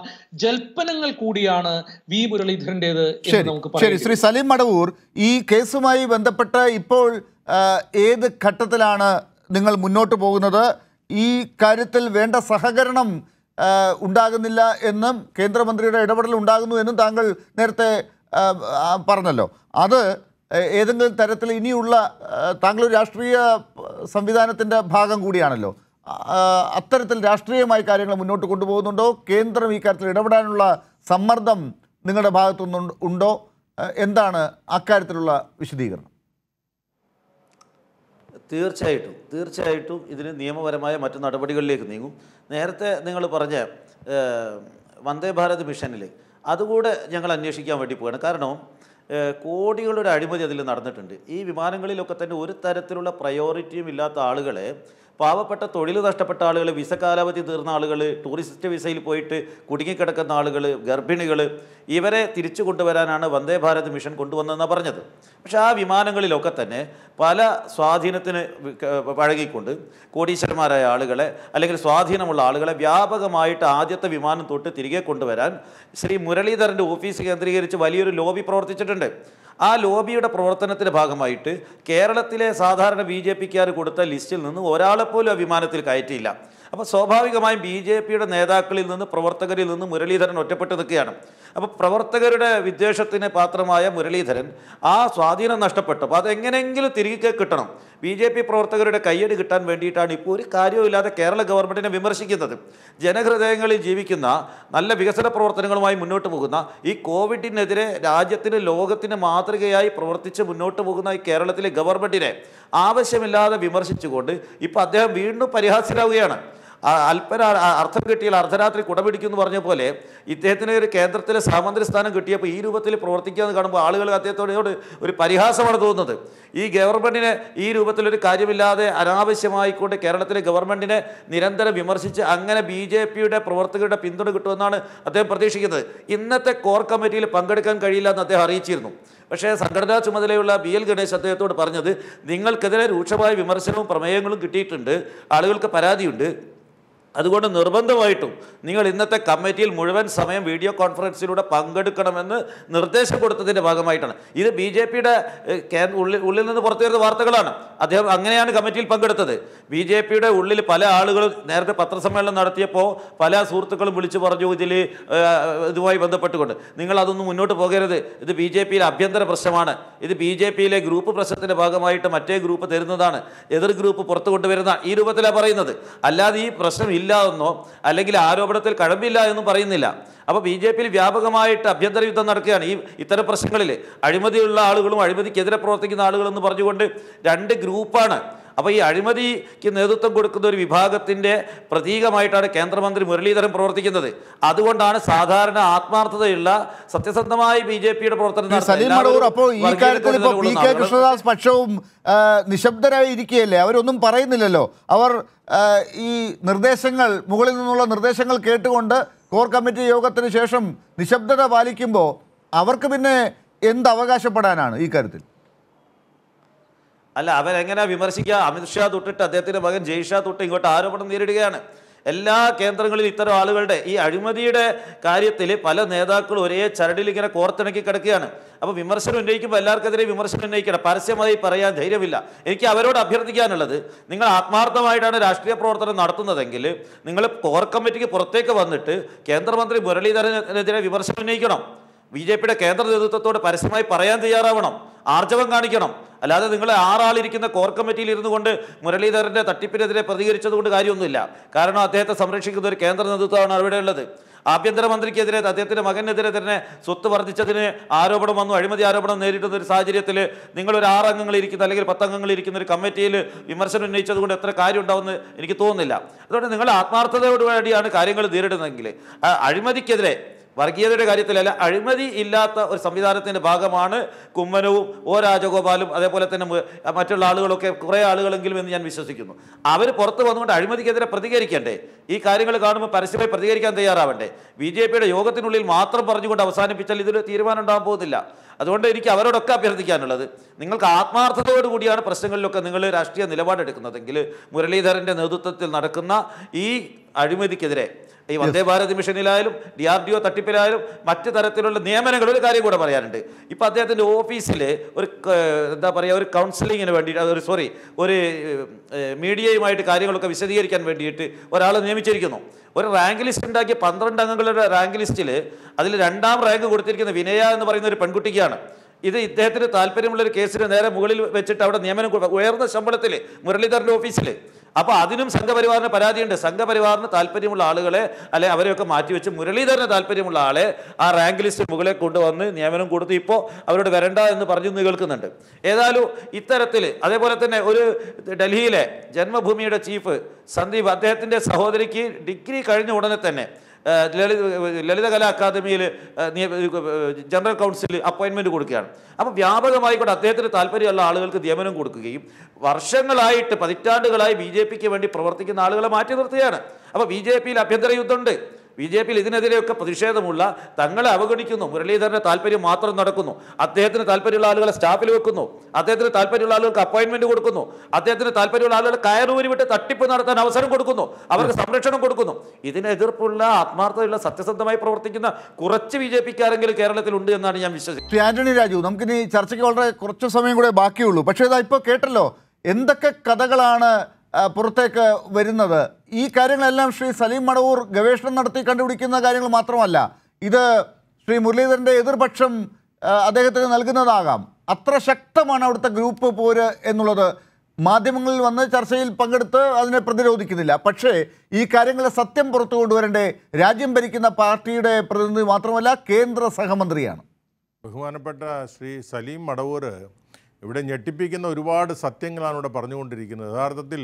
ജൽപ്പനങ്ങൾ കൂടിയാണ് വി മുരളീധരൻ്റെത് എന്ന് നമുക്ക് ശ്രീ സലീം മടവൂർ ഈ കേസുമായി ബന്ധപ്പെട്ട് ഇപ്പോൾ ഏത് ഘട്ടത്തിലാണ് നിങ്ങൾ മുന്നോട്ട് പോകുന്നത് ഈ കാര്യത്തിൽ വേണ്ട സഹകരണം ഉണ്ടാകുന്നില്ല എന്നും കേന്ദ്രമന്ത്രിയുടെ ഇടപെടൽ ഉണ്ടാകുന്നു എന്നും താങ്കൾ നേരത്തെ പറഞ്ഞല്ലോ അത് ഏതെങ്കിലും തരത്തിൽ ഇനിയുള്ള താങ്കൾ രാഷ്ട്രീയ സംവിധാനത്തിൻ്റെ ഭാഗം കൂടിയാണല്ലോ അത്തരത്തിൽ രാഷ്ട്രീയമായി കാര്യങ്ങൾ മുന്നോട്ട് കൊണ്ടുപോകുന്നുണ്ടോ കേന്ദ്രം ഈ കാര്യത്തിൽ ഇടപെടാനുള്ള സമ്മർദ്ദം നിങ്ങളുടെ ഭാഗത്തുനിന്നുണ്ടോ എന്താണ് അക്കാര്യത്തിലുള്ള വിശദീകരണം തീർച്ചയായിട്ടും തീർച്ചയായിട്ടും ഇതിന് നിയമപരമായ മറ്റു നടപടികളിലേക്ക് നീങ്ങും നേരത്തെ നിങ്ങൾ പറഞ്ഞ വന്ദേ ഭാരത് മിഷനിൽ അതുകൂടെ ഞങ്ങൾ അന്വേഷിക്കാൻ വേണ്ടി പോവുകയാണ് കാരണം കോടികളുടെ അഴിമതി അതിൽ നടന്നിട്ടുണ്ട് ഈ വിമാനങ്ങളിലൊക്കെ തന്നെ ഒരു തരത്തിലുള്ള പ്രയോറിറ്റിയും ഇല്ലാത്ത ആളുകളെ പാവപ്പെട്ട തൊഴിൽ നഷ്ടപ്പെട്ട ആളുകൾ വിസ കാലാവധി തീർന്ന ആളുകൾ ടൂറിസ്റ്റ് വിസയിൽ പോയിട്ട് കുടുങ്ങിക്കിടക്കുന്ന ആളുകൾ ഗർഭിണികൾ ഇവരെ തിരിച്ചു കൊണ്ടുവരാനാണ് വന്ദേ ഭാരത് മിഷൻ കൊണ്ടുവന്നതെന്നാണ് പറഞ്ഞത് പക്ഷേ ആ വിമാനങ്ങളിലൊക്കെ തന്നെ പല സ്വാധീനത്തിന് വഴങ്ങിക്കൊണ്ട് കോടീശ്വരന്മാരായ ആളുകളെ അല്ലെങ്കിൽ സ്വാധീനമുള്ള ആളുകളെ വ്യാപകമായിട്ട് ആദ്യത്തെ വിമാനം തൊട്ട് തിരികെ കൊണ്ടുവരാൻ ശ്രീ മുരളീധരൻ്റെ ഓഫീസ് കേന്ദ്രീകരിച്ച് വലിയൊരു ലോബി പ്രവർത്തിച്ചിട്ടുണ്ട് ആ ലോബിയുടെ പ്രവർത്തനത്തിൻ്റെ ഭാഗമായിട്ട് കേരളത്തിലെ സാധാരണ ബി ജെ പിക്കാർ കൊടുത്ത ലിസ്റ്റിൽ നിന്ന് ഒരാളെപ്പോലും അഭിമാനത്തിൽ കയറ്റിയില്ല അപ്പോൾ സ്വാഭാവികമായും ബി ജെ പിയുടെ നേതാക്കളിൽ നിന്ന് പ്രവർത്തകരിൽ നിന്ന് മുരളീധരൻ ഒറ്റപ്പെട്ട് നിൽക്കുകയാണ് അപ്പോൾ പ്രവർത്തകരുടെ വിദ്വേഷത്തിന് പാത്രമായ മുരളീധരൻ ആ സ്വാധീനം നഷ്ടപ്പെട്ടു അപ്പോൾ അതെങ്ങനെയെങ്കിലും തിരികെ കിട്ടണം ബി ജെ പി പ്രവർത്തകരുടെ കയ്യടി കിട്ടാൻ വേണ്ടിയിട്ടാണ് ഇപ്പോൾ ഒരു കാര്യവുമില്ലാതെ കേരള ഗവൺമെൻറ്റിനെ വിമർശിക്കുന്നത് ജനഹൃദയങ്ങളിൽ ജീവിക്കുന്ന നല്ല വികസന പ്രവർത്തനങ്ങളുമായി മുന്നോട്ട് പോകുന്ന ഈ കോവിഡിനെതിരെ രാജ്യത്തിന് ലോകത്തിന് മാതൃകയായി പ്രവർത്തിച്ച് മുന്നോട്ട് പോകുന്ന ഈ കേരളത്തിലെ ഗവൺമെൻറ്റിനെ ആവശ്യമില്ലാതെ വിമർശിച്ചുകൊണ്ട് ഇപ്പോൾ അദ്ദേഹം വീണ്ടും പരിഹാസ്യരാകുകയാണ് അല്പര അർത്ഥം കിട്ടിയാൽ അർദ്ധരാത്രി കുടപിടിക്കും എന്ന് പറഞ്ഞ പോലെ ഇദ്ദേഹത്തിന് ഒരു കേന്ദ്രത്തിലെ സാമന്ത്രി സ്ഥാനം കിട്ടിയപ്പോൾ ഈ രൂപത്തിൽ എന്ന് കാണുമ്പോൾ ആളുകൾ അദ്ദേഹത്തോടെയോട് ഒരു പരിഹാസമാണ് തോന്നുന്നത് ഈ ഗവൺമെൻറ്റിന് ഈ രൂപത്തിലൊരു കാര്യമില്ലാതെ അനാവശ്യമായിക്കൊണ്ട് കേരളത്തിലെ ഗവൺമെൻറ്റിനെ നിരന്തരം വിമർശിച്ച് അങ്ങനെ ബി ജെ പിയുടെ പ്രവർത്തകരുടെ പിന്തുണ കിട്ടുമെന്നാണ് അദ്ദേഹം പ്രതീക്ഷിക്കുന്നത് ഇന്നത്തെ കോർ കമ്മിറ്റിയിൽ പങ്കെടുക്കാൻ കഴിയില്ല എന്ന് അദ്ദേഹം അറിയിച്ചിരുന്നു പക്ഷേ സംഘടനാ ചുമതലയുള്ള ബി എൽ ഗണേശ് അദ്ദേഹത്തോട് പറഞ്ഞത് നിങ്ങൾക്കെതിരെ രൂക്ഷമായ വിമർശനവും പ്രമേയങ്ങളും കിട്ടിയിട്ടുണ്ട് ആളുകൾക്ക് പരാതിയുണ്ട് അതുകൊണ്ട് നിർബന്ധമായിട്ടും നിങ്ങൾ ഇന്നത്തെ കമ്മിറ്റിയിൽ മുഴുവൻ സമയം വീഡിയോ കോൺഫറൻസിലൂടെ പങ്കെടുക്കണമെന്ന് നിർദ്ദേശം കൊടുത്തതിൻ്റെ ഭാഗമായിട്ടാണ് ഇത് ബി ജെ പിയുടെ ഉള്ളിൽ നിന്ന് പുറത്തു വരുന്ന വാർത്തകളാണ് അദ്ദേഹം അങ്ങനെയാണ് കമ്മിറ്റിയിൽ പങ്കെടുത്തത് ബി ജെ പിയുടെ ഉള്ളിൽ പല ആളുകളും നേരത്തെ പത്രസമ്മേളനം നടത്തിയപ്പോൾ പല സുഹൃത്തുക്കളും വിളിച്ചു പറഞ്ഞു ഇതിൽ ഇതുമായി ബന്ധപ്പെട്ടുകൊണ്ട് നിങ്ങൾ അതൊന്നും മുന്നോട്ട് പോകരുത് ഇത് ബി ജെ പിയിലെ അഭ്യന്തര പ്രശ്നമാണ് ഇത് ബി ജെ പിയിലെ ഗ്രൂപ്പ് പ്രശ്നത്തിൻ്റെ ഭാഗമായിട്ട് മറ്റേ ഗ്രൂപ്പ് തരുന്നതാണ് എതിർ ഗ്രൂപ്പ് പുറത്തു കൊണ്ടുവരുന്ന ഈ രൂപത്തിലാണ് പറയുന്നത് അല്ലാതെ ഈ പ്രശ്നം ഇല്ല എന്നോ അല്ലെങ്കിൽ ആരോപണത്തിൽ കഴമ്പില്ല എന്നും പറയുന്നില്ല അപ്പോൾ ബി ജെ പിയിൽ വ്യാപകമായിട്ട് അഭ്യന്തര യുദ്ധം നടക്കുകയാണ് ഈ ഇത്തരം പ്രശ്നങ്ങളിൽ അഴിമതിയുള്ള ആളുകളും അഴിമതിക്കെതിരെ പ്രവർത്തിക്കുന്ന ആളുകളെന്ന് പറഞ്ഞുകൊണ്ട് രണ്ട് ഗ്രൂപ്പാണ് അപ്പോൾ ഈ അഴിമതിക്ക് നേതൃത്വം കൊടുക്കുന്ന ഒരു വിഭാഗത്തിൻ്റെ പ്രതീകമായിട്ടാണ് കേന്ദ്രമന്ത്രി മുരളീധരൻ പ്രവർത്തിക്കുന്നത് അതുകൊണ്ടാണ് സാധാരണ ആത്മാർത്ഥതയുള്ള സത്യസന്ധമായി ബി ജെ പിയുടെ പ്രവർത്തനം പക്ഷവും നിശബ്ദരായി ഇരിക്കുകയല്ലേ അവരൊന്നും പറയുന്നില്ലല്ലോ അവർ ഈ നിർദ്ദേശങ്ങൾ മുകളിൽ നിന്നുള്ള നിർദ്ദേശങ്ങൾ കേട്ടുകൊണ്ട് കോർ കമ്മിറ്റി യോഗത്തിന് ശേഷം നിശബ്ദത പാലിക്കുമ്പോൾ അവർക്ക് പിന്നെ എന്ത് അവകാശപ്പെടാനാണ് ഈ കാര്യത്തിൽ അല്ല അവരെങ്ങനെ വിമർശിക്കുക അമിത്ഷാ തൊട്ടിട്ട് അദ്ദേഹത്തിൻ്റെ മകൻ ജയ്ഷാ തൊട്ട് ഇങ്ങോട്ട് ആരോപണം നേരിടുകയാണ് എല്ലാ കേന്ദ്രങ്ങളിലും ഇത്തരം ആളുകളുടെ ഈ അഴിമതിയുടെ കാര്യത്തിൽ പല നേതാക്കളും ഒരേ ചരടിൽ ഇങ്ങനെ കോർത്തിണക്കി കിടക്കുകയാണ് അപ്പോൾ വിമർശനം ഉന്നയിക്കുമ്പോൾ എല്ലാവർക്കെതിരെ വിമർശനം ഉന്നയിക്കണം പരസ്യമായി പറയാൻ ധൈര്യമില്ല എനിക്ക് അവരോട് അഭ്യർത്ഥിക്കാനുള്ളത് നിങ്ങൾ ആത്മാർത്ഥമായിട്ടാണ് രാഷ്ട്രീയ പ്രവർത്തനം നടത്തുന്നതെങ്കിൽ നിങ്ങൾ കോർ കമ്മിറ്റിക്ക് പുറത്തേക്ക് വന്നിട്ട് കേന്ദ്രമന്ത്രി മുരളീധരനെതിരെ വിമർശനം ഉന്നയിക്കണം ബി ജെ പിയുടെ കേന്ദ്ര നേതൃത്വത്തോട് പരസ്യമായി പറയാൻ തയ്യാറാവണം ആർജവം കാണിക്കണം അല്ലാതെ നിങ്ങൾ ആറാളിരിക്കുന്ന കോർ കമ്മിറ്റിയിൽ ഇരുന്നു കൊണ്ട് മുരളീധരൻ്റെ തട്ടിപ്പിനെതിരെ പ്രതികരിച്ചത് കൊണ്ട് കാര്യമൊന്നുമില്ല കാരണം അദ്ദേഹത്തെ സംരക്ഷിക്കുന്ന ഒരു കേന്ദ്ര നേതൃത്വമാണ് അവിടെയുള്ളത് ആഭ്യന്തരമന്ത്രിക്കെതിരെ അദ്ദേഹത്തിൻ്റെ മകനെതിരെ തന്നെ സ്വത്ത് വർദ്ധിച്ചതിന് ആരോപണം വന്നു അഴിമതി ആരോപണം നേരിടുന്ന ഒരു സാഹചര്യത്തിൽ നിങ്ങളൊരു ആറംഗങ്ങൾ ഇരിക്കുന്ന അല്ലെങ്കിൽ പത്തംഗങ്ങൾ ഇരിക്കുന്ന ഒരു കമ്മിറ്റിയിൽ വിമർശനം ഉന്നയിച്ചത് കൊണ്ട് എത്ര കാര്യം ഉണ്ടാവുമെന്ന് എനിക്ക് തോന്നുന്നില്ല അതുകൊണ്ട് നിങ്ങൾ ആത്മാർത്ഥതയോടുകൂടിയാണ് കാര്യങ്ങൾ നേരിടുന്നതെങ്കിൽ അഴിമതിക്കെതിരെ വർഗീയതയുടെ കാര്യത്തിലല്ല അഴിമതി ഇല്ലാത്ത ഒരു സംവിധാനത്തിൻ്റെ ഭാഗമാണ് കുമ്മനവും ഒ രാജഗോപാലും അതേപോലെ തന്നെ മറ്റുള്ള ആളുകളൊക്കെ കുറേ ആളുകളെങ്കിലും എന്ന് ഞാൻ വിശ്വസിക്കുന്നു അവർ പുറത്ത് വന്നുകൊണ്ട് അഴിമതിക്കെതിരെ പ്രതികരിക്കണ്ടേ ഈ കാര്യങ്ങൾ കാണുമ്പോൾ പരസ്യമായി പ്രതികരിക്കാൻ തയ്യാറാവണ്ടേ ബി ജെ പിയുടെ യോഗത്തിനുള്ളിൽ മാത്രം പറഞ്ഞുകൊണ്ട് അവസാനിപ്പിച്ചാൽ ഇതൊരു തീരുമാനം ഉണ്ടാകാൻ പോകുന്നില്ല അതുകൊണ്ട് എനിക്ക് അവരോടൊക്കെ അഭ്യർത്ഥിക്കാനുള്ളത് നിങ്ങൾക്ക് ആത്മാർത്ഥതയോട് കൂടിയാണ് പ്രശ്നങ്ങളിലൊക്കെ നിങ്ങൾ രാഷ്ട്രീയ നിലപാടെടുക്കുന്നതെങ്കിൽ മുരളീധരൻ്റെ നേതൃത്വത്തിൽ നടക്കുന്ന ഈ അഴിമതിക്കെതിരെ ഈ വന്ദേ ഭാരത് മിഷനിലായാലും ഡി ആർ ഡി ഒ തട്ടിപ്പിലായാലും മറ്റു തരത്തിലുള്ള നിയമനങ്ങൾ ഒരു കാര്യം കൂടെ പറയാനുണ്ട് ഇപ്പം അദ്ദേഹത്തിൻ്റെ ഓഫീസിൽ ഒരു എന്താ പറയുക ഒരു കൗൺസിലിങ്ങിന് വേണ്ടിയിട്ട് ഒരു സോറി ഒരു മീഡിയയുമായിട്ട് കാര്യങ്ങളൊക്കെ വിശദീകരിക്കാൻ വേണ്ടിയിട്ട് ഒരാളെ നിയമിച്ചിരിക്കുന്നു ഒരു റാങ്ക് ലിസ്റ്റ് ഉണ്ടാക്കിയ പന്ത്രണ്ട് അംഗങ്ങളുടെ റാങ്ക് ലിസ്റ്റിൽ അതിൽ രണ്ടാം റാങ്ക് കൊടുത്തിരിക്കുന്ന വിനയ എന്ന് പറയുന്ന ഒരു പെൺകുട്ടിക്കാണ് ഇത് ഇദ്ദേഹത്തിന് താല്പര്യമുള്ള ഒരു കേസിന് നേരെ മുകളിൽ വെച്ചിട്ട് അവിടെ നിയമനം ഉയർന്ന ശമ്പളത്തിൽ മുരളീധരൻ്റെ ഓഫീസിൽ അപ്പോൾ അതിനും സംഘപരിവാറിന് പരാതിയുണ്ട് സംഘപരിവാറിന് താല്പര്യമുള്ള ആളുകളെ അല്ലെ അവരെയൊക്കെ മാറ്റിവെച്ച് മുരളീധരന് താല്പര്യമുള്ള ആളെ ആ റാങ്ക് ലിസ്റ്റ് മുകളിൽ കൊണ്ടുവന്ന് നിയമനം കൊടുത്ത് ഇപ്പോൾ അവരോട് വരണ്ട എന്ന് പറഞ്ഞു കേൾക്കുന്നുണ്ട് ഏതായാലും ഇത്തരത്തിൽ അതേപോലെ തന്നെ ഒരു ഡൽഹിയിലെ ജന്മഭൂമിയുടെ ചീഫ് സന്ദീപ് അദ്ദേഹത്തിൻ്റെ സഹോദരിക്ക് ഡിഗ്രി കഴിഞ്ഞ ഉടനെ തന്നെ ലളിത ലളിതകലാ അക്കാദമിയിൽ ജനറൽ കൗൺസിൽ അപ്പോയിൻമെൻറ്റ് കൊടുക്കുകയാണ് അപ്പോൾ കൊണ്ട് അദ്ദേഹത്തിന് താല്പര്യമുള്ള ആളുകൾക്ക് നിയമനം കൊടുക്കുകയും വർഷങ്ങളായിട്ട് പതിറ്റാണ്ടുകളായി ബി വേണ്ടി പ്രവർത്തിക്കുന്ന ആളുകളെ മാറ്റി നിർത്തുകയാണ് അപ്പോൾ ബി ജെ പിയിൽ അഭ്യന്തര യുദ്ധമുണ്ട് ബി ജെ പിയിൽ ഇതിനെതിരെയൊക്കെ പ്രതിഷേധമുള്ള തങ്ങളെ അവഗണിക്കുന്നു മുരളീധരൻ്റെ താല്പര്യം മാത്രം നടക്കുന്നു അദ്ദേഹത്തിന് താല്പര്യമുള്ള ആളുകളെ സ്റ്റാഫിൽ വെക്കുന്നു അദ്ദേഹത്തിന് താല്പര്യമുള്ള ആളുകൾക്ക് അപ്പോയിൻമെന്റ് കൊടുക്കുന്നു അദ്ദേഹത്തിന് താല്പര്യമുള്ള ആളുകളെ കയറൂരി വിട്ട് തട്ടിപ്പ് നടത്താൻ അവസരം കൊടുക്കുന്നു അവർക്ക് സംരക്ഷണം കൊടുക്കുന്നു ഇതിനെതിർപ്പുള്ള ആത്മാർത്ഥതയുള്ള സത്യസന്ധമായി പ്രവർത്തിക്കുന്ന കുറച്ച് ബി ജെ പിക്കാരെങ്കിലും കേരളത്തിലുണ്ട് എന്നാണ് ഞാൻ വിശ്വസിക്കുന്നത് ആന്റണി രാജു നമുക്കിനി ചർച്ചയ്ക്ക് വളരെ കുറച്ച് സമയം കൂടെ ബാക്കിയുള്ളൂ പക്ഷേ ഇതാ ഇപ്പോൾ കേട്ടല്ലോ എന്തൊക്കെ കഥകളാണ് പുറത്തേക്ക് വരുന്നത് ഈ കാര്യങ്ങളെല്ലാം ശ്രീ സലീം മടവൂർ ഗവേഷണം നടത്തി കണ്ടുപിടിക്കുന്ന കാര്യങ്ങൾ മാത്രമല്ല ഇത് ശ്രീ മുരളീധരൻ്റെ എതിർപക്ഷം അദ്ദേഹത്തിന് നൽകുന്നതാകാം അത്ര ശക്തമാണ് അവിടുത്തെ ഗ്രൂപ്പ് പോര് എന്നുള്ളത് മാധ്യമങ്ങളിൽ വന്ന് ചർച്ചയിൽ പങ്കെടുത്ത് അതിനെ പ്രതിരോധിക്കുന്നില്ല പക്ഷേ ഈ കാര്യങ്ങളെ സത്യം പുറത്തു കൊണ്ടുവരേണ്ട രാജ്യം ഭരിക്കുന്ന പാർട്ടിയുടെ പ്രതിനിധി മാത്രമല്ല കേന്ദ്ര സഹമന്ത്രിയാണ് ബഹുമാനപ്പെട്ട ശ്രീ സലീം മടവൂർ ഇവിടെ ഞെട്ടിപ്പിക്കുന്ന ഒരുപാട് സത്യങ്ങളാണ് ഇവിടെ പറഞ്ഞുകൊണ്ടിരിക്കുന്നത് യഥാർത്ഥത്തിൽ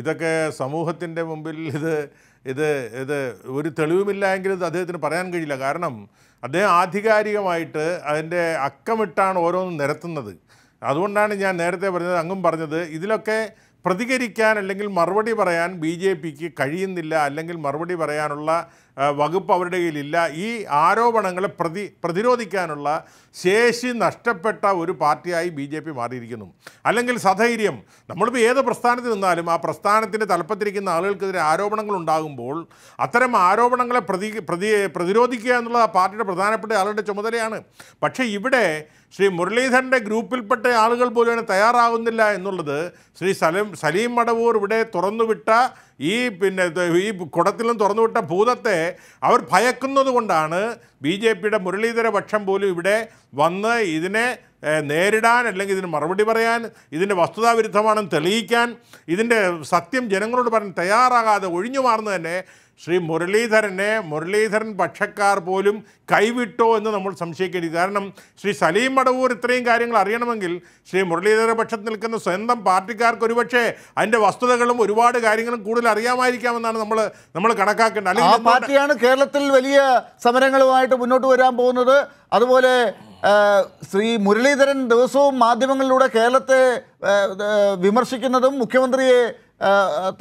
ഇതൊക്കെ സമൂഹത്തിൻ്റെ മുമ്പിൽ ഇത് ഇത് ഇത് ഒരു തെളിവുമില്ല എങ്കിൽ ഇത് അദ്ദേഹത്തിന് പറയാൻ കഴിയില്ല കാരണം അദ്ദേഹം ആധികാരികമായിട്ട് അതിൻ്റെ അക്കമിട്ടാണ് ഓരോന്നും നിരത്തുന്നത് അതുകൊണ്ടാണ് ഞാൻ നേരത്തെ പറഞ്ഞത് അങ്ങും പറഞ്ഞത് ഇതിലൊക്കെ പ്രതികരിക്കാൻ അല്ലെങ്കിൽ മറുപടി പറയാൻ ബി ജെ പിക്ക് കഴിയുന്നില്ല അല്ലെങ്കിൽ മറുപടി പറയാനുള്ള വകുപ്പ് അവരുടെ കയ്യിലില്ല ഈ ആരോപണങ്ങളെ പ്രതി പ്രതിരോധിക്കാനുള്ള ശേഷി നഷ്ടപ്പെട്ട ഒരു പാർട്ടിയായി ബി ജെ പി മാറിയിരിക്കുന്നു അല്ലെങ്കിൽ സധൈര്യം നമ്മളിപ്പോൾ ഏത് പ്രസ്ഥാനത്തിൽ നിന്നാലും ആ പ്രസ്ഥാനത്തിൻ്റെ തലപ്പത്തിരിക്കുന്ന ആളുകൾക്കെതിരെ ആരോപണങ്ങൾ ഉണ്ടാകുമ്പോൾ അത്തരം ആരോപണങ്ങളെ പ്രതി പ്രതിരോധിക്കുക എന്നുള്ളത് ആ പാർട്ടിയുടെ പ്രധാനപ്പെട്ട ആളുടെ ചുമതലയാണ് പക്ഷേ ഇവിടെ ശ്രീ മുരളീധരൻ്റെ ഗ്രൂപ്പിൽപ്പെട്ട ആളുകൾ പോലും അതിന് തയ്യാറാകുന്നില്ല എന്നുള്ളത് ശ്രീ സലീം സലീം മടവൂർ ഇവിടെ തുറന്നുവിട്ട ഈ പിന്നെ ഈ കുടത്തിലും തുറന്നുവിട്ട ഭൂതത്തെ അവർ ഭയക്കുന്നത് കൊണ്ടാണ് ബി ജെ പിയുടെ മുരളീധര പക്ഷം പോലും ഇവിടെ വന്ന് ഇതിനെ നേരിടാൻ അല്ലെങ്കിൽ ഇതിന് മറുപടി പറയാൻ ഇതിൻ്റെ വസ്തുതാവിരുദ്ധമാണെന്ന് തെളിയിക്കാൻ ഇതിൻ്റെ സത്യം ജനങ്ങളോട് പറയാൻ തയ്യാറാകാതെ ഒഴിഞ്ഞു മാറുന്നത് തന്നെ ശ്രീ മുരളീധരനെ മുരളീധരൻ പക്ഷക്കാർ പോലും കൈവിട്ടോ എന്ന് നമ്മൾ സംശയിക്കരുത് കാരണം ശ്രീ സലീം മടവൂർ ഇത്രയും കാര്യങ്ങൾ അറിയണമെങ്കിൽ ശ്രീ മുരളീധര പക്ഷത്ത് നിൽക്കുന്ന സ്വന്തം പാർട്ടിക്കാർക്ക് ഒരുപക്ഷേ അതിൻ്റെ വസ്തുതകളും ഒരുപാട് കാര്യങ്ങളും കൂടുതൽ അറിയാമായിരിക്കാമെന്നാണ് നമ്മൾ നമ്മൾ കണക്കാക്കേണ്ടത് അല്ലെങ്കിൽ പാർട്ടിയാണ് കേരളത്തിൽ വലിയ സമരങ്ങളുമായിട്ട് മുന്നോട്ട് വരാൻ പോകുന്നത് അതുപോലെ ശ്രീ മുരളീധരൻ ദിവസവും മാധ്യമങ്ങളിലൂടെ കേരളത്തെ വിമർശിക്കുന്നതും മുഖ്യമന്ത്രിയെ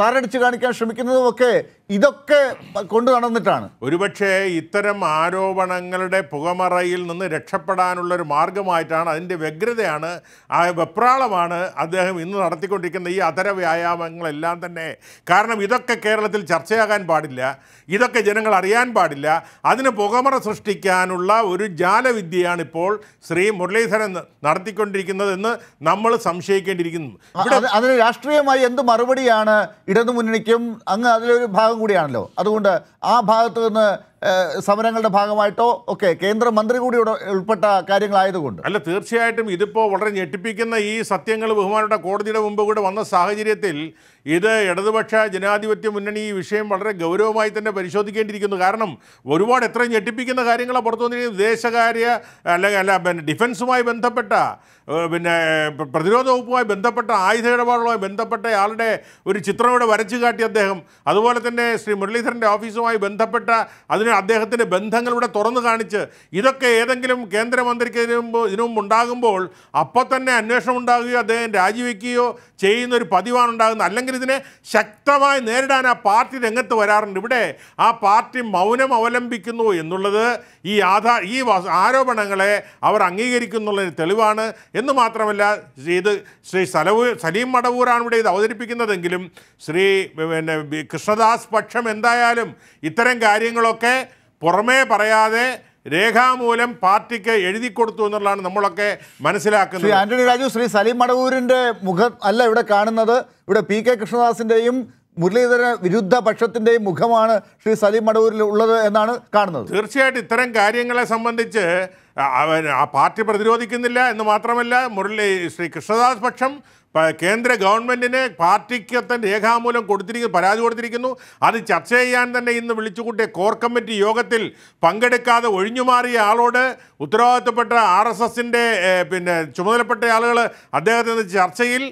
താരടിച്ച് കാണിക്കാൻ ശ്രമിക്കുന്നതുമൊക്കെ ഇതൊക്കെ കൊണ്ടു നടന്നിട്ടാണ് ഒരുപക്ഷെ ഇത്തരം ആരോപണങ്ങളുടെ പുകമറയിൽ നിന്ന് രക്ഷപ്പെടാനുള്ള ഒരു മാർഗമായിട്ടാണ് അതിൻ്റെ വ്യഗ്രതയാണ് ആ വെപ്രാളമാണ് അദ്ദേഹം ഇന്ന് നടത്തിക്കൊണ്ടിരിക്കുന്ന ഈ അതര വ്യായാമങ്ങളെല്ലാം തന്നെ കാരണം ഇതൊക്കെ കേരളത്തിൽ ചർച്ചയാകാൻ പാടില്ല ഇതൊക്കെ ജനങ്ങൾ അറിയാൻ പാടില്ല അതിന് പുകമറ സൃഷ്ടിക്കാനുള്ള ഒരു ജാലവിദ്യയാണ് ഇപ്പോൾ ശ്രീ മുരളീധരൻ നടത്തിക്കൊണ്ടിരിക്കുന്നതെന്ന് നമ്മൾ സംശയിക്കേണ്ടിയിരിക്കുന്നു അതിന് രാഷ്ട്രീയമായി എന്ത് മറുപടി കൂടിയാണ് ഇടതുമുന്നണിക്കും അങ്ങ് അതിലൊരു ഭാഗം കൂടിയാണല്ലോ അതുകൊണ്ട് ആ ഭാഗത്തു നിന്ന് സമരങ്ങളുടെ ഭാഗമായിട്ടോ ഒക്കെ കേന്ദ്രമന്ത്രി കൂടി ഉൾപ്പെട്ട കാര്യങ്ങളായതുകൊണ്ട് അല്ല തീർച്ചയായിട്ടും ഇതിപ്പോൾ വളരെ ഞെട്ടിപ്പിക്കുന്ന ഈ സത്യങ്ങൾ ബഹുമാനപ്പെട്ട കോടതിയുടെ മുമ്പ് കൂടെ വന്ന സാഹചര്യത്തിൽ ഇത് ഇടതുപക്ഷ ജനാധിപത്യ മുന്നണി ഈ വിഷയം വളരെ ഗൗരവമായി തന്നെ പരിശോധിക്കേണ്ടിയിരിക്കുന്നു കാരണം ഒരുപാട് എത്ര ഞെട്ടിപ്പിക്കുന്ന കാര്യങ്ങളെ പുറത്തു വന്നിരിക്കുന്നത് വിദേശകാര്യ അല്ലെങ്കിൽ അല്ല പിന്നെ ഡിഫൻസുമായി ബന്ധപ്പെട്ട പിന്നെ പ്രതിരോധ വകുപ്പുമായി ബന്ധപ്പെട്ട ആയുധ ഇടപാടുകളുമായി ബന്ധപ്പെട്ട ആളുടെ ഒരു ചിത്രം ഇവിടെ വരച്ചു കാട്ടി അദ്ദേഹം അതുപോലെ തന്നെ ശ്രീ മുരളീധരൻ്റെ ഓഫീസുമായി ബന്ധപ്പെട്ട അതിന് അതിന് അദ്ദേഹത്തിൻ്റെ ബന്ധങ്ങളിലൂടെ തുറന്നു കാണിച്ച് ഇതൊക്കെ ഏതെങ്കിലും കേന്ദ്രമന്ത്രിക്ക് ഇതിനു ഉണ്ടാകുമ്പോൾ അപ്പോൾ തന്നെ അന്വേഷണം ഉണ്ടാകുകയോ അദ്ദേഹം രാജിവെക്കുകയോ ചെയ്യുന്ന ഒരു പതിവാണ് ഉണ്ടാകുന്നത് അല്ലെങ്കിൽ ഇതിനെ ശക്തമായി നേരിടാൻ ആ പാർട്ടി രംഗത്ത് വരാറുണ്ട് ഇവിടെ ആ പാർട്ടി മൗനം അവലംബിക്കുന്നു എന്നുള്ളത് ഈ ആധാ ഈ ആരോപണങ്ങളെ അവർ അംഗീകരിക്കുന്നുള്ളൊരു തെളിവാണ് എന്ന് മാത്രമല്ല ഇത് ശ്രീ സലവൂ സലീം മടവൂറാണ് ഇവിടെ ഇത് അവതരിപ്പിക്കുന്നതെങ്കിലും ശ്രീ പിന്നെ കൃഷ്ണദാസ് പക്ഷം എന്തായാലും ഇത്തരം കാര്യങ്ങളൊക്കെ പുറമേ പറയാതെ രേഖാമൂലം പാർട്ടിക്ക് എഴുതി കൊടുത്തു എന്നുള്ളതാണ് നമ്മളൊക്കെ മനസ്സിലാക്കുന്നത് ശ്രീ ആന്റണി രാജു ശ്രീ സലീം മടവൂരിന്റെ മുഖം അല്ല ഇവിടെ കാണുന്നത് ഇവിടെ പി കെ കൃഷ്ണദാസിന്റെയും മുരളീധര വിരുദ്ധ പക്ഷത്തിന്റെയും മുഖമാണ് ശ്രീ സലീം മടവൂരിൽ ഉള്ളത് എന്നാണ് കാണുന്നത് തീർച്ചയായിട്ടും ഇത്തരം കാര്യങ്ങളെ സംബന്ധിച്ച് അവൻ ആ പാർട്ടി പ്രതിരോധിക്കുന്നില്ല എന്ന് മാത്രമല്ല മുരളി ശ്രീ കൃഷ്ണദാസ് പക്ഷം കേന്ദ്ര ഗവൺമെൻറ്റിന് തന്നെ രേഖാമൂലം കൊടുത്തിരിക്കുന്നു പരാതി കൊടുത്തിരിക്കുന്നു അത് ചർച്ച ചെയ്യാൻ തന്നെ ഇന്ന് വിളിച്ചുകൂട്ടിയ കോർ കമ്മിറ്റി യോഗത്തിൽ പങ്കെടുക്കാതെ ഒഴിഞ്ഞുമാറിയ ആളോട് ഉത്തരവാദിത്തപ്പെട്ട ആർ എസ് എസിൻ്റെ പിന്നെ ചുമതലപ്പെട്ട ആളുകൾ അദ്ദേഹത്തിന് ചർച്ചയിൽ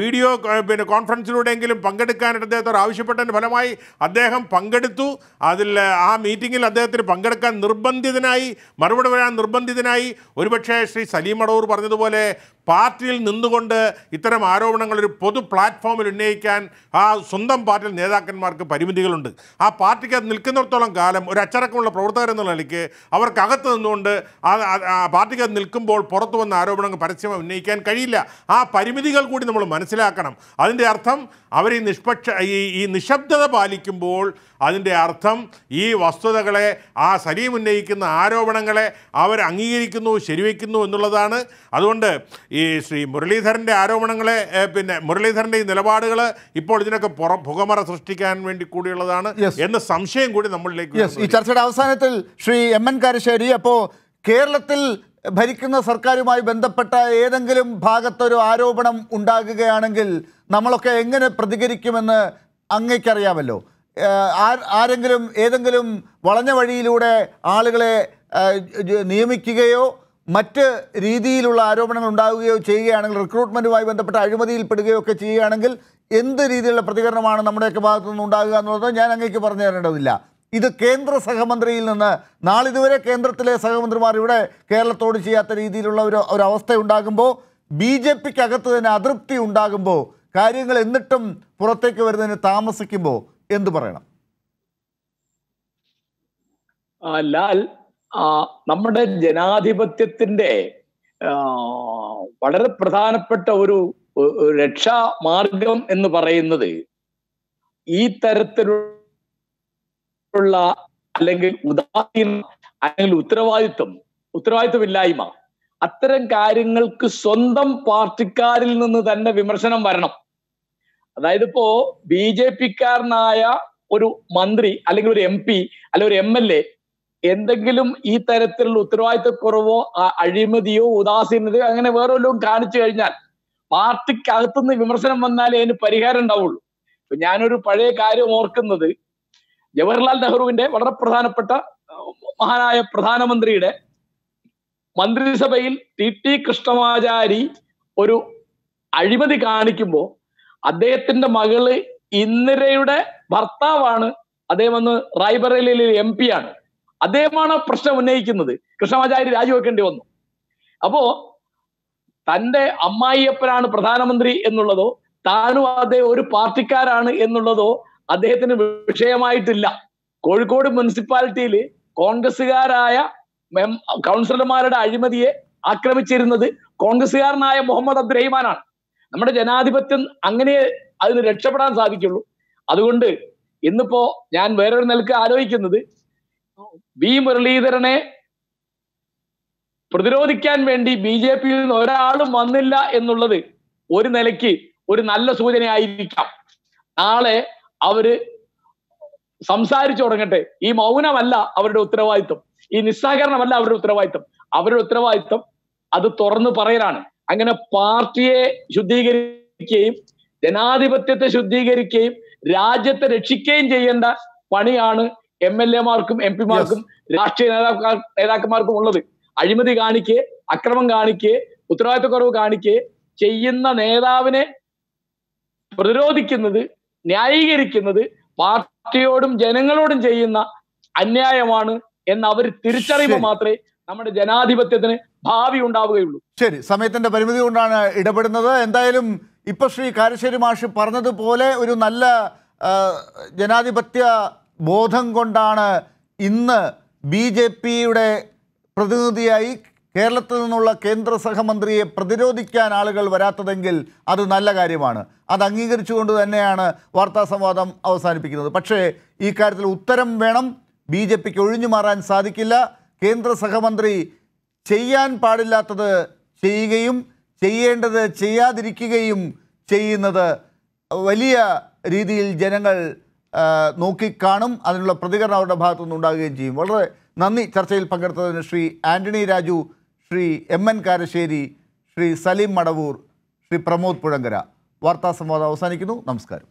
വീഡിയോ പിന്നെ കോൺഫറൻസിലൂടെയെങ്കിലും പങ്കെടുക്കാനായിട്ട് അദ്ദേഹത്തോട് ആവശ്യപ്പെട്ടതിന് ഫലമായി അദ്ദേഹം പങ്കെടുത്തു അതിൽ ആ മീറ്റിങ്ങിൽ അദ്ദേഹത്തിന് പങ്കെടുക്കാൻ നിർബന്ധിതനായി മറുപടി വരാൻ നിർബന്ധിതനായി ഒരുപക്ഷേ ശ്രീ സലീം അടൂർ പറഞ്ഞതുപോലെ പാർട്ടിയിൽ നിന്നുകൊണ്ട് ഇത്തരം ആരോപണങ്ങൾ ഒരു പൊതു പ്ലാറ്റ്ഫോമിൽ ഉന്നയിക്കാൻ ആ സ്വന്തം പാർട്ടിയിൽ നേതാക്കന്മാർക്ക് പരിമിതികളുണ്ട് ആ പാർട്ടിക്ക് അത് നിൽക്കുന്നിടത്തോളം കാലം ഒരു അച്ചടക്കമുള്ള പ്രവർത്തകർ എന്ന നിലയ്ക്ക് അവർക്കകത്ത് നിന്നുകൊണ്ട് ആ പാർട്ടിക്ക് അത് നിൽക്കുമ്പോൾ പുറത്തു വന്ന ആരോപണങ്ങൾ പരസ്യമായി ഉന്നയിക്കാൻ കഴിയില്ല ആ പരിമിതികൾ കൂടി നമ്മൾ മനസ്സിലാക്കണം അതിൻ്റെ അർത്ഥം അവർ ഈ നിഷ്പക്ഷ ഈ നിശബ്ദത പാലിക്കുമ്പോൾ അതിൻ്റെ അർത്ഥം ഈ വസ്തുതകളെ ആ സലീം ഉന്നയിക്കുന്ന ആരോപണങ്ങളെ അവർ അംഗീകരിക്കുന്നു ശരിവയ്ക്കുന്നു എന്നുള്ളതാണ് അതുകൊണ്ട് ഈ ശ്രീ മുരളീധരൻ്റെ ആരോപണങ്ങളെ പിന്നെ മുരളീധരൻ്റെ ഈ നിലപാടുകൾ ഇപ്പോൾ ഇതിനൊക്കെ പുറ പുകമറ സൃഷ്ടിക്കാൻ വേണ്ടി കൂടിയുള്ളതാണ് എന്ന സംശയം കൂടി നമ്മളിലേക്ക് ഈ ചർച്ചയുടെ അവസാനത്തിൽ ശ്രീ എം എൻ കാരശ്ശേരി അപ്പോൾ കേരളത്തിൽ ഭരിക്കുന്ന സർക്കാരുമായി ബന്ധപ്പെട്ട ഏതെങ്കിലും ഭാഗത്തൊരു ആരോപണം ഉണ്ടാകുകയാണെങ്കിൽ നമ്മളൊക്കെ എങ്ങനെ പ്രതികരിക്കുമെന്ന് അങ്ങേക്കറിയാമല്ലോ ആരെങ്കിലും ഏതെങ്കിലും വളഞ്ഞ വഴിയിലൂടെ ആളുകളെ നിയമിക്കുകയോ മറ്റ് രീതിയിലുള്ള ആരോപണങ്ങൾ ഉണ്ടാവുകയോ ചെയ്യുകയാണെങ്കിൽ റിക്രൂട്ട്മെൻറ്റുമായി ബന്ധപ്പെട്ട അഴിമതിയിൽപ്പെടുകയോ ഒക്കെ ചെയ്യുകയാണെങ്കിൽ എന്ത് രീതിയിലുള്ള പ്രതികരണമാണ് നമ്മുടെയൊക്കെ ഭാഗത്തു നിന്ന് ഉണ്ടാകുക എന്നുള്ളത് ഞാൻ അങ്ങേക്ക് പറഞ്ഞു തരേണ്ടതില്ല ഇത് കേന്ദ്ര സഹമന്ത്രിയിൽ നിന്ന് നാളിതുവരെ കേന്ദ്രത്തിലെ സഹമന്ത്രിമാർ ഇവിടെ കേരളത്തോട് ചെയ്യാത്ത രീതിയിലുള്ള ഒരു ഒരവസ്ഥ ഉണ്ടാകുമ്പോൾ ബി ജെ പിക്ക് അകത്ത് തന്നെ അതൃപ്തി ഉണ്ടാകുമ്പോൾ കാര്യങ്ങൾ എന്നിട്ടും പുറത്തേക്ക് വരുന്നതിന് താമസിക്കുമ്പോൾ എന്തു പറയണം ലാൽ നമ്മുടെ ജനാധിപത്യത്തിന്റെ വളരെ പ്രധാനപ്പെട്ട ഒരു രക്ഷാ മാർഗം എന്ന് പറയുന്നത് ഈ തരത്തിലുള്ള അല്ലെങ്കിൽ ഉദാസീന അല്ലെങ്കിൽ ഉത്തരവാദിത്വം ഉത്തരവാദിത്വമില്ലായ്മ അത്തരം കാര്യങ്ങൾക്ക് സ്വന്തം പാർട്ടിക്കാരിൽ നിന്ന് തന്നെ വിമർശനം വരണം അതായത് ഇപ്പോ ബി ജെ പിക്കാരനായ ഒരു മന്ത്രി അല്ലെങ്കിൽ ഒരു എം പി അല്ലെങ്കിൽ ഒരു എം എൽ എ എന്തെങ്കിലും ഈ തരത്തിലുള്ള ഉത്തരവാദിത്തക്കുറവോ അഴിമതിയോ ഉദാസീനതയോ അങ്ങനെ വേറെ വല്ലതും കാണിച്ചു കഴിഞ്ഞാൽ അകത്തുനിന്ന് വിമർശനം വന്നാലേ അതിന് പരിഹാരം ഉണ്ടാവുള്ളൂ ഇപ്പൊ ഞാനൊരു പഴയ കാര്യം ഓർക്കുന്നത് ജവഹർലാൽ നെഹ്റുവിന്റെ വളരെ പ്രധാനപ്പെട്ട മഹാനായ പ്രധാനമന്ത്രിയുടെ മന്ത്രിസഭയിൽ ടി ടി കൃഷ്ണമാചാരി ഒരു അഴിമതി കാണിക്കുമ്പോൾ അദ്ദേഹത്തിന്റെ മകള് ഇന്ദിരയുടെ ഭർത്താവാണ് അദ്ദേഹം വന്ന് റായ്ബറേലിയിലെ എം പി ആണ് അദ്ദേഹമാണ് പ്രശ്നം ഉന്നയിക്കുന്നത് കൃഷ്ണമാചാരി രാജിവെക്കേണ്ടി വന്നു അപ്പോ തന്റെ അമ്മായിയപ്പനാണ് പ്രധാനമന്ത്രി എന്നുള്ളതോ താനും അദ്ദേഹം ഒരു പാർട്ടിക്കാരാണ് എന്നുള്ളതോ അദ്ദേഹത്തിന് വിഷയമായിട്ടില്ല കോഴിക്കോട് മുനിസിപ്പാലിറ്റിയിൽ കോൺഗ്രസ്സുകാരായ കൗൺസിലർമാരുടെ അഴിമതിയെ ആക്രമിച്ചിരുന്നത് കോൺഗ്രസ്സുകാരനായ മുഹമ്മദ് അബ്ദുറഹിമാനാണ് നമ്മുടെ ജനാധിപത്യം അങ്ങനെ അതിന് രക്ഷപ്പെടാൻ സാധിക്കുള്ളൂ അതുകൊണ്ട് ഇന്നിപ്പോ ഞാൻ വേറൊരു നിലക്ക് ആലോചിക്കുന്നത് വി മുരളീധരനെ പ്രതിരോധിക്കാൻ വേണ്ടി ബി ജെ പിയിൽ നിന്ന് ഒരാളും വന്നില്ല എന്നുള്ളത് ഒരു നിലയ്ക്ക് ഒരു നല്ല സൂചനയായിരിക്കാം നാളെ അവര് സംസാരിച്ചു തുടങ്ങട്ടെ ഈ മൗനമല്ല അവരുടെ ഉത്തരവാദിത്വം ഈ നിസ്സഹകരണമല്ല അവരുടെ ഉത്തരവാദിത്വം അവരുടെ ഉത്തരവാദിത്വം അത് തുറന്നു പറയലാണ് അങ്ങനെ പാർട്ടിയെ ശുദ്ധീകരിക്കുകയും ജനാധിപത്യത്തെ ശുദ്ധീകരിക്കുകയും രാജ്യത്തെ രക്ഷിക്കുകയും ചെയ്യേണ്ട പണിയാണ് എം എൽ എമാർക്കും എം പിമാർക്കും രാഷ്ട്രീയ നേതാക്കാർ നേതാക്കന്മാർക്കും ഉള്ളത് അഴിമതി കാണിക്കേ അക്രമം കാണിക്കേ ഉത്തരവാദിത്വക്കുറവ് കാണിക്കേ ചെയ്യുന്ന നേതാവിനെ പ്രതിരോധിക്കുന്നത് ന്യായീകരിക്കുന്നത് പാർട്ടിയോടും ജനങ്ങളോടും ചെയ്യുന്ന അന്യായമാണ് എന്ന് അവർ തിരിച്ചറിയുമ്പോൾ മാത്രമേ നമ്മുടെ ജനാധിപത്യത്തിന് ഭാവി ഉണ്ടാവുകയുള്ളൂ ശരി സമയത്തിന്റെ പരിമിതി കൊണ്ടാണ് ഇടപെടുന്നത് എന്തായാലും ഇപ്പൊ ശ്രീ കാരശ്ശേരി മാഷ് പറഞ്ഞതുപോലെ ഒരു നല്ല ജനാധിപത്യ ബോധം കൊണ്ടാണ് ഇന്ന് ബി ജെ പിയുടെ പ്രതിനിധിയായി കേരളത്തിൽ നിന്നുള്ള കേന്ദ്ര സഹമന്ത്രിയെ പ്രതിരോധിക്കാൻ ആളുകൾ വരാത്തതെങ്കിൽ അത് നല്ല കാര്യമാണ് അത് അംഗീകരിച്ചുകൊണ്ട് തന്നെയാണ് വാർത്താ സംവാദം അവസാനിപ്പിക്കുന്നത് പക്ഷേ ഈ കാര്യത്തിൽ ഉത്തരം വേണം ബി ജെ പിക്ക് ഒഴിഞ്ഞു മാറാൻ സാധിക്കില്ല കേന്ദ്ര സഹമന്ത്രി ചെയ്യാൻ പാടില്ലാത്തത് ചെയ്യുകയും ചെയ്യേണ്ടത് ചെയ്യാതിരിക്കുകയും ചെയ്യുന്നത് വലിയ രീതിയിൽ ജനങ്ങൾ നോക്കിക്കാണും അതിനുള്ള പ്രതികരണം അവരുടെ ഭാഗത്തു നിന്നുണ്ടാകുകയും ചെയ്യും വളരെ നന്ദി ചർച്ചയിൽ പങ്കെടുത്തതിന് ശ്രീ ആൻ്റണി രാജു ശ്രീ എം എൻ കാരശ്ശേരി ശ്രീ സലീം മടവൂർ ശ്രീ പ്രമോദ് പുഴങ്കര വാർത്താ സംവാദം അവസാനിക്കുന്നു നമസ്കാരം